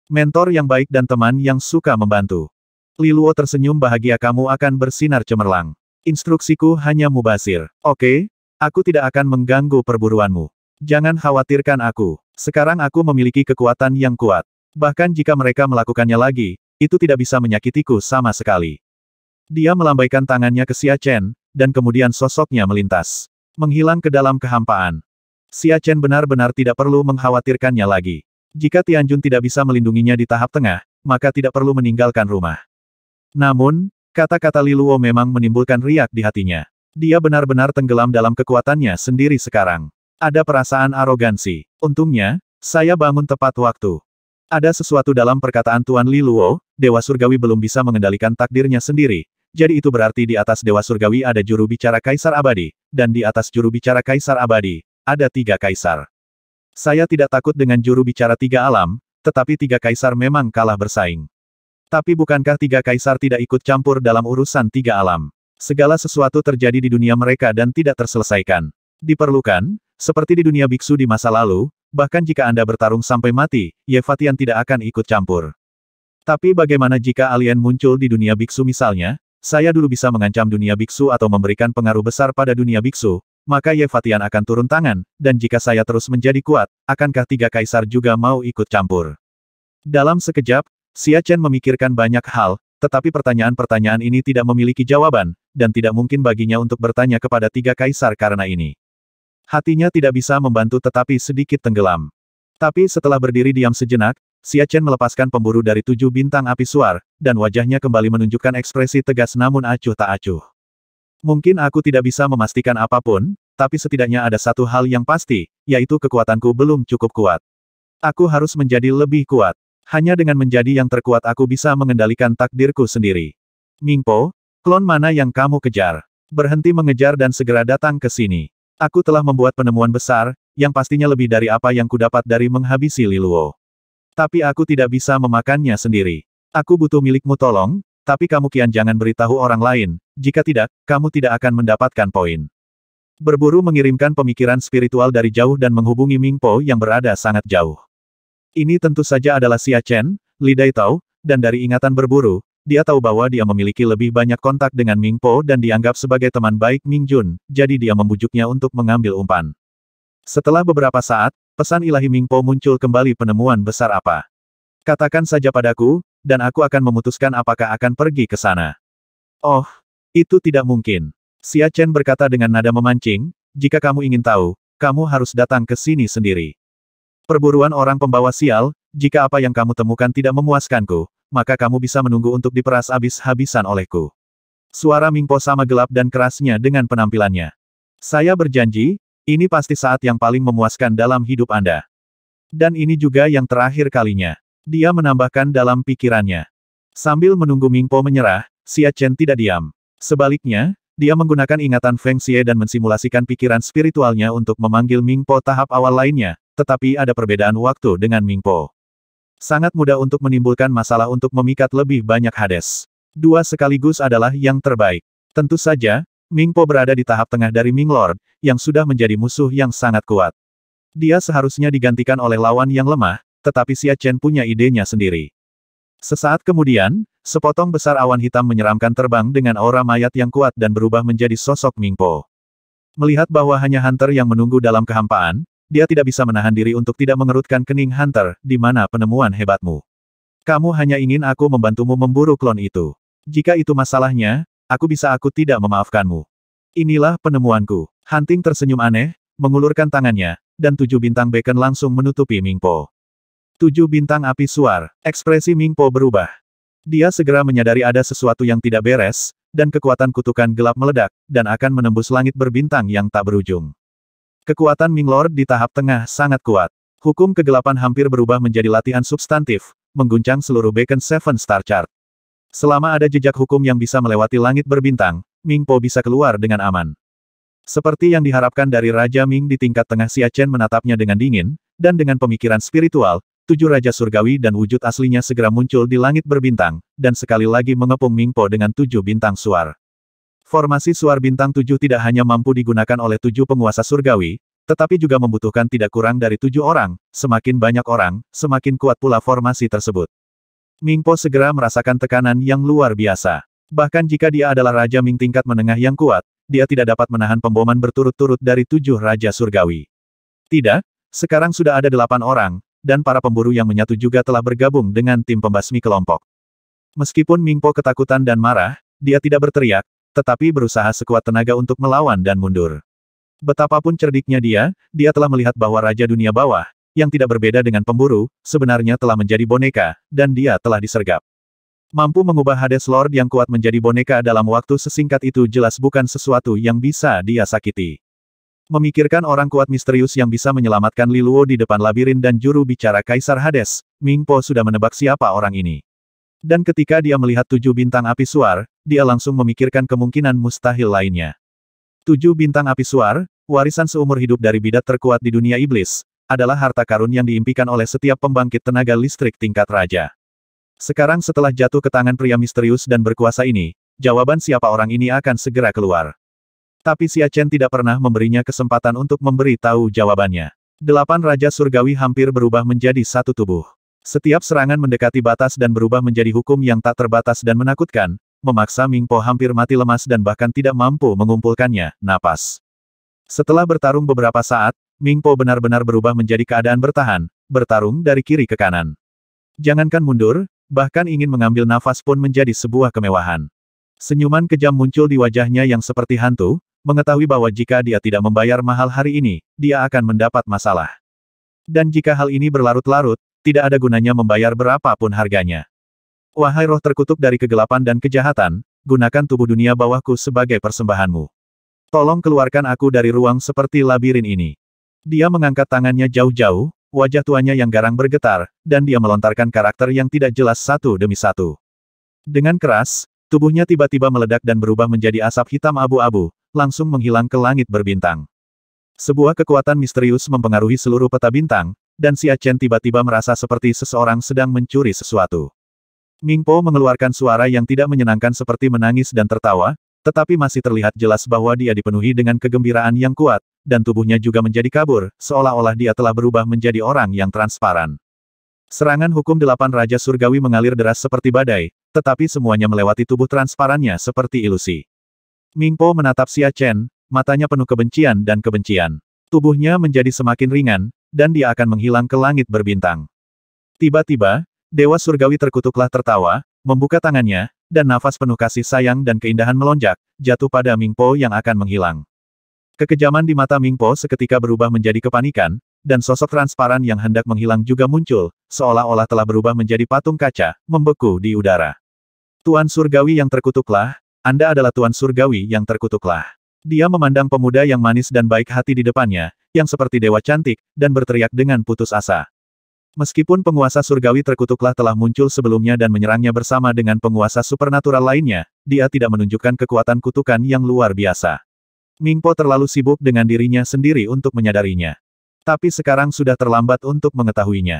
Mentor yang baik dan teman yang suka membantu. Liluo tersenyum bahagia kamu akan bersinar cemerlang. Instruksiku hanya mubasir. Oke, aku tidak akan mengganggu perburuanmu. Jangan khawatirkan aku. Sekarang aku memiliki kekuatan yang kuat. Bahkan jika mereka melakukannya lagi, itu tidak bisa menyakitiku sama sekali. Dia melambaikan tangannya ke Xia Chen, dan kemudian sosoknya melintas. Menghilang ke dalam kehampaan. Xia Chen benar-benar tidak perlu mengkhawatirkannya lagi. Jika Tianjun tidak bisa melindunginya di tahap tengah, maka tidak perlu meninggalkan rumah. Namun, kata-kata Li Luo memang menimbulkan riak di hatinya. Dia benar-benar tenggelam dalam kekuatannya sendiri sekarang. Ada perasaan arogansi. Untungnya, saya bangun tepat waktu. Ada sesuatu dalam perkataan Tuan Li Luo. Dewa Surgawi belum bisa mengendalikan takdirnya sendiri, jadi itu berarti di atas Dewa Surgawi ada juru bicara Kaisar Abadi, dan di atas juru bicara Kaisar Abadi, ada tiga kaisar. Saya tidak takut dengan juru bicara tiga alam, tetapi tiga kaisar memang kalah bersaing. Tapi bukankah tiga kaisar tidak ikut campur dalam urusan tiga alam? Segala sesuatu terjadi di dunia mereka dan tidak terselesaikan. Diperlukan, seperti di dunia biksu di masa lalu, bahkan jika Anda bertarung sampai mati, Yevatian tidak akan ikut campur. Tapi bagaimana jika alien muncul di dunia biksu misalnya? Saya dulu bisa mengancam dunia biksu atau memberikan pengaruh besar pada dunia biksu, maka Ye Fatian akan turun tangan, dan jika saya terus menjadi kuat, akankah tiga kaisar juga mau ikut campur? Dalam sekejap, Xia Chen memikirkan banyak hal, tetapi pertanyaan-pertanyaan ini tidak memiliki jawaban, dan tidak mungkin baginya untuk bertanya kepada tiga kaisar karena ini. Hatinya tidak bisa membantu tetapi sedikit tenggelam. Tapi setelah berdiri diam sejenak, Xia Chen melepaskan pemburu dari tujuh bintang api suar, dan wajahnya kembali menunjukkan ekspresi tegas namun acuh tak acuh. Mungkin aku tidak bisa memastikan apapun, tapi setidaknya ada satu hal yang pasti, yaitu kekuatanku belum cukup kuat. Aku harus menjadi lebih kuat. Hanya dengan menjadi yang terkuat aku bisa mengendalikan takdirku sendiri. Mingpo, klon mana yang kamu kejar? Berhenti mengejar dan segera datang ke sini. Aku telah membuat penemuan besar, yang pastinya lebih dari apa yang kudapat dari menghabisi Liluo. Tapi aku tidak bisa memakannya sendiri. Aku butuh milikmu tolong, tapi kamu kian jangan beritahu orang lain, jika tidak, kamu tidak akan mendapatkan poin. Berburu mengirimkan pemikiran spiritual dari jauh dan menghubungi Ming Po yang berada sangat jauh. Ini tentu saja adalah Xia Chen, Dai Tao, dan dari ingatan berburu, dia tahu bahwa dia memiliki lebih banyak kontak dengan Ming Po dan dianggap sebagai teman baik Ming Jun, jadi dia membujuknya untuk mengambil umpan. Setelah beberapa saat, pesan ilahi Ming Po muncul kembali penemuan besar apa. Katakan saja padaku, dan aku akan memutuskan apakah akan pergi ke sana. Oh, itu tidak mungkin. Xia Chen berkata dengan nada memancing, jika kamu ingin tahu, kamu harus datang ke sini sendiri. Perburuan orang pembawa sial, jika apa yang kamu temukan tidak memuaskanku, maka kamu bisa menunggu untuk diperas habis-habisan olehku. Suara Mingpo sama gelap dan kerasnya dengan penampilannya. Saya berjanji, ini pasti saat yang paling memuaskan dalam hidup Anda. Dan ini juga yang terakhir kalinya. Dia menambahkan dalam pikirannya. Sambil menunggu Mingpo menyerah, Xia Chen tidak diam. Sebaliknya, dia menggunakan ingatan Feng Xie dan mensimulasikan pikiran spiritualnya untuk memanggil Mingpo tahap awal lainnya, tetapi ada perbedaan waktu dengan Mingpo. Sangat mudah untuk menimbulkan masalah untuk memikat lebih banyak Hades. Dua sekaligus adalah yang terbaik. Tentu saja, Mingpo berada di tahap tengah dari Ming Lord, yang sudah menjadi musuh yang sangat kuat dia seharusnya digantikan oleh lawan yang lemah, tetapi Xia Chen punya idenya sendiri. Sesaat kemudian, sepotong besar awan hitam menyeramkan terbang dengan aura mayat yang kuat dan berubah menjadi sosok Mingpo. Melihat bahwa hanya Hunter yang menunggu dalam kehampaan, dia tidak bisa menahan diri untuk tidak mengerutkan kening Hunter, di mana penemuan hebatmu. Kamu hanya ingin aku membantumu memburu klon itu. Jika itu masalahnya, aku bisa aku tidak memaafkanmu. Inilah penemuanku. Hunting tersenyum aneh, mengulurkan tangannya, dan tujuh bintang beken langsung menutupi Mingpo. Tujuh bintang api suar, ekspresi Ming Po berubah. Dia segera menyadari ada sesuatu yang tidak beres, dan kekuatan kutukan gelap meledak, dan akan menembus langit berbintang yang tak berujung. Kekuatan Ming Lord di tahap tengah sangat kuat. Hukum kegelapan hampir berubah menjadi latihan substantif, mengguncang seluruh Beacon Seven Star Chart. Selama ada jejak hukum yang bisa melewati langit berbintang, Ming Po bisa keluar dengan aman. Seperti yang diharapkan dari Raja Ming di tingkat tengah Chen menatapnya dengan dingin, dan dengan pemikiran spiritual, tujuh Raja Surgawi dan wujud aslinya segera muncul di langit berbintang, dan sekali lagi mengepung Mingpo dengan tujuh bintang suar. Formasi suar bintang tujuh tidak hanya mampu digunakan oleh tujuh penguasa surgawi, tetapi juga membutuhkan tidak kurang dari tujuh orang, semakin banyak orang, semakin kuat pula formasi tersebut. Mingpo segera merasakan tekanan yang luar biasa. Bahkan jika dia adalah Raja Ming tingkat menengah yang kuat, dia tidak dapat menahan pemboman berturut-turut dari tujuh Raja Surgawi. Tidak, sekarang sudah ada delapan orang, dan para pemburu yang menyatu juga telah bergabung dengan tim pembasmi kelompok. Meskipun Mingpo ketakutan dan marah, dia tidak berteriak, tetapi berusaha sekuat tenaga untuk melawan dan mundur. Betapapun cerdiknya dia, dia telah melihat bahwa Raja Dunia Bawah, yang tidak berbeda dengan pemburu, sebenarnya telah menjadi boneka, dan dia telah disergap. Mampu mengubah Hades Lord yang kuat menjadi boneka dalam waktu sesingkat itu jelas bukan sesuatu yang bisa dia sakiti. Memikirkan orang kuat misterius yang bisa menyelamatkan Liluo di depan labirin dan juru bicara Kaisar Hades, Ming Po sudah menebak siapa orang ini. Dan ketika dia melihat tujuh bintang api suar, dia langsung memikirkan kemungkinan mustahil lainnya. Tujuh bintang api suar, warisan seumur hidup dari bidat terkuat di dunia iblis, adalah harta karun yang diimpikan oleh setiap pembangkit tenaga listrik tingkat raja. Sekarang setelah jatuh ke tangan pria misterius dan berkuasa ini, jawaban siapa orang ini akan segera keluar. Tapi Xia Chen tidak pernah memberinya kesempatan untuk memberi tahu jawabannya. Delapan Raja Surgawi hampir berubah menjadi satu tubuh. Setiap serangan mendekati batas dan berubah menjadi hukum yang tak terbatas dan menakutkan, memaksa Ming Po hampir mati lemas dan bahkan tidak mampu mengumpulkannya, napas. Setelah bertarung beberapa saat, Ming Po benar-benar berubah menjadi keadaan bertahan, bertarung dari kiri ke kanan. Jangankan mundur, bahkan ingin mengambil nafas pun menjadi sebuah kemewahan. Senyuman kejam muncul di wajahnya yang seperti hantu, mengetahui bahwa jika dia tidak membayar mahal hari ini, dia akan mendapat masalah. Dan jika hal ini berlarut-larut, tidak ada gunanya membayar berapapun harganya. Wahai roh terkutuk dari kegelapan dan kejahatan, gunakan tubuh dunia bawahku sebagai persembahanmu. Tolong keluarkan aku dari ruang seperti labirin ini. Dia mengangkat tangannya jauh-jauh, wajah tuanya yang garang bergetar, dan dia melontarkan karakter yang tidak jelas satu demi satu. Dengan keras, tubuhnya tiba-tiba meledak dan berubah menjadi asap hitam abu-abu, langsung menghilang ke langit berbintang. Sebuah kekuatan misterius mempengaruhi seluruh peta bintang, dan si Achen tiba-tiba merasa seperti seseorang sedang mencuri sesuatu. Ming Po mengeluarkan suara yang tidak menyenangkan seperti menangis dan tertawa, tetapi masih terlihat jelas bahwa dia dipenuhi dengan kegembiraan yang kuat, dan tubuhnya juga menjadi kabur, seolah-olah dia telah berubah menjadi orang yang transparan. Serangan hukum delapan Raja Surgawi mengalir deras seperti badai, tetapi semuanya melewati tubuh transparannya seperti ilusi. Mingpo menatap Xia Chen, matanya penuh kebencian dan kebencian. Tubuhnya menjadi semakin ringan, dan dia akan menghilang ke langit berbintang. Tiba-tiba, Dewa Surgawi terkutuklah tertawa, membuka tangannya, dan nafas penuh kasih sayang dan keindahan melonjak, jatuh pada Mingpo yang akan menghilang. Kekejaman di mata Mingpo seketika berubah menjadi kepanikan, dan sosok transparan yang hendak menghilang juga muncul, seolah-olah telah berubah menjadi patung kaca, membeku di udara. Tuan Surgawi yang terkutuklah, anda adalah Tuan Surgawi yang terkutuklah. Dia memandang pemuda yang manis dan baik hati di depannya, yang seperti dewa cantik, dan berteriak dengan putus asa. Meskipun penguasa surgawi terkutuklah telah muncul sebelumnya dan menyerangnya bersama dengan penguasa supernatural lainnya, dia tidak menunjukkan kekuatan kutukan yang luar biasa. Mingpo terlalu sibuk dengan dirinya sendiri untuk menyadarinya. Tapi sekarang sudah terlambat untuk mengetahuinya.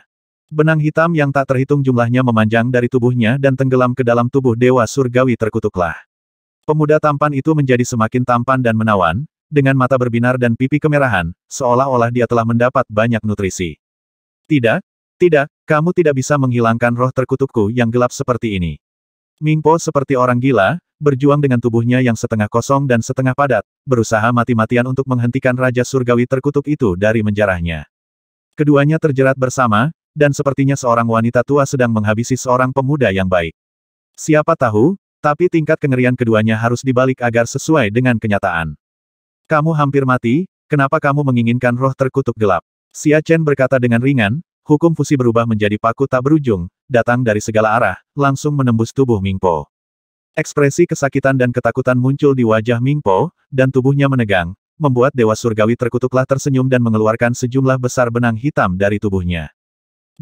Benang hitam yang tak terhitung jumlahnya memanjang dari tubuhnya dan tenggelam ke dalam tubuh dewa surgawi terkutuklah. Pemuda tampan itu menjadi semakin tampan dan menawan, dengan mata berbinar dan pipi kemerahan, seolah-olah dia telah mendapat banyak nutrisi. Tidak, tidak, kamu tidak bisa menghilangkan roh terkutukku yang gelap seperti ini. Mingpo seperti orang gila, berjuang dengan tubuhnya yang setengah kosong dan setengah padat, berusaha mati-matian untuk menghentikan Raja Surgawi terkutuk itu dari menjarahnya. Keduanya terjerat bersama, dan sepertinya seorang wanita tua sedang menghabisi seorang pemuda yang baik. Siapa tahu, tapi tingkat kengerian keduanya harus dibalik agar sesuai dengan kenyataan. Kamu hampir mati, kenapa kamu menginginkan roh terkutuk gelap? Xia Chen berkata dengan ringan, hukum fusi berubah menjadi paku tak berujung, datang dari segala arah, langsung menembus tubuh Mingpo. Ekspresi kesakitan dan ketakutan muncul di wajah Mingpo, dan tubuhnya menegang, membuat Dewa Surgawi terkutuklah tersenyum dan mengeluarkan sejumlah besar benang hitam dari tubuhnya.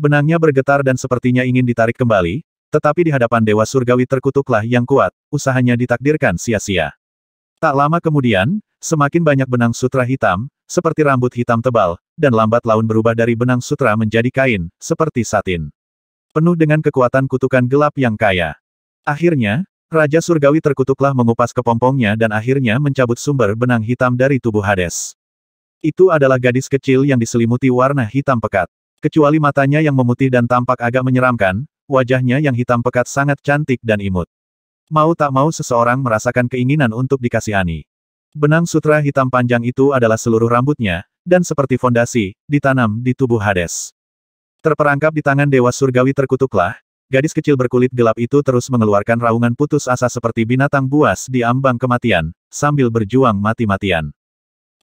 Benangnya bergetar dan sepertinya ingin ditarik kembali, tetapi di hadapan Dewa Surgawi terkutuklah yang kuat, usahanya ditakdirkan sia-sia. Tak lama kemudian, semakin banyak benang sutra hitam, seperti rambut hitam tebal, dan lambat laun berubah dari benang sutra menjadi kain, seperti satin. Penuh dengan kekuatan kutukan gelap yang kaya. Akhirnya, Raja Surgawi terkutuklah mengupas kepompongnya dan akhirnya mencabut sumber benang hitam dari tubuh Hades. Itu adalah gadis kecil yang diselimuti warna hitam pekat. Kecuali matanya yang memutih dan tampak agak menyeramkan, wajahnya yang hitam pekat sangat cantik dan imut. Mau tak mau seseorang merasakan keinginan untuk dikasihani. Benang sutra hitam panjang itu adalah seluruh rambutnya, dan seperti fondasi, ditanam di tubuh Hades. Terperangkap di tangan Dewa Surgawi terkutuklah, gadis kecil berkulit gelap itu terus mengeluarkan raungan putus asa seperti binatang buas di ambang kematian, sambil berjuang mati-matian.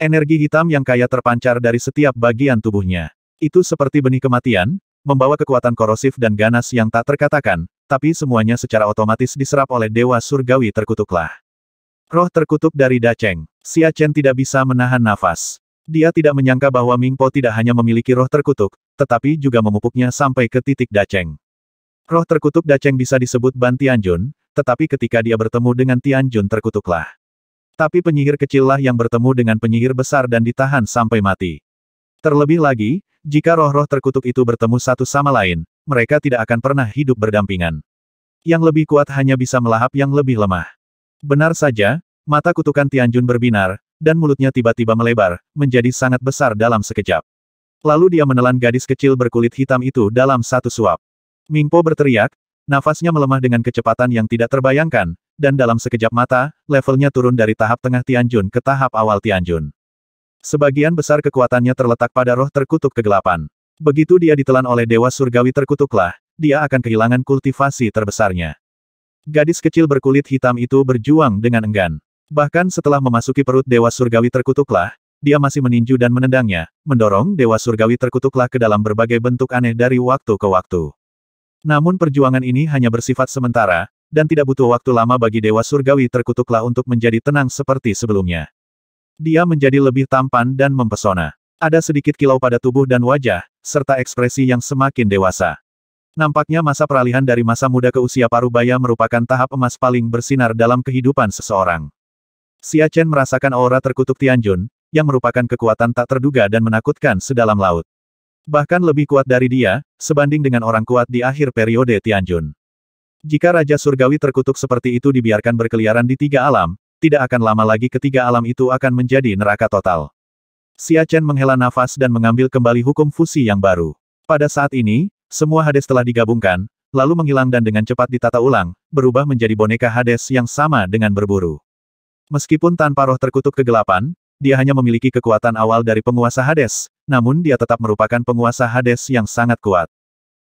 Energi hitam yang kaya terpancar dari setiap bagian tubuhnya. Itu seperti benih kematian, membawa kekuatan korosif dan ganas yang tak terkatakan, tapi semuanya secara otomatis diserap oleh Dewa Surgawi terkutuklah. Roh terkutuk dari Daceng. Xia Chen tidak bisa menahan nafas. Dia tidak menyangka bahwa Mingpo tidak hanya memiliki roh terkutuk, tetapi juga memupuknya sampai ke titik Daceng. Roh terkutuk Daceng bisa disebut Ban Tianjun, tetapi ketika dia bertemu dengan Tianjun terkutuklah. Tapi penyihir kecillah yang bertemu dengan penyihir besar dan ditahan sampai mati. Terlebih lagi, jika roh-roh terkutuk itu bertemu satu sama lain, mereka tidak akan pernah hidup berdampingan. Yang lebih kuat hanya bisa melahap yang lebih lemah. Benar saja, mata kutukan Tianjun berbinar, dan mulutnya tiba-tiba melebar, menjadi sangat besar dalam sekejap. Lalu dia menelan gadis kecil berkulit hitam itu dalam satu suap. Mingpo berteriak, nafasnya melemah dengan kecepatan yang tidak terbayangkan, dan dalam sekejap mata, levelnya turun dari tahap tengah Tianjun ke tahap awal Tianjun. Sebagian besar kekuatannya terletak pada roh terkutuk kegelapan. Begitu dia ditelan oleh dewa surgawi terkutuklah, dia akan kehilangan kultivasi terbesarnya. Gadis kecil berkulit hitam itu berjuang dengan enggan. Bahkan setelah memasuki perut dewa surgawi terkutuklah, dia masih meninju dan menendangnya, mendorong dewa surgawi terkutuklah ke dalam berbagai bentuk aneh dari waktu ke waktu. Namun perjuangan ini hanya bersifat sementara, dan tidak butuh waktu lama bagi dewa surgawi terkutuklah untuk menjadi tenang seperti sebelumnya. Dia menjadi lebih tampan dan mempesona. Ada sedikit kilau pada tubuh dan wajah, serta ekspresi yang semakin dewasa. Nampaknya masa peralihan dari masa muda ke usia parubaya merupakan tahap emas paling bersinar dalam kehidupan seseorang. Xia Chen merasakan aura terkutuk Tianjun, yang merupakan kekuatan tak terduga dan menakutkan sedalam laut. Bahkan lebih kuat dari dia, sebanding dengan orang kuat di akhir periode Tianjun. Jika Raja Surgawi terkutuk seperti itu dibiarkan berkeliaran di tiga alam, tidak akan lama lagi ketiga alam itu akan menjadi neraka total. Xia Chen menghela nafas dan mengambil kembali hukum fusi yang baru. Pada saat ini, semua Hades telah digabungkan, lalu menghilang dan dengan cepat ditata ulang, berubah menjadi boneka Hades yang sama dengan berburu. Meskipun tanpa roh terkutuk kegelapan, dia hanya memiliki kekuatan awal dari penguasa Hades, namun dia tetap merupakan penguasa Hades yang sangat kuat.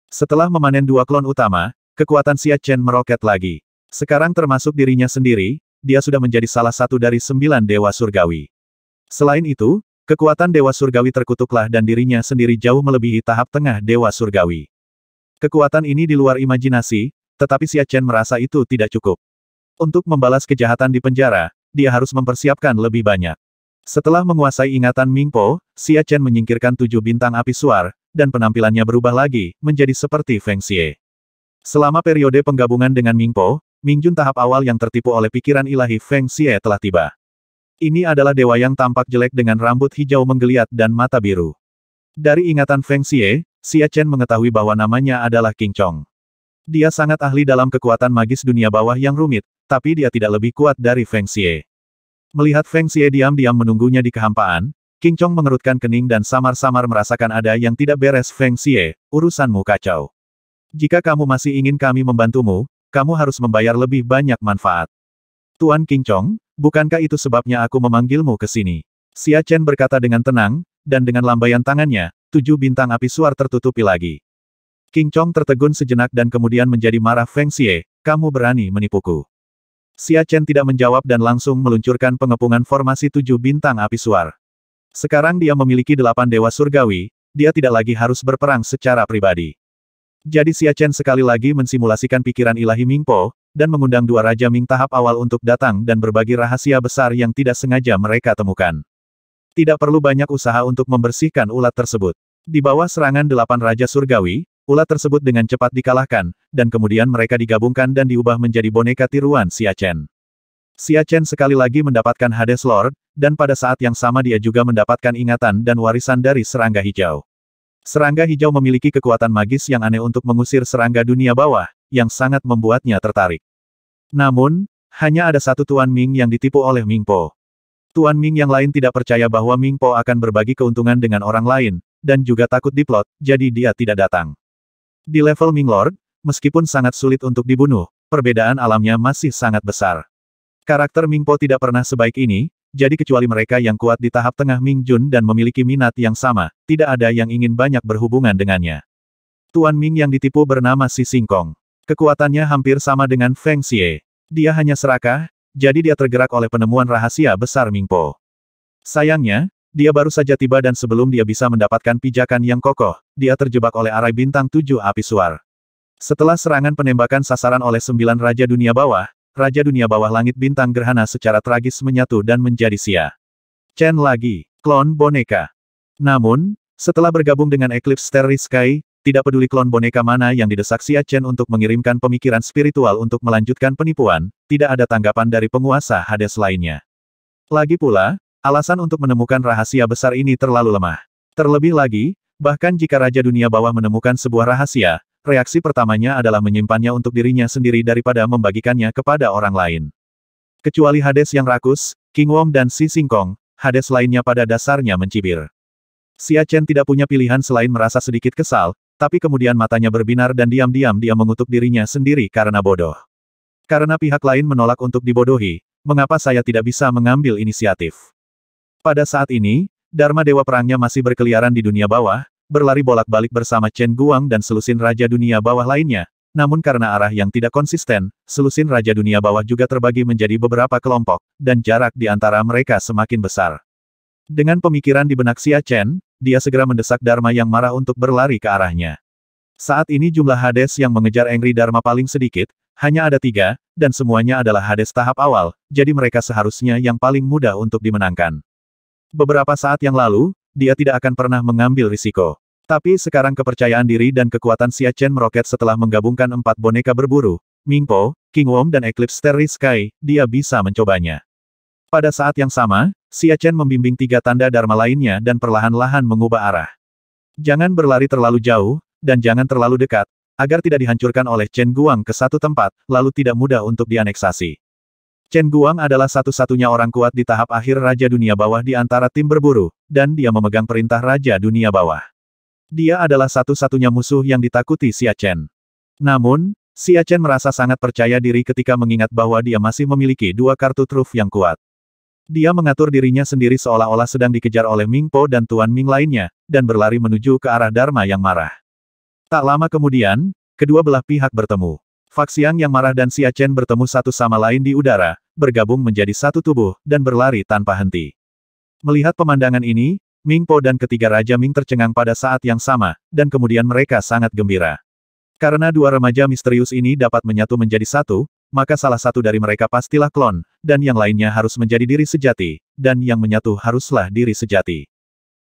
Setelah memanen dua klon utama, kekuatan Xia Chen meroket lagi. Sekarang termasuk dirinya sendiri, dia sudah menjadi salah satu dari sembilan dewa surgawi. Selain itu, kekuatan dewa surgawi terkutuklah dan dirinya sendiri jauh melebihi tahap tengah dewa surgawi. Kekuatan ini di luar imajinasi, tetapi Xia Chen merasa itu tidak cukup. Untuk membalas kejahatan di penjara, dia harus mempersiapkan lebih banyak. Setelah menguasai ingatan Mingpo, Xia Chen menyingkirkan tujuh bintang api suar, dan penampilannya berubah lagi, menjadi seperti Feng Xie. Selama periode penggabungan dengan Mingpo, Mingjun tahap awal yang tertipu oleh pikiran ilahi Feng Xie telah tiba. Ini adalah dewa yang tampak jelek dengan rambut hijau menggeliat dan mata biru. Dari ingatan Feng Xie, Xie Chen mengetahui bahwa namanya adalah King Chong. Dia sangat ahli dalam kekuatan magis dunia bawah yang rumit, tapi dia tidak lebih kuat dari Feng Xie. Melihat Feng Xie diam-diam menunggunya di kehampaan, King Chong mengerutkan kening dan samar-samar merasakan ada yang tidak beres Feng Xie, urusanmu kacau. Jika kamu masih ingin kami membantumu, kamu harus membayar lebih banyak manfaat. Tuan King Chong, bukankah itu sebabnya aku memanggilmu ke sini? Xia Chen berkata dengan tenang, dan dengan lambaian tangannya, tujuh bintang api suar tertutupi lagi. King Chong tertegun sejenak dan kemudian menjadi marah Feng Xie, kamu berani menipuku. Xia Chen tidak menjawab dan langsung meluncurkan pengepungan formasi tujuh bintang api suar. Sekarang dia memiliki delapan dewa surgawi, dia tidak lagi harus berperang secara pribadi. Jadi Xia Chen sekali lagi mensimulasikan pikiran ilahi Mingpo, dan mengundang dua Raja Ming tahap awal untuk datang dan berbagi rahasia besar yang tidak sengaja mereka temukan. Tidak perlu banyak usaha untuk membersihkan ulat tersebut. Di bawah serangan delapan Raja Surgawi, ulat tersebut dengan cepat dikalahkan, dan kemudian mereka digabungkan dan diubah menjadi boneka tiruan Xia Chen. Xia Chen sekali lagi mendapatkan Hades Lord, dan pada saat yang sama dia juga mendapatkan ingatan dan warisan dari serangga hijau. Serangga hijau memiliki kekuatan magis yang aneh untuk mengusir serangga dunia bawah, yang sangat membuatnya tertarik. Namun, hanya ada satu Tuan Ming yang ditipu oleh Ming Po. Tuan Ming yang lain tidak percaya bahwa Ming Po akan berbagi keuntungan dengan orang lain, dan juga takut diplot, jadi dia tidak datang. Di level Ming Lord, meskipun sangat sulit untuk dibunuh, perbedaan alamnya masih sangat besar. Karakter Ming Po tidak pernah sebaik ini, jadi kecuali mereka yang kuat di tahap tengah Mingjun dan memiliki minat yang sama, tidak ada yang ingin banyak berhubungan dengannya. Tuan Ming yang ditipu bernama Si Singkong. Kekuatannya hampir sama dengan Feng Xie. Dia hanya serakah, jadi dia tergerak oleh penemuan rahasia besar Mingpo. Sayangnya, dia baru saja tiba dan sebelum dia bisa mendapatkan pijakan yang kokoh, dia terjebak oleh arai bintang tujuh api suar. Setelah serangan penembakan sasaran oleh sembilan Raja Dunia Bawah, Raja Dunia Bawah Langit Bintang Gerhana secara tragis menyatu dan menjadi Sia. Chen lagi, klon boneka. Namun, setelah bergabung dengan Eclipse Terry Sky, tidak peduli klon boneka mana yang didesak Xia Chen untuk mengirimkan pemikiran spiritual untuk melanjutkan penipuan, tidak ada tanggapan dari penguasa Hades lainnya. Lagi pula, alasan untuk menemukan rahasia besar ini terlalu lemah. Terlebih lagi, bahkan jika Raja Dunia Bawah menemukan sebuah rahasia, Reaksi pertamanya adalah menyimpannya untuk dirinya sendiri daripada membagikannya kepada orang lain. Kecuali Hades yang rakus, King Wong dan Si Singkong, Hades lainnya pada dasarnya mencibir. Xia Chen tidak punya pilihan selain merasa sedikit kesal, tapi kemudian matanya berbinar dan diam-diam dia mengutuk dirinya sendiri karena bodoh. Karena pihak lain menolak untuk dibodohi, mengapa saya tidak bisa mengambil inisiatif? Pada saat ini, Dharma Dewa Perangnya masih berkeliaran di dunia bawah, berlari bolak-balik bersama Chen Guang dan selusin Raja Dunia Bawah lainnya, namun karena arah yang tidak konsisten, selusin Raja Dunia Bawah juga terbagi menjadi beberapa kelompok, dan jarak di antara mereka semakin besar. Dengan pemikiran di benak Xia Chen, dia segera mendesak Dharma yang marah untuk berlari ke arahnya. Saat ini jumlah Hades yang mengejar Angry Dharma paling sedikit, hanya ada tiga, dan semuanya adalah Hades tahap awal, jadi mereka seharusnya yang paling mudah untuk dimenangkan. Beberapa saat yang lalu, dia tidak akan pernah mengambil risiko. Tapi sekarang kepercayaan diri dan kekuatan Xia Chen meroket setelah menggabungkan empat boneka berburu, Mingpo, King Wong dan Eclipse Terry Sky, dia bisa mencobanya. Pada saat yang sama, Xia Chen membimbing tiga tanda Dharma lainnya dan perlahan-lahan mengubah arah. Jangan berlari terlalu jauh, dan jangan terlalu dekat, agar tidak dihancurkan oleh Chen Guang ke satu tempat, lalu tidak mudah untuk dianeksasi. Chen Guang adalah satu-satunya orang kuat di tahap akhir Raja Dunia Bawah di antara tim berburu, dan dia memegang perintah Raja Dunia Bawah. Dia adalah satu-satunya musuh yang ditakuti Xia Chen. Namun, Xia Chen merasa sangat percaya diri ketika mengingat bahwa dia masih memiliki dua kartu truf yang kuat. Dia mengatur dirinya sendiri seolah-olah sedang dikejar oleh Ming Po dan Tuan Ming lainnya, dan berlari menuju ke arah Dharma yang marah. Tak lama kemudian, kedua belah pihak bertemu. Faksiang yang marah dan Xia Chen bertemu satu sama lain di udara, bergabung menjadi satu tubuh, dan berlari tanpa henti. Melihat pemandangan ini, Ming Po dan ketiga Raja Ming tercengang pada saat yang sama, dan kemudian mereka sangat gembira. Karena dua remaja misterius ini dapat menyatu menjadi satu, maka salah satu dari mereka pastilah klon, dan yang lainnya harus menjadi diri sejati, dan yang menyatu haruslah diri sejati.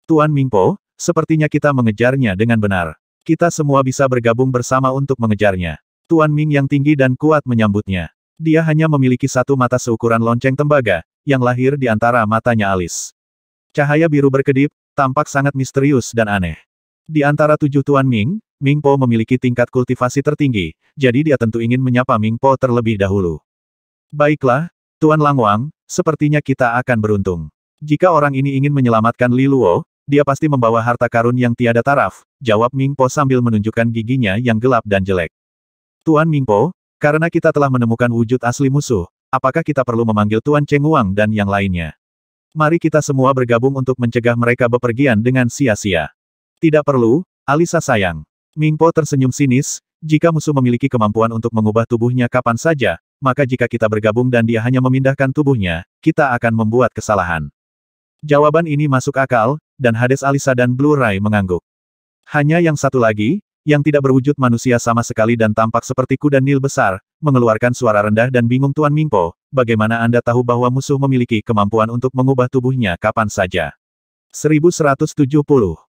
Tuan Ming Po, sepertinya kita mengejarnya dengan benar. Kita semua bisa bergabung bersama untuk mengejarnya. Tuan Ming yang tinggi dan kuat menyambutnya. Dia hanya memiliki satu mata seukuran lonceng tembaga, yang lahir di antara matanya alis. Cahaya biru berkedip, tampak sangat misterius dan aneh. Di antara tujuh Tuan Ming, Ming Po memiliki tingkat kultivasi tertinggi, jadi dia tentu ingin menyapa Ming Po terlebih dahulu. Baiklah, Tuan Lang Wang, sepertinya kita akan beruntung. Jika orang ini ingin menyelamatkan Li Luo, dia pasti membawa harta karun yang tiada taraf, jawab Ming Po sambil menunjukkan giginya yang gelap dan jelek. Tuan Ming Po, karena kita telah menemukan wujud asli musuh, apakah kita perlu memanggil Tuan Cheng Wang dan yang lainnya? Mari kita semua bergabung untuk mencegah mereka bepergian dengan sia-sia. Tidak perlu, Alisa sayang. Mingpo tersenyum sinis, jika musuh memiliki kemampuan untuk mengubah tubuhnya kapan saja, maka jika kita bergabung dan dia hanya memindahkan tubuhnya, kita akan membuat kesalahan. Jawaban ini masuk akal, dan Hades Alisa dan Blue Ray mengangguk. Hanya yang satu lagi, yang tidak berwujud manusia sama sekali dan tampak seperti kuda nil besar, mengeluarkan suara rendah dan bingung Tuan Mingpo, bagaimana Anda tahu bahwa musuh memiliki kemampuan untuk mengubah tubuhnya kapan saja? 1170